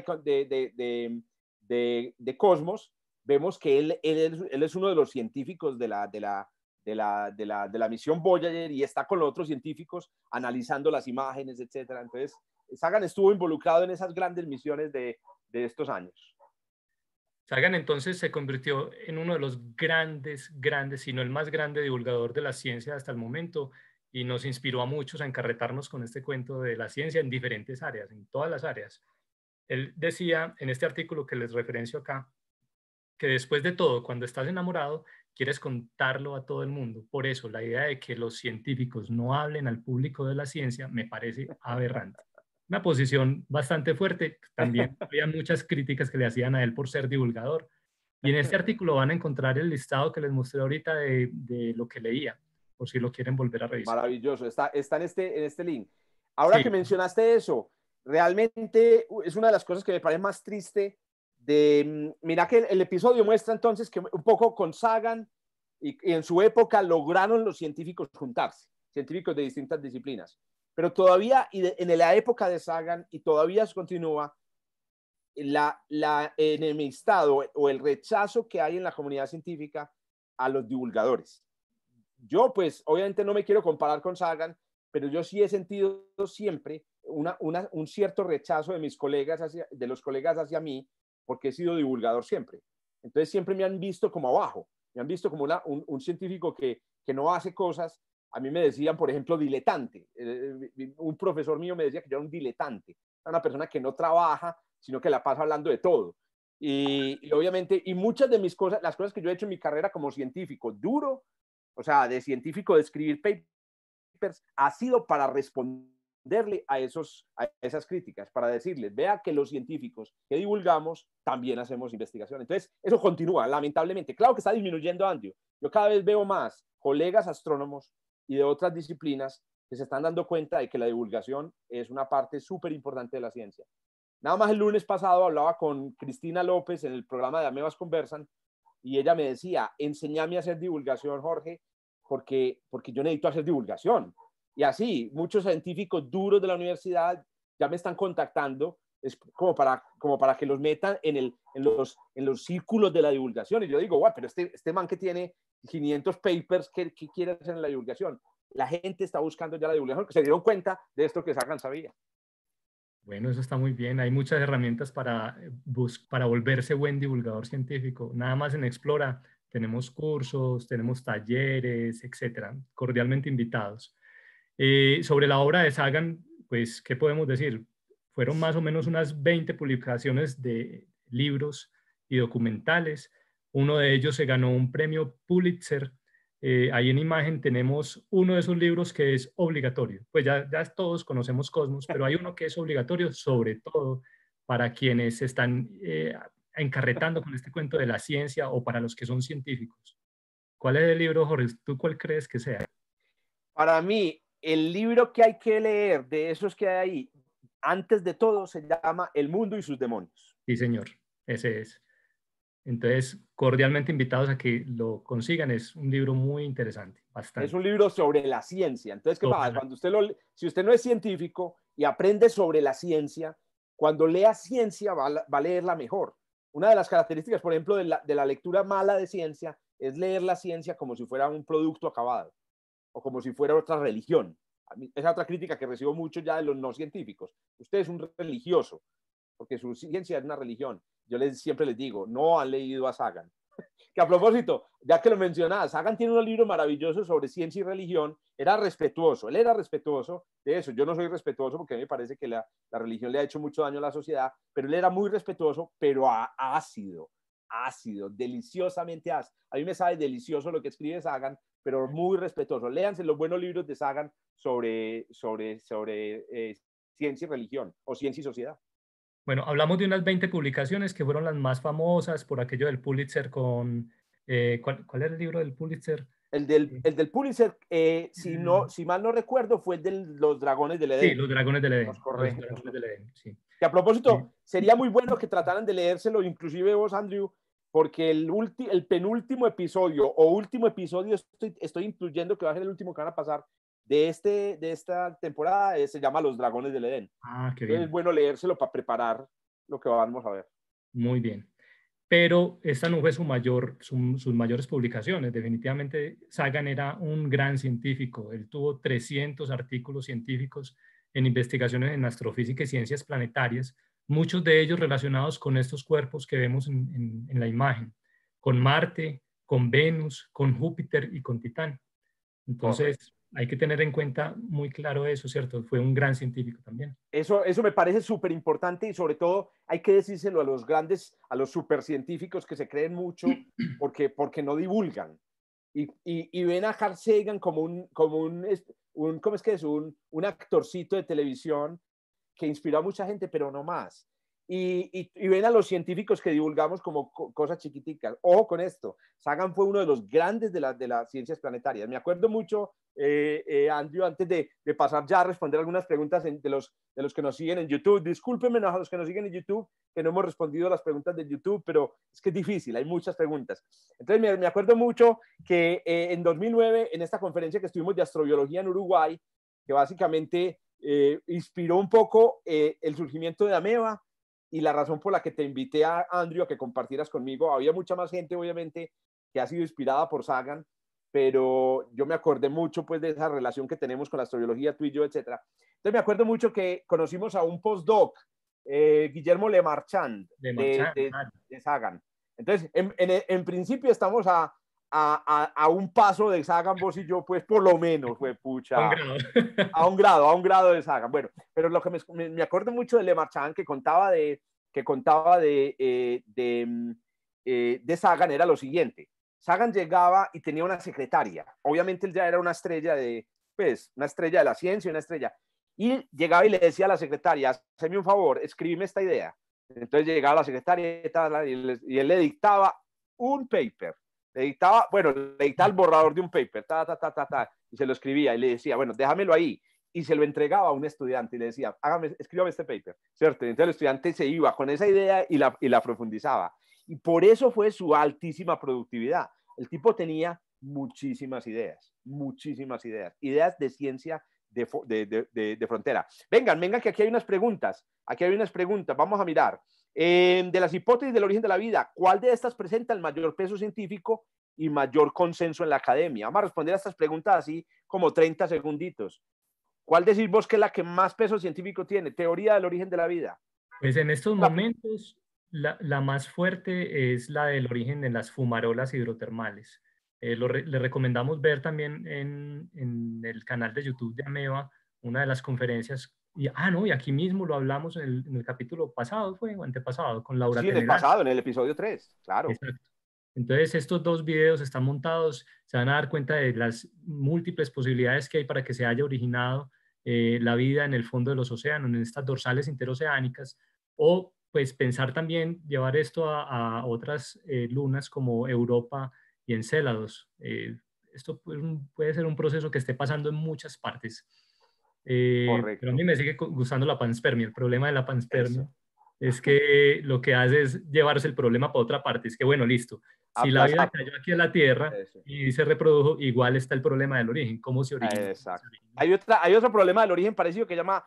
de, Cosmos, vemos que él, él, es uno de los científicos de la, de la, misión Voyager y está con otros científicos analizando las imágenes, etc. Entonces, Sagan estuvo involucrado en esas grandes misiones de, de estos años. Sagan entonces se convirtió en uno de los grandes, grandes, si no el más grande divulgador de la ciencia hasta el momento y nos inspiró a muchos a encarretarnos con este cuento de la ciencia en diferentes áreas, en todas las áreas. Él decía en este artículo que les referencio acá, que después de todo, cuando estás enamorado, quieres contarlo a todo el mundo. Por eso la idea de que los científicos no hablen al público de la ciencia me parece aberrante una posición bastante fuerte. También había muchas críticas que le hacían a él por ser divulgador. Y en este artículo van a encontrar el listado que les mostré ahorita de, de lo que leía, por si lo quieren volver a revisar. Maravilloso, está, está en, este, en este link. Ahora que mencionaste eso, realmente uh, es una de las cosas que me parece más triste de, mm, mira que el, episodio muestra entonces que un poco con Sagan y en su época lograron los científicos juntarse, científicos de distintas disciplinas pero todavía en la época de Sagan y todavía se continúa la, la enemistad o, el rechazo que hay en la comunidad científica a los divulgadores. Yo pues obviamente no me quiero comparar con Sagan, pero yo sí he sentido siempre un cierto rechazo de mis colegas, hacia, de los colegas hacia mí, porque he sido divulgador siempre. Entonces siempre me han visto como abajo, me han visto como un, científico que, que no hace cosas a mí me decían, por ejemplo, diletante. Eh, eh, un profesor mío me decía que yo era un diletante, una persona que no trabaja, sino que la pasa hablando de todo. Y, obviamente, y muchas de mis cosas, las cosas que yo he hecho en mi carrera como científico duro, o sea, de científico de escribir papers, ha sido para responderle a, esos, a esas críticas, para decirles, vea que los científicos que divulgamos también hacemos investigación. Entonces, eso continúa, lamentablemente. Claro que está disminuyendo, Andrew. Yo cada vez veo más colegas astrónomos y de otras disciplinas que se están dando cuenta de que la divulgación es una parte súper importante de la ciencia. Nada más el lunes pasado hablaba con Cristina López en el programa de Amebas Conversan y ella me decía, enséñame a hacer divulgación, Jorge, porque, porque yo necesito hacer divulgación. Y así, muchos científicos duros de la universidad ya me están contactando es como para, como para que los metan en, el, en, los, en los círculos de la divulgación. Y yo digo, guau, pero este, este man que tiene 500 papers que, que quieras en la divulgación. La gente está buscando ya la divulgación, que se dieron cuenta de esto que Sagan sabía. Bueno, eso está muy bien. Hay muchas herramientas para, eh, para volverse buen divulgador científico. Nada más en Explora tenemos cursos, tenemos talleres, etcétera. Cordialmente invitados. Eh, sobre la obra de Sagan, pues, ¿qué podemos decir? Fueron más o menos unas 20 publicaciones de libros y documentales uno de ellos se ganó un premio Pulitzer. Eh, ahí en imagen tenemos uno de esos libros que es obligatorio. Pues ya, todos conocemos Cosmos, pero hay uno que es obligatorio, sobre todo para quienes están eh, encarretando con este cuento de la ciencia o para los que son científicos. ¿Cuál es el libro, Jorge? ¿Tú cuál crees que sea? Para mí, el libro que hay que leer de esos que hay ahí, antes de todo, se llama El mundo y sus demonios. Sí, señor, ese es. Entonces, cordialmente invitados a que lo consigan. Es un libro muy interesante, bastante. Es un libro sobre la ciencia. Entonces, ¿qué pasa? Cuando usted lo, si usted no es científico y aprende sobre la ciencia, cuando lea ciencia va, a leerla mejor. Una de las características, por ejemplo, de la, lectura mala de ciencia es leer la ciencia como si fuera un producto acabado o como si fuera otra religión. Esa otra crítica que recibo mucho ya de los no científicos. Usted es un religioso, porque su ciencia es una religión yo les, siempre les digo, no han leído a Sagan. que a propósito, ya que lo mencionaba, Sagan tiene un libro maravilloso sobre ciencia y religión, era respetuoso, él era respetuoso de eso, yo no soy respetuoso porque me parece que la, religión le ha hecho mucho daño a la sociedad, pero él era muy respetuoso, pero ácido, ácido, deliciosamente ácido. A mí me sabe delicioso lo que escribe Sagan, pero muy respetuoso. Léanse los buenos libros de Sagan sobre, sobre, sobre eh, ciencia y religión o ciencia y sociedad. Bueno, hablamos de unas 20 publicaciones que fueron las más famosas por aquello del Pulitzer con... Eh, ¿cuál, es era el libro del Pulitzer? El del, eh. el del Pulitzer, eh, si, no, mm. si mal no recuerdo, fue el de Los Dragones de Edén. Sí, Los Dragones de Edén. Correcto. sí. Y a propósito, sería muy bueno que trataran de leérselo, inclusive vos, Andrew, porque el, el penúltimo episodio o último episodio, estoy, estoy incluyendo que va a ser el último que van a pasar, de, este, de esta temporada eh, se llama Los Dragones del Edén. Ah, qué Es bueno leérselo para preparar lo que vamos a ver. Muy bien. Pero esta no fue su mayor, sus mayores publicaciones. Definitivamente Sagan era un gran científico. Él tuvo 300 artículos científicos en investigaciones en astrofísica y ciencias planetarias, muchos de ellos relacionados con estos cuerpos que vemos en la imagen, con Marte, con Venus, con Júpiter y con Titán. Entonces, hay que tener en cuenta muy claro eso, ¿cierto? Fue un gran científico también. Eso, eso me parece súper importante y sobre todo hay que decírselo a los grandes, a los supercientíficos que se creen mucho porque, porque no divulgan. Y, y, ven a Carl Sagan como un, como un, un ¿cómo es que es? Un, un actorcito de televisión que inspiró a mucha gente, pero no más. Y, y, ven a los científicos que divulgamos como cosas chiquiticas. Ojo con esto, Sagan fue uno de los grandes de, la, de las ciencias planetarias. Me acuerdo mucho eh, eh, Andrew, antes de, pasar ya a responder algunas preguntas de, los, de los que nos siguen en YouTube. Discúlpenme a los que nos siguen en YouTube que no hemos respondido a las preguntas de YouTube, pero es que es difícil, hay muchas preguntas. Entonces me, me acuerdo mucho que eh, en 2009, en esta conferencia que estuvimos de astrobiología en Uruguay, que básicamente eh, inspiró un poco el surgimiento de Ameba y la razón por la que te invité a Andrew a que compartieras conmigo, había mucha más gente obviamente que ha sido inspirada por Sagan, pero yo me acordé mucho pues de esa relación que tenemos con la astrobiología, tú y yo, etcétera. Entonces me acuerdo mucho que conocimos a un postdoc, eh, Guillermo Lemarchand, de, Sagan. Entonces, en, principio estamos a, a, a, un paso de Sagan, vos y yo, pues por lo menos, fue pucha. A un grado. A un grado, de Sagan. Bueno, pero lo que me, me, acuerdo mucho de Lemarchand, que contaba de, que contaba de, eh, mm, eh, de Sagan, era lo siguiente Sagan llegaba y tenía una secretaria. Obviamente él ya era una estrella de, pues, una estrella de la ciencia, una estrella. Y llegaba y le decía a la secretaria, hazme un favor, escríbeme esta idea. Entonces llegaba la secretaria y, él le dictaba un paper. Le dictaba, bueno, le dictaba el borrador de un paper, ta, ta, ta, ta, ta, y se lo escribía y le decía, bueno, déjamelo ahí. Y se lo entregaba a un estudiante y le decía, hágame, escríbame este paper, ¿cierto? entonces el estudiante se iba con esa idea y la, y la profundizaba. Y por eso fue su altísima productividad. El tipo tenía muchísimas ideas, muchísimas ideas, ideas de ciencia de, frontera. Vengan, vengan, que aquí hay unas preguntas, aquí hay unas preguntas, vamos a mirar. Eh, de las hipótesis del origen de la vida, ¿cuál de estas presenta el mayor peso científico y mayor consenso en la academia? Vamos a responder a estas preguntas así como 30 segunditos. ¿Cuál decís vos que es la que más peso científico tiene? Teoría del origen de la vida. Pues en estos momentos la, más fuerte es la del origen de las fumarolas hidrotermales. Eh, le recomendamos ver también en, el canal de YouTube de Ameba una de las conferencias. Y, ah, no, y aquí mismo lo hablamos en el, capítulo pasado, fue o antepasado, con Laura Sí, en el pasado, en el episodio 3, claro. Entonces, estos dos videos están montados, se van a dar cuenta de las múltiples posibilidades que hay para que se haya originado eh, la vida en el fondo de los océanos, en estas dorsales interoceánicas, o pues pensar también llevar esto a, otras eh, lunas como Europa y Encélados. Eh, esto puede ser un proceso que esté pasando en muchas partes. Eh, pero a mí me sigue gustando la panspermia. El problema de la panspermia es que lo que hace es llevarse el problema para otra parte. Es que, bueno, listo. Si la vida cayó aquí en la Tierra y se reprodujo, igual está el problema del origen. ¿Cómo se origina? Exacto. Hay, hay otro problema del origen parecido que llama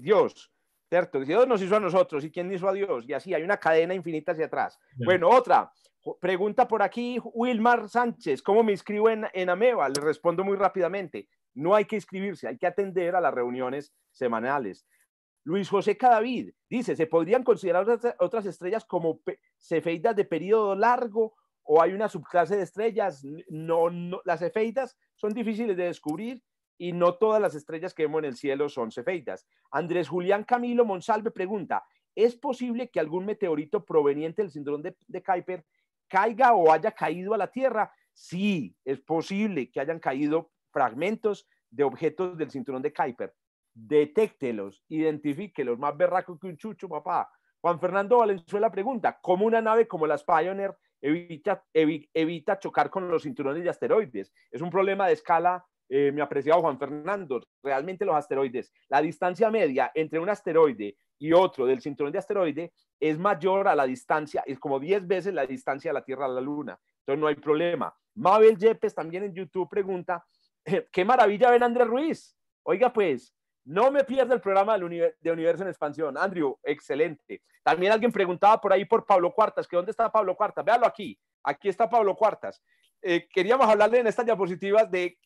Dios. ¿cierto? Dios nos hizo a nosotros y quién hizo a Dios. Y así hay una cadena infinita hacia atrás. Bueno, otra. Pregunta por aquí Wilmar Sánchez, ¿cómo me inscribo en, Ameba? Le respondo muy rápidamente. No hay que inscribirse, hay que atender a las reuniones semanales. Luis José Cadavid dice, ¿se podrían considerar otras estrellas como cefeidas de periodo largo o hay una subclase de estrellas? No, no, las cefeidas son difíciles de descubrir y no todas las estrellas que vemos en el cielo son cefeitas. Andrés Julián Camilo Monsalve pregunta, ¿es posible que algún meteorito proveniente del cinturón de, Kuiper caiga o haya caído a la Tierra? Sí, es posible que hayan caído fragmentos de objetos del cinturón de Kuiper. Detéctelos, identifíquelos, más berraco que un chucho, papá. Juan Fernando Valenzuela pregunta, ¿cómo una nave como las Pioneer evita, evita chocar con los cinturones de asteroides? Es un problema de escala eh, mi apreciado Juan Fernando, realmente los asteroides, la distancia media entre un asteroide y otro del cinturón de asteroide es mayor a la distancia, es como 10 veces la distancia de la Tierra a la Luna. Entonces no hay problema. Mabel Yepes también en YouTube pregunta, qué maravilla ven Andrés Ruiz. Oiga, pues, no me pierda el programa de Universo en Expansión. Andrew, excelente. También alguien preguntaba por ahí por Pablo Cuartas, que dónde está Pablo Cuartas. Véalo aquí. Aquí está Pablo Cuartas. Eh, queríamos hablarle en estas diapositivas de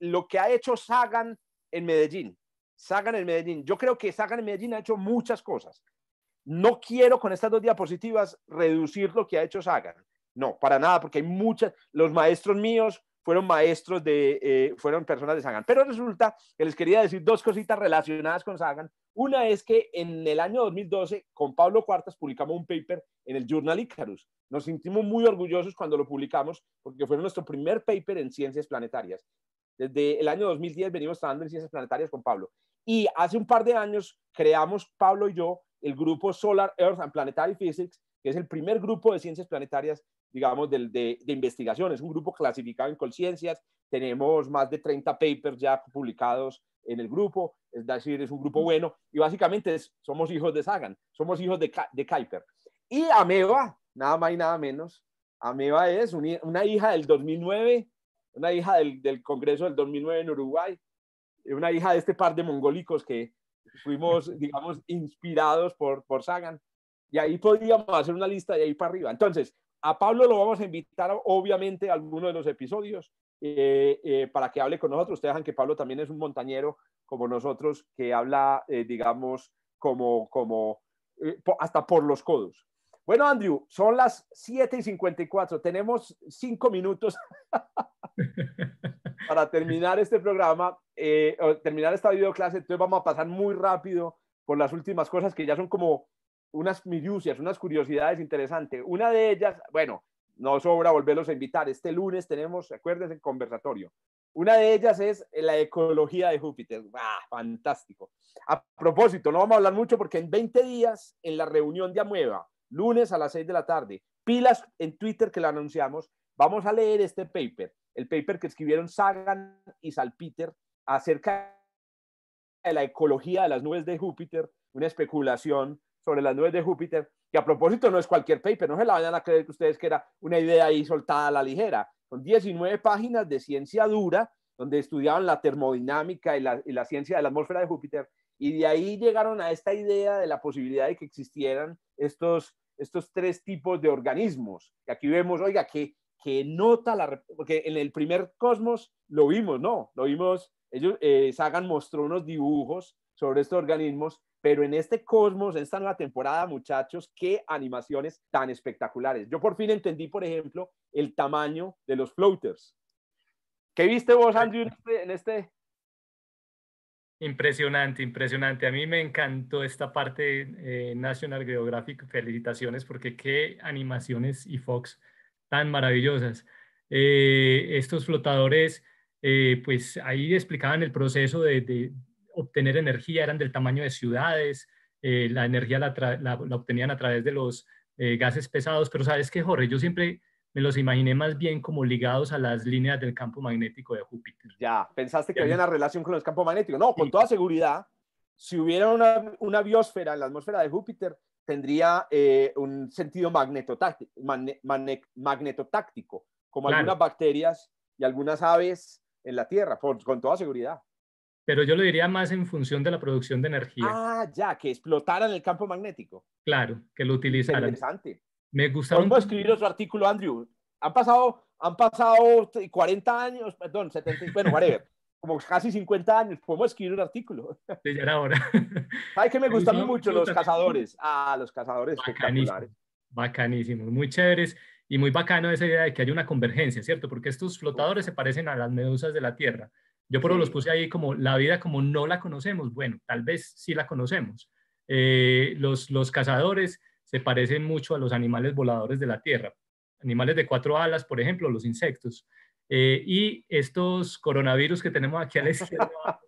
lo que ha hecho Sagan en Medellín. Sagan en Medellín. Yo creo que Sagan en Medellín ha hecho muchas cosas. No quiero con estas dos diapositivas reducir lo que ha hecho Sagan. No, para nada, porque hay muchas. Los maestros míos fueron maestros de, eh, fueron personas de Sagan. Pero resulta que les quería decir dos cositas relacionadas con Sagan. Una es que en el año 2012, con Pablo Cuartas, publicamos un paper en el Journal Icarus. Nos sentimos muy orgullosos cuando lo publicamos, porque fue nuestro primer paper en ciencias planetarias. Desde el año 2010 venimos trabajando en ciencias planetarias con Pablo. Y hace un par de años creamos, Pablo y yo, el grupo Solar Earth and Planetary Physics, que es el primer grupo de ciencias planetarias, digamos, de, de, investigación. Es un grupo clasificado en ciencias Tenemos más de 30 papers ya publicados en el grupo. Es decir, es un grupo bueno. Y básicamente somos hijos de Sagan, somos hijos de, de Kuiper. Y Ameba, nada más y nada menos. Ameba es una hija del 2009 una hija del, Congreso del 2009 en Uruguay, una hija de este par de mongólicos que fuimos, digamos, inspirados por, por Sagan. Y ahí podíamos hacer una lista de ahí para arriba. Entonces, a Pablo lo vamos a invitar, obviamente, a alguno de los episodios eh, eh, para que hable con nosotros. Ustedes saben que Pablo también es un montañero como nosotros, que habla, eh, digamos, como, como hasta por los codos. Bueno, Andrew, son las 7 y 54. Tenemos cinco minutos para terminar este programa, eh, terminar esta videoclase, entonces vamos a pasar muy rápido por las últimas cosas que ya son como unas minucias, unas curiosidades interesantes. Una de ellas, bueno, no sobra volverlos a invitar. Este lunes tenemos, acuérdense, el conversatorio. Una de ellas es eh, la ecología de Júpiter. ¡Ah, fantástico! A propósito, no vamos a hablar mucho porque en 20 días, en la reunión de Amueva, lunes a las 6 de la tarde, pilas en Twitter que la anunciamos, vamos a leer este paper el paper que escribieron Sagan y Salpeter acerca de la ecología de las nubes de Júpiter, una especulación sobre las nubes de Júpiter, que a propósito no es cualquier paper, no se la vayan a creer que ustedes que era una idea ahí soltada a la ligera. Son 19 páginas de ciencia dura, donde estudiaban la termodinámica y la, ciencia de la atmósfera de Júpiter, y de ahí llegaron a esta idea de la posibilidad de que existieran estos, estos tres tipos de organismos. Y aquí vemos, oiga, que que nota la... Porque en el primer Cosmos lo vimos, ¿no? Lo vimos, ellos, eh, Sagan mostró unos dibujos sobre estos organismos, pero en este Cosmos, en esta nueva temporada, muchachos, qué animaciones tan espectaculares. Yo por fin entendí, por ejemplo, el tamaño de los floaters. ¿Qué viste vos, Andrew, en este? este? Impresionante, impresionante. A mí me encantó esta parte eh, National Geographic. Felicitaciones porque qué animaciones y Fox tan maravillosas. Eh, estos flotadores, eh, pues ahí explicaban el proceso de, obtener energía, eran del tamaño de ciudades, eh, la energía la, obtenían a través de los gases pesados, pero sabes qué Jorge, yo siempre me los imaginé más bien como ligados a las líneas del campo magnético de Júpiter. Ya, pensaste que había una relación con los campos magnéticos. No, con toda seguridad, si hubiera una, una biosfera en la atmósfera de Júpiter, tendría eh, un sentido magnetotáctico, como algunas bacterias y algunas aves en la Tierra, con toda seguridad. Pero yo lo diría más en función de la producción de energía. Ah, ya, que explotaran el campo magnético. Claro, que lo utilizaran. Interesante. Me gustaron... ¿Cómo escribir otro artículo, Andrew? Han pasado, han pasado 40 años, perdón, 70, bueno, whatever. como casi 50 años, podemos escribir un artículo. Sí, ya era hora. que me gustan mucho? Los cazadores. Ah, los cazadores Bacanísimo. Bacanísimos, muy chéveres y muy bacano esa idea de que hay una convergencia, ¿cierto? Porque estos flotadores se parecen a las medusas de la Tierra. Yo por los puse ahí como la vida como no la conocemos. Bueno, tal vez sí la conocemos. Eh, los, los cazadores se parecen mucho a los animales voladores de la Tierra. Animales de cuatro alas, por ejemplo, los insectos. Eh, y estos coronavirus que tenemos aquí al la izquierda,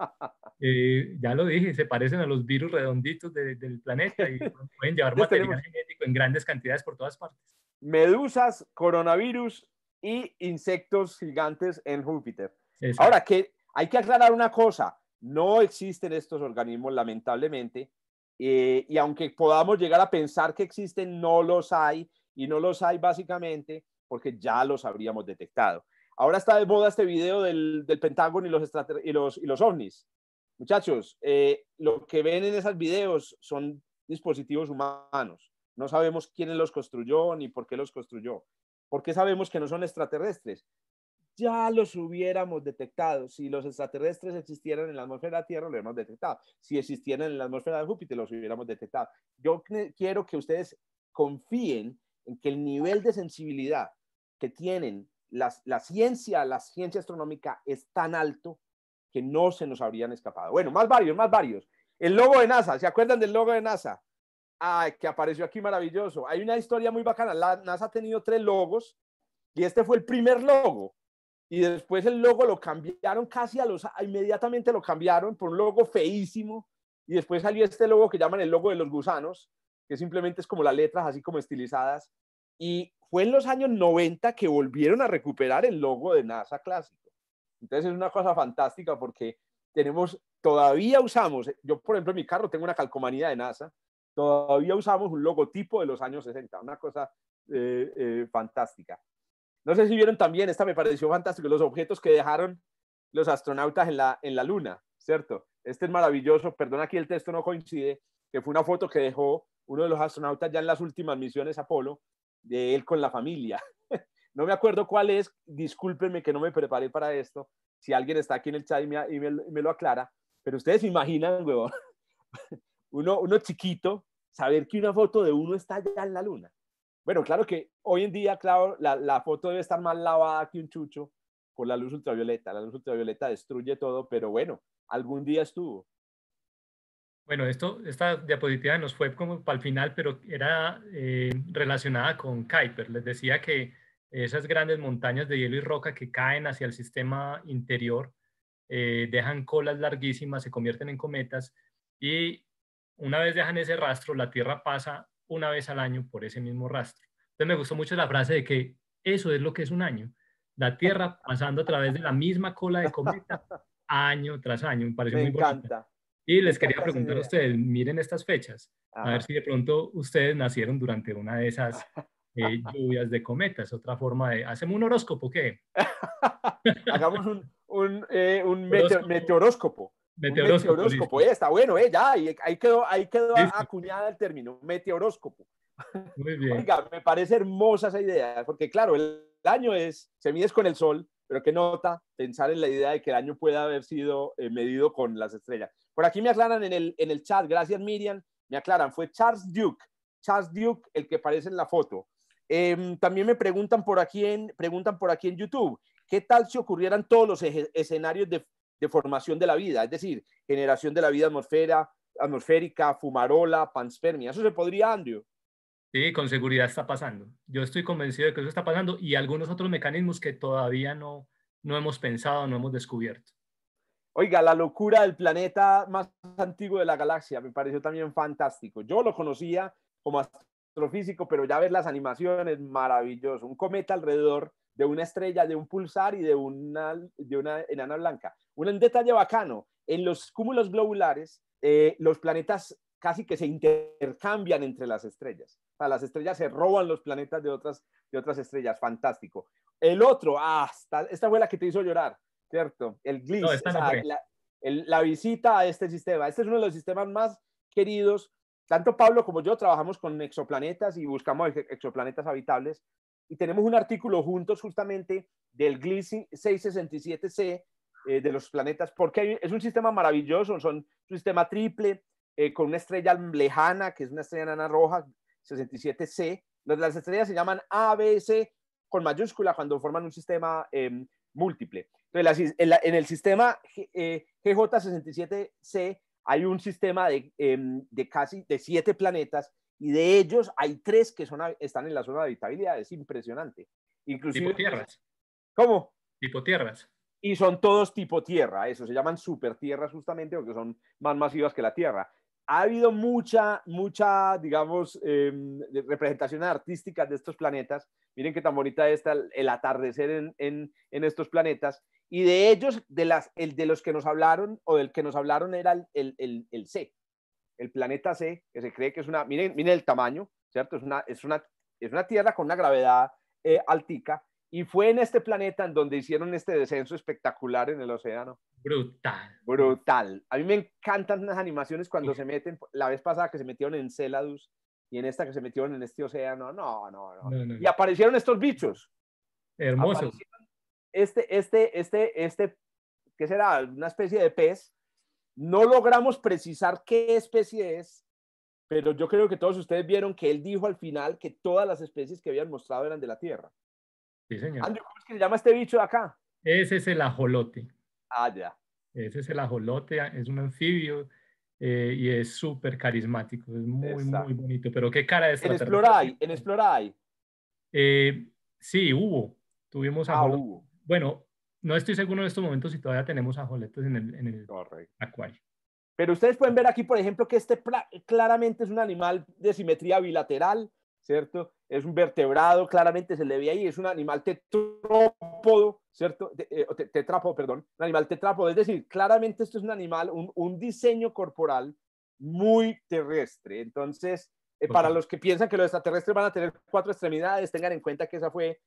eh, ya lo dije, se parecen a los virus redonditos del planeta y pueden llevar material genético en grandes cantidades por todas partes. Medusas, coronavirus y insectos gigantes en Júpiter. Ahora, que hay que aclarar una cosa, no existen estos organismos lamentablemente, eh, y aunque podamos llegar a pensar que existen, no los hay, y no los hay básicamente porque ya los habríamos detectado. Ahora está de moda este video del, Pentágono y los, y los, y los ovnis. Muchachos, eh, lo que ven en esos videos son dispositivos humanos. No sabemos quién los construyó ni por qué los construyó. ¿Por qué sabemos que no son extraterrestres? Ya los hubiéramos detectado. Si los extraterrestres existieran en la atmósfera de la Tierra, los hemos detectado. Si existieran en la atmósfera de Júpiter, los hubiéramos detectado. Yo quiero que ustedes confíen en que el nivel de sensibilidad que tienen la ciencia, la ciencia astronómica es tan alto que no se nos habrían escapado. Bueno, más varios, más varios. El logo de NASA, ¿se acuerdan del logo de NASA? Ay, que apareció aquí maravilloso. Hay una historia muy bacana. La NASA ha tenido tres logos y este fue el primer logo. Y después el logo lo cambiaron casi a los, inmediatamente lo cambiaron por un logo feísimo. Y después salió este logo que llaman el logo de los gusanos, que simplemente es como las letras así como estilizadas. Y fue en los años 90 que volvieron a recuperar el logo de NASA clásico. Entonces es una cosa fantástica porque tenemos, todavía usamos, yo por ejemplo en mi carro tengo una calcomanía de NASA, todavía usamos un logotipo de los años 60, una cosa eh, eh, fantástica. No sé si vieron también, esta me pareció fantástico, los objetos que dejaron los astronautas en la, en la Luna, ¿cierto? Este es maravilloso, perdón aquí el texto no coincide, que fue una foto que dejó uno de los astronautas ya en las últimas misiones Apolo, de él con la familia. No me acuerdo cuál es, discúlpenme que no me preparé para esto, si alguien está aquí en el chat y me, lo aclara, pero ustedes se imaginan, huevón, uno, uno chiquito, saber que una foto de uno está allá en la luna. Bueno, claro que hoy en día, claro, la, la, foto debe estar más lavada que un chucho por la luz ultravioleta. La luz ultravioleta destruye todo, pero bueno, algún día estuvo. Bueno, esto, esta diapositiva nos fue como para el final, pero era eh, relacionada con Kuiper. Les decía que esas grandes montañas de hielo y roca que caen hacia el sistema interior eh, dejan colas larguísimas, se convierten en cometas y una vez dejan ese rastro, la Tierra pasa una vez al año por ese mismo rastro. Entonces me gustó mucho la frase de que eso es lo que es un año. La Tierra pasando a través de la misma cola de cometa año tras año. Me, pareció muy encanta. Y les quería preguntar a ustedes, miren estas fechas, a ver si de pronto ustedes nacieron durante una de esas eh, lluvias de cometas, otra forma de... ¿Hacemos un horóscopo qué? Hagamos un, un, eh, meteoróscopo. Meteoróscopo. Eh, está bueno, eh, ya, ahí, quedó, ahí quedó acuñada el término, meteoróscopo. Muy bien. Oiga, me parece hermosa esa idea, porque claro, el año es, se mide con el sol, pero qué nota pensar en la idea de que el año pueda haber sido medido con las estrellas. Por aquí me aclaran en el, chat, gracias Miriam, me aclaran, fue Charles Duke, Charles Duke el que aparece en la foto. Em, también me preguntan por, aquí en, preguntan por aquí en YouTube, ¿qué tal si ocurrieran todos los escenarios de, formación de la vida? Es decir, generación de la vida atmosfera, atmosférica, fumarola, panspermia. ¿Eso se podría, Andrew? Sí, con seguridad está pasando. Yo estoy convencido de que eso está pasando y algunos otros mecanismos que todavía no, no hemos pensado, no hemos descubierto. Oiga, la locura del planeta más antiguo de la galaxia me pareció también fantástico. Yo lo conocía como astrofísico, pero ya ves las animaciones, maravilloso. Un cometa alrededor de una estrella, de un pulsar y de una, enana blanca. Un detalle bacano, en los cúmulos globulares, eh, los planetas casi que se intercambian entre las estrellas. O sea, las estrellas se roban los planetas de otras, de otras estrellas. Fantástico. El otro, ah, esta, abuela que te hizo llorar. ¿cierto? El GLIS, la, visita a este sistema. Este es uno de los sistemas más queridos. Tanto Pablo como yo trabajamos con exoplanetas y buscamos exoplanetas habitables. Y tenemos un artículo juntos justamente del GLIS 667C eh, de los planetas, porque es un sistema maravilloso, son un sistema triple, eh, con una estrella lejana, que es una estrella nana roja, 67C. Las, las estrellas se llaman ABC con mayúscula cuando forman un sistema em, múltiple. Entonces, en, el sistema GJ67C eh, hay un sistema em, de, casi de siete planetas y de ellos hay tres que son, están en la zona de habitabilidad. Es impresionante. Inclusive, tipo tierras. ¿Cómo? Tipo tierras. Y son todos tipo tierra, eso se llaman super tierras justamente porque son más masivas que la tierra. Ha habido mucha, mucha, digamos, eh, em, representaciones artísticas de estos planetas. Miren qué tan bonita está el, atardecer en, en estos planetas. Y de ellos, de, las, el de los que nos hablaron, o del que nos hablaron era el, el, el, C, el planeta C, que se cree que es una, miren, miren el tamaño, ¿cierto? Es una, es una, es una Tierra con una gravedad eh, altica. Y fue en este planeta en donde hicieron este descenso espectacular en el océano. Brutal. Brutal. A mí me encantan las animaciones cuando se meten, la vez pasada que se metieron en Celadus y en esta que se metieron en este océano. No, no, no. y aparecieron estos bichos. Hermosos este, este, este, este, ¿qué será? Una especie de pez. No logramos precisar qué especie es, pero yo creo que todos ustedes vieron que él dijo al final que todas las especies que habían mostrado eran de la Tierra. Sí, señor. Andrew, ¿cómo es que se llama este bicho de acá? Ese es el ajolote. Ah, ya. Ese es el ajolote, es un anfibio eh, y es súper carismático, es muy, muy bonito. Pero qué cara de En Exploray? en Exploray? Eh, sí, hubo. Tuvimos ah, bueno, no estoy seguro en estos momentos si todavía tenemos ajoletos en el, en acuario. Pero ustedes pueden ver aquí, por ejemplo, que este claramente es un animal de simetría bilateral, ¿cierto? Es un vertebrado, claramente se le ve ahí, es un animal tetrópodo, ¿cierto? Eh, Tetrapodo, perdón, un animal tetrápodo, es decir, claramente esto es un animal, un, diseño corporal muy terrestre. Entonces, eh, para los que piensan que los extraterrestres van a tener cuatro extremidades, tengan en cuenta que esa fue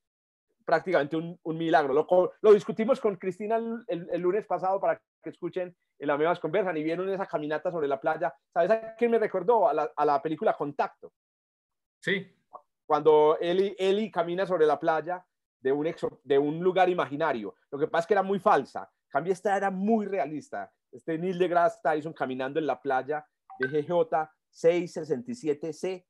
prácticamente un, milagro. Lo, discutimos con Cristina el, lunes pasado para que escuchen en la mismas conversan y vieron esa caminata sobre la playa. ¿Sabes a quién me recordó? A la, película Contacto. Sí. Cuando Eli, camina sobre la playa de un, lugar imaginario. Lo que pasa es que era muy falsa. Cambia esta era muy realista. Este Neil deGrasse Tyson caminando en la playa de GJ 667 c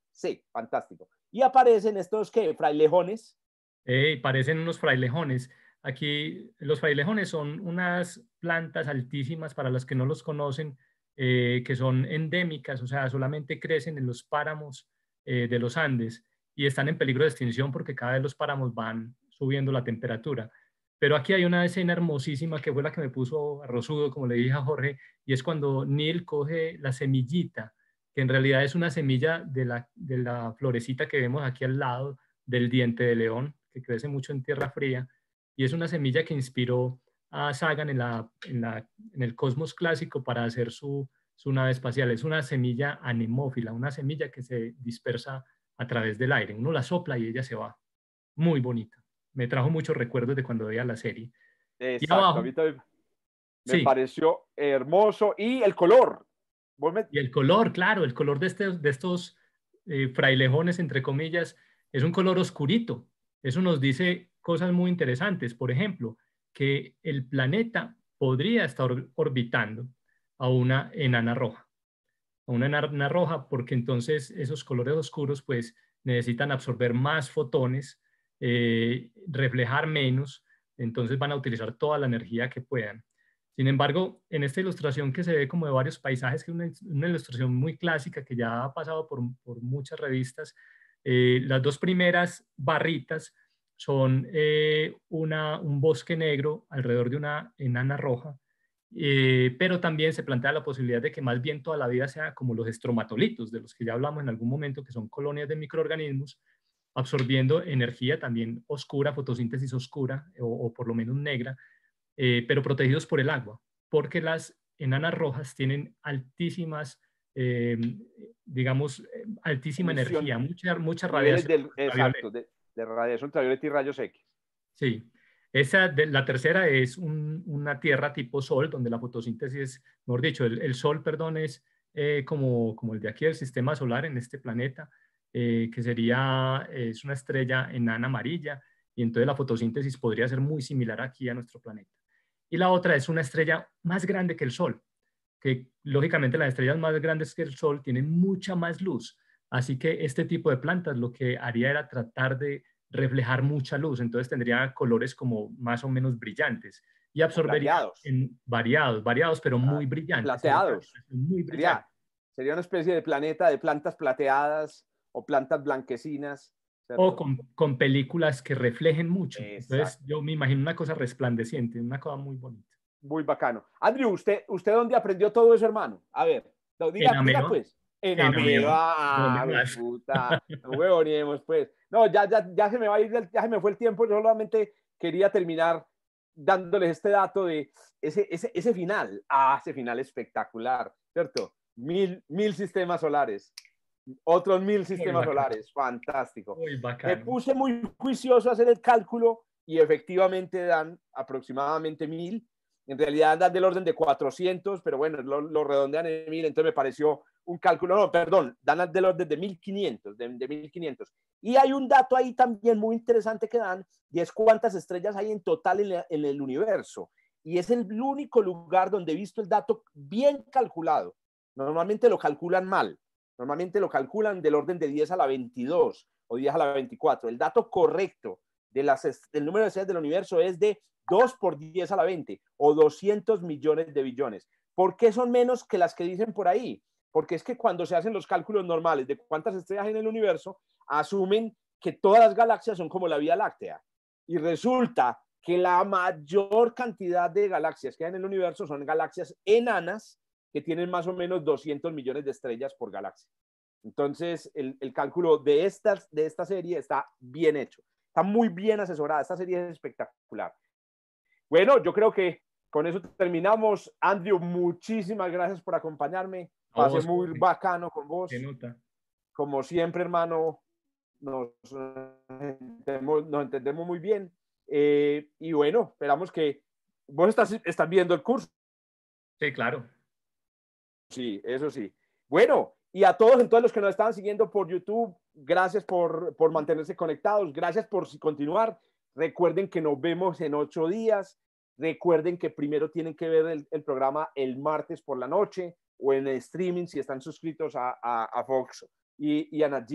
Fantástico. Y aparecen estos que frailejones y eh, parecen unos frailejones. Aquí los frailejones son unas plantas altísimas para las que no los conocen, eh, que son endémicas, o sea, solamente crecen en los páramos eh, de los Andes y están en peligro de extinción porque cada vez los páramos van subiendo la temperatura. Pero aquí hay una escena hermosísima que fue la que me puso a como le dije a Jorge, y es cuando Neil coge la semillita, que en realidad es una semilla de la, de la florecita que vemos aquí al lado del diente de león, que crece mucho en tierra fría y es una semilla que inspiró a Sagan en, la, en, la, en el cosmos clásico para hacer su, su nave espacial. Es una semilla anemófila, una semilla que se dispersa a través del aire. Uno la sopla y ella se va. Muy bonita. Me trajo muchos recuerdos de cuando veía la serie. me pareció hermoso. Y el color. Y el color, claro, el color de, este, de estos eh, frailejones, entre comillas, es un color oscurito. Eso nos dice cosas muy interesantes. Por ejemplo, que el planeta podría estar orbitando a una enana roja. A una enana roja porque entonces esos colores oscuros pues necesitan absorber más fotones, eh, reflejar menos, entonces van a utilizar toda la energía que puedan. Sin embargo, en esta ilustración que se ve como de varios paisajes, que es una, ilustración muy clásica que ya ha pasado por muchas revistas, eh, las dos primeras barritas son eh, un bosque negro alrededor de una enana roja, eh, pero también se plantea la posibilidad de que más bien toda la vida sea como los estromatolitos, de los que ya hablamos en algún momento, que son colonias de microorganismos, absorbiendo energía también oscura, fotosíntesis oscura, o, por lo menos negra, pero protegidos por el agua, porque las enanas rojas tienen altísimas eh, digamos, eh, altísima energía, mucha, mucha radiación. de, radiación ultravioleta y rayos X. Sí. Esa de, la tercera es una tierra tipo sol, donde la fotosíntesis, mejor dicho, el, sol, perdón, es eh, como, como el de aquí, el sistema solar en este planeta, que sería, es una estrella enana amarilla, y entonces la fotosíntesis podría ser muy similar aquí a nuestro planeta. Y la otra es una estrella más grande que el Sol, que lógicamente las estrellas más grandes que el Sol tienen mucha más luz. Así que este tipo de plantas lo que haría era tratar de reflejar mucha luz, entonces tendría colores como más o menos brillantes y absorbería variados. variados, variados pero ah, muy brillantes. Plateados. Muy brillantes. Sería, una especie de planeta de plantas plateadas o plantas blanquecinas. O con, películas que reflejen mucho. Entonces yo me imagino una cosa resplandeciente, una cosa muy bonita. Muy bacano. Andrew, ¿usted, ¿usted dónde aprendió todo eso, hermano? A ver, no, diga, pues. En, en Ameba. Ah, puta. No pues. No, ya, ya, ya se me va a ir, ya se me fue el tiempo. Yo solamente quería terminar dándoles este dato de ese, ese, ese final. Ah, ese final espectacular, ¿cierto? Mil, mil sistemas solares. Otros mil sistemas solares. Fantástico. Muy Me puse muy juicioso a hacer el cálculo y efectivamente dan aproximadamente mil en realidad dan del orden de 400, pero bueno, lo, redondean en 1000, entonces me pareció un cálculo, no, perdón, dan del orden de 1500, de, 1500. Y hay un dato ahí también muy interesante que dan, y es cuántas estrellas hay en total en el universo. Y es el único lugar donde he visto el dato bien calculado. Normalmente lo calculan mal, normalmente lo calculan del orden de 10 a la 22 o 10 a la 24. El dato correcto el del número de estrellas del universo es de 2 por 10 a la 20 o 200 millones de billones. ¿Por qué son menos que las que dicen por ahí? Porque es que cuando se hacen los cálculos normales de cuántas estrellas hay en el universo, asumen que todas las galaxias son como la Vía Láctea. Y resulta que la mayor cantidad de galaxias que hay en el universo son galaxias enanas que tienen más o menos 200 millones de estrellas por galaxia. Entonces, el, cálculo de esta serie está bien hecho está muy bien asesorada, esta serie es espectacular. Bueno, yo creo que con eso terminamos. Andrew, muchísimas gracias por acompañarme. Pasé muy bacano con vos. Como siempre, hermano, nos entendemos, entendemos muy bien. Eh, y bueno, esperamos que vos estás, estás viendo el curso. Sí, claro. Sí, eso sí. Bueno, y a todos, en todos los que nos están siguiendo por YouTube, Gracias por, mantenerse conectados, gracias por continuar. Recuerden que nos vemos en ocho días. Recuerden que primero tienen que ver el, programa el martes por la noche o en el streaming si están suscritos a, a, Fox y, y a Nat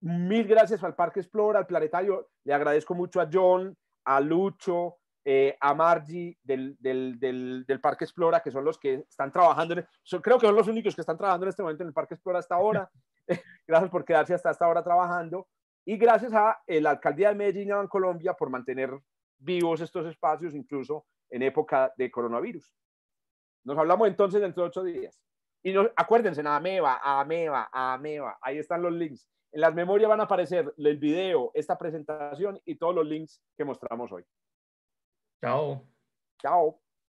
Mil gracias al Parque Explora, al Planetario. Le agradezco mucho a John, a Lucho, eh, a Margi del, del, del, Parque Explora, que son los que están trabajando, en, e-, creo que son los únicos que están trabajando en este momento en el Parque Explora hasta ahora. gracias por quedarse hasta esta hora trabajando. Y gracias a la alcaldía de Medellín y Colombia por mantener vivos estos espacios, incluso en época de coronavirus. Nos hablamos entonces dentro de ocho días. Y no, acuérdense, a Ameba, a Ameba, a Ameba, ahí están los links. En las memorias van a aparecer el video, esta presentación y todos los links que mostramos hoy. 然后，然后。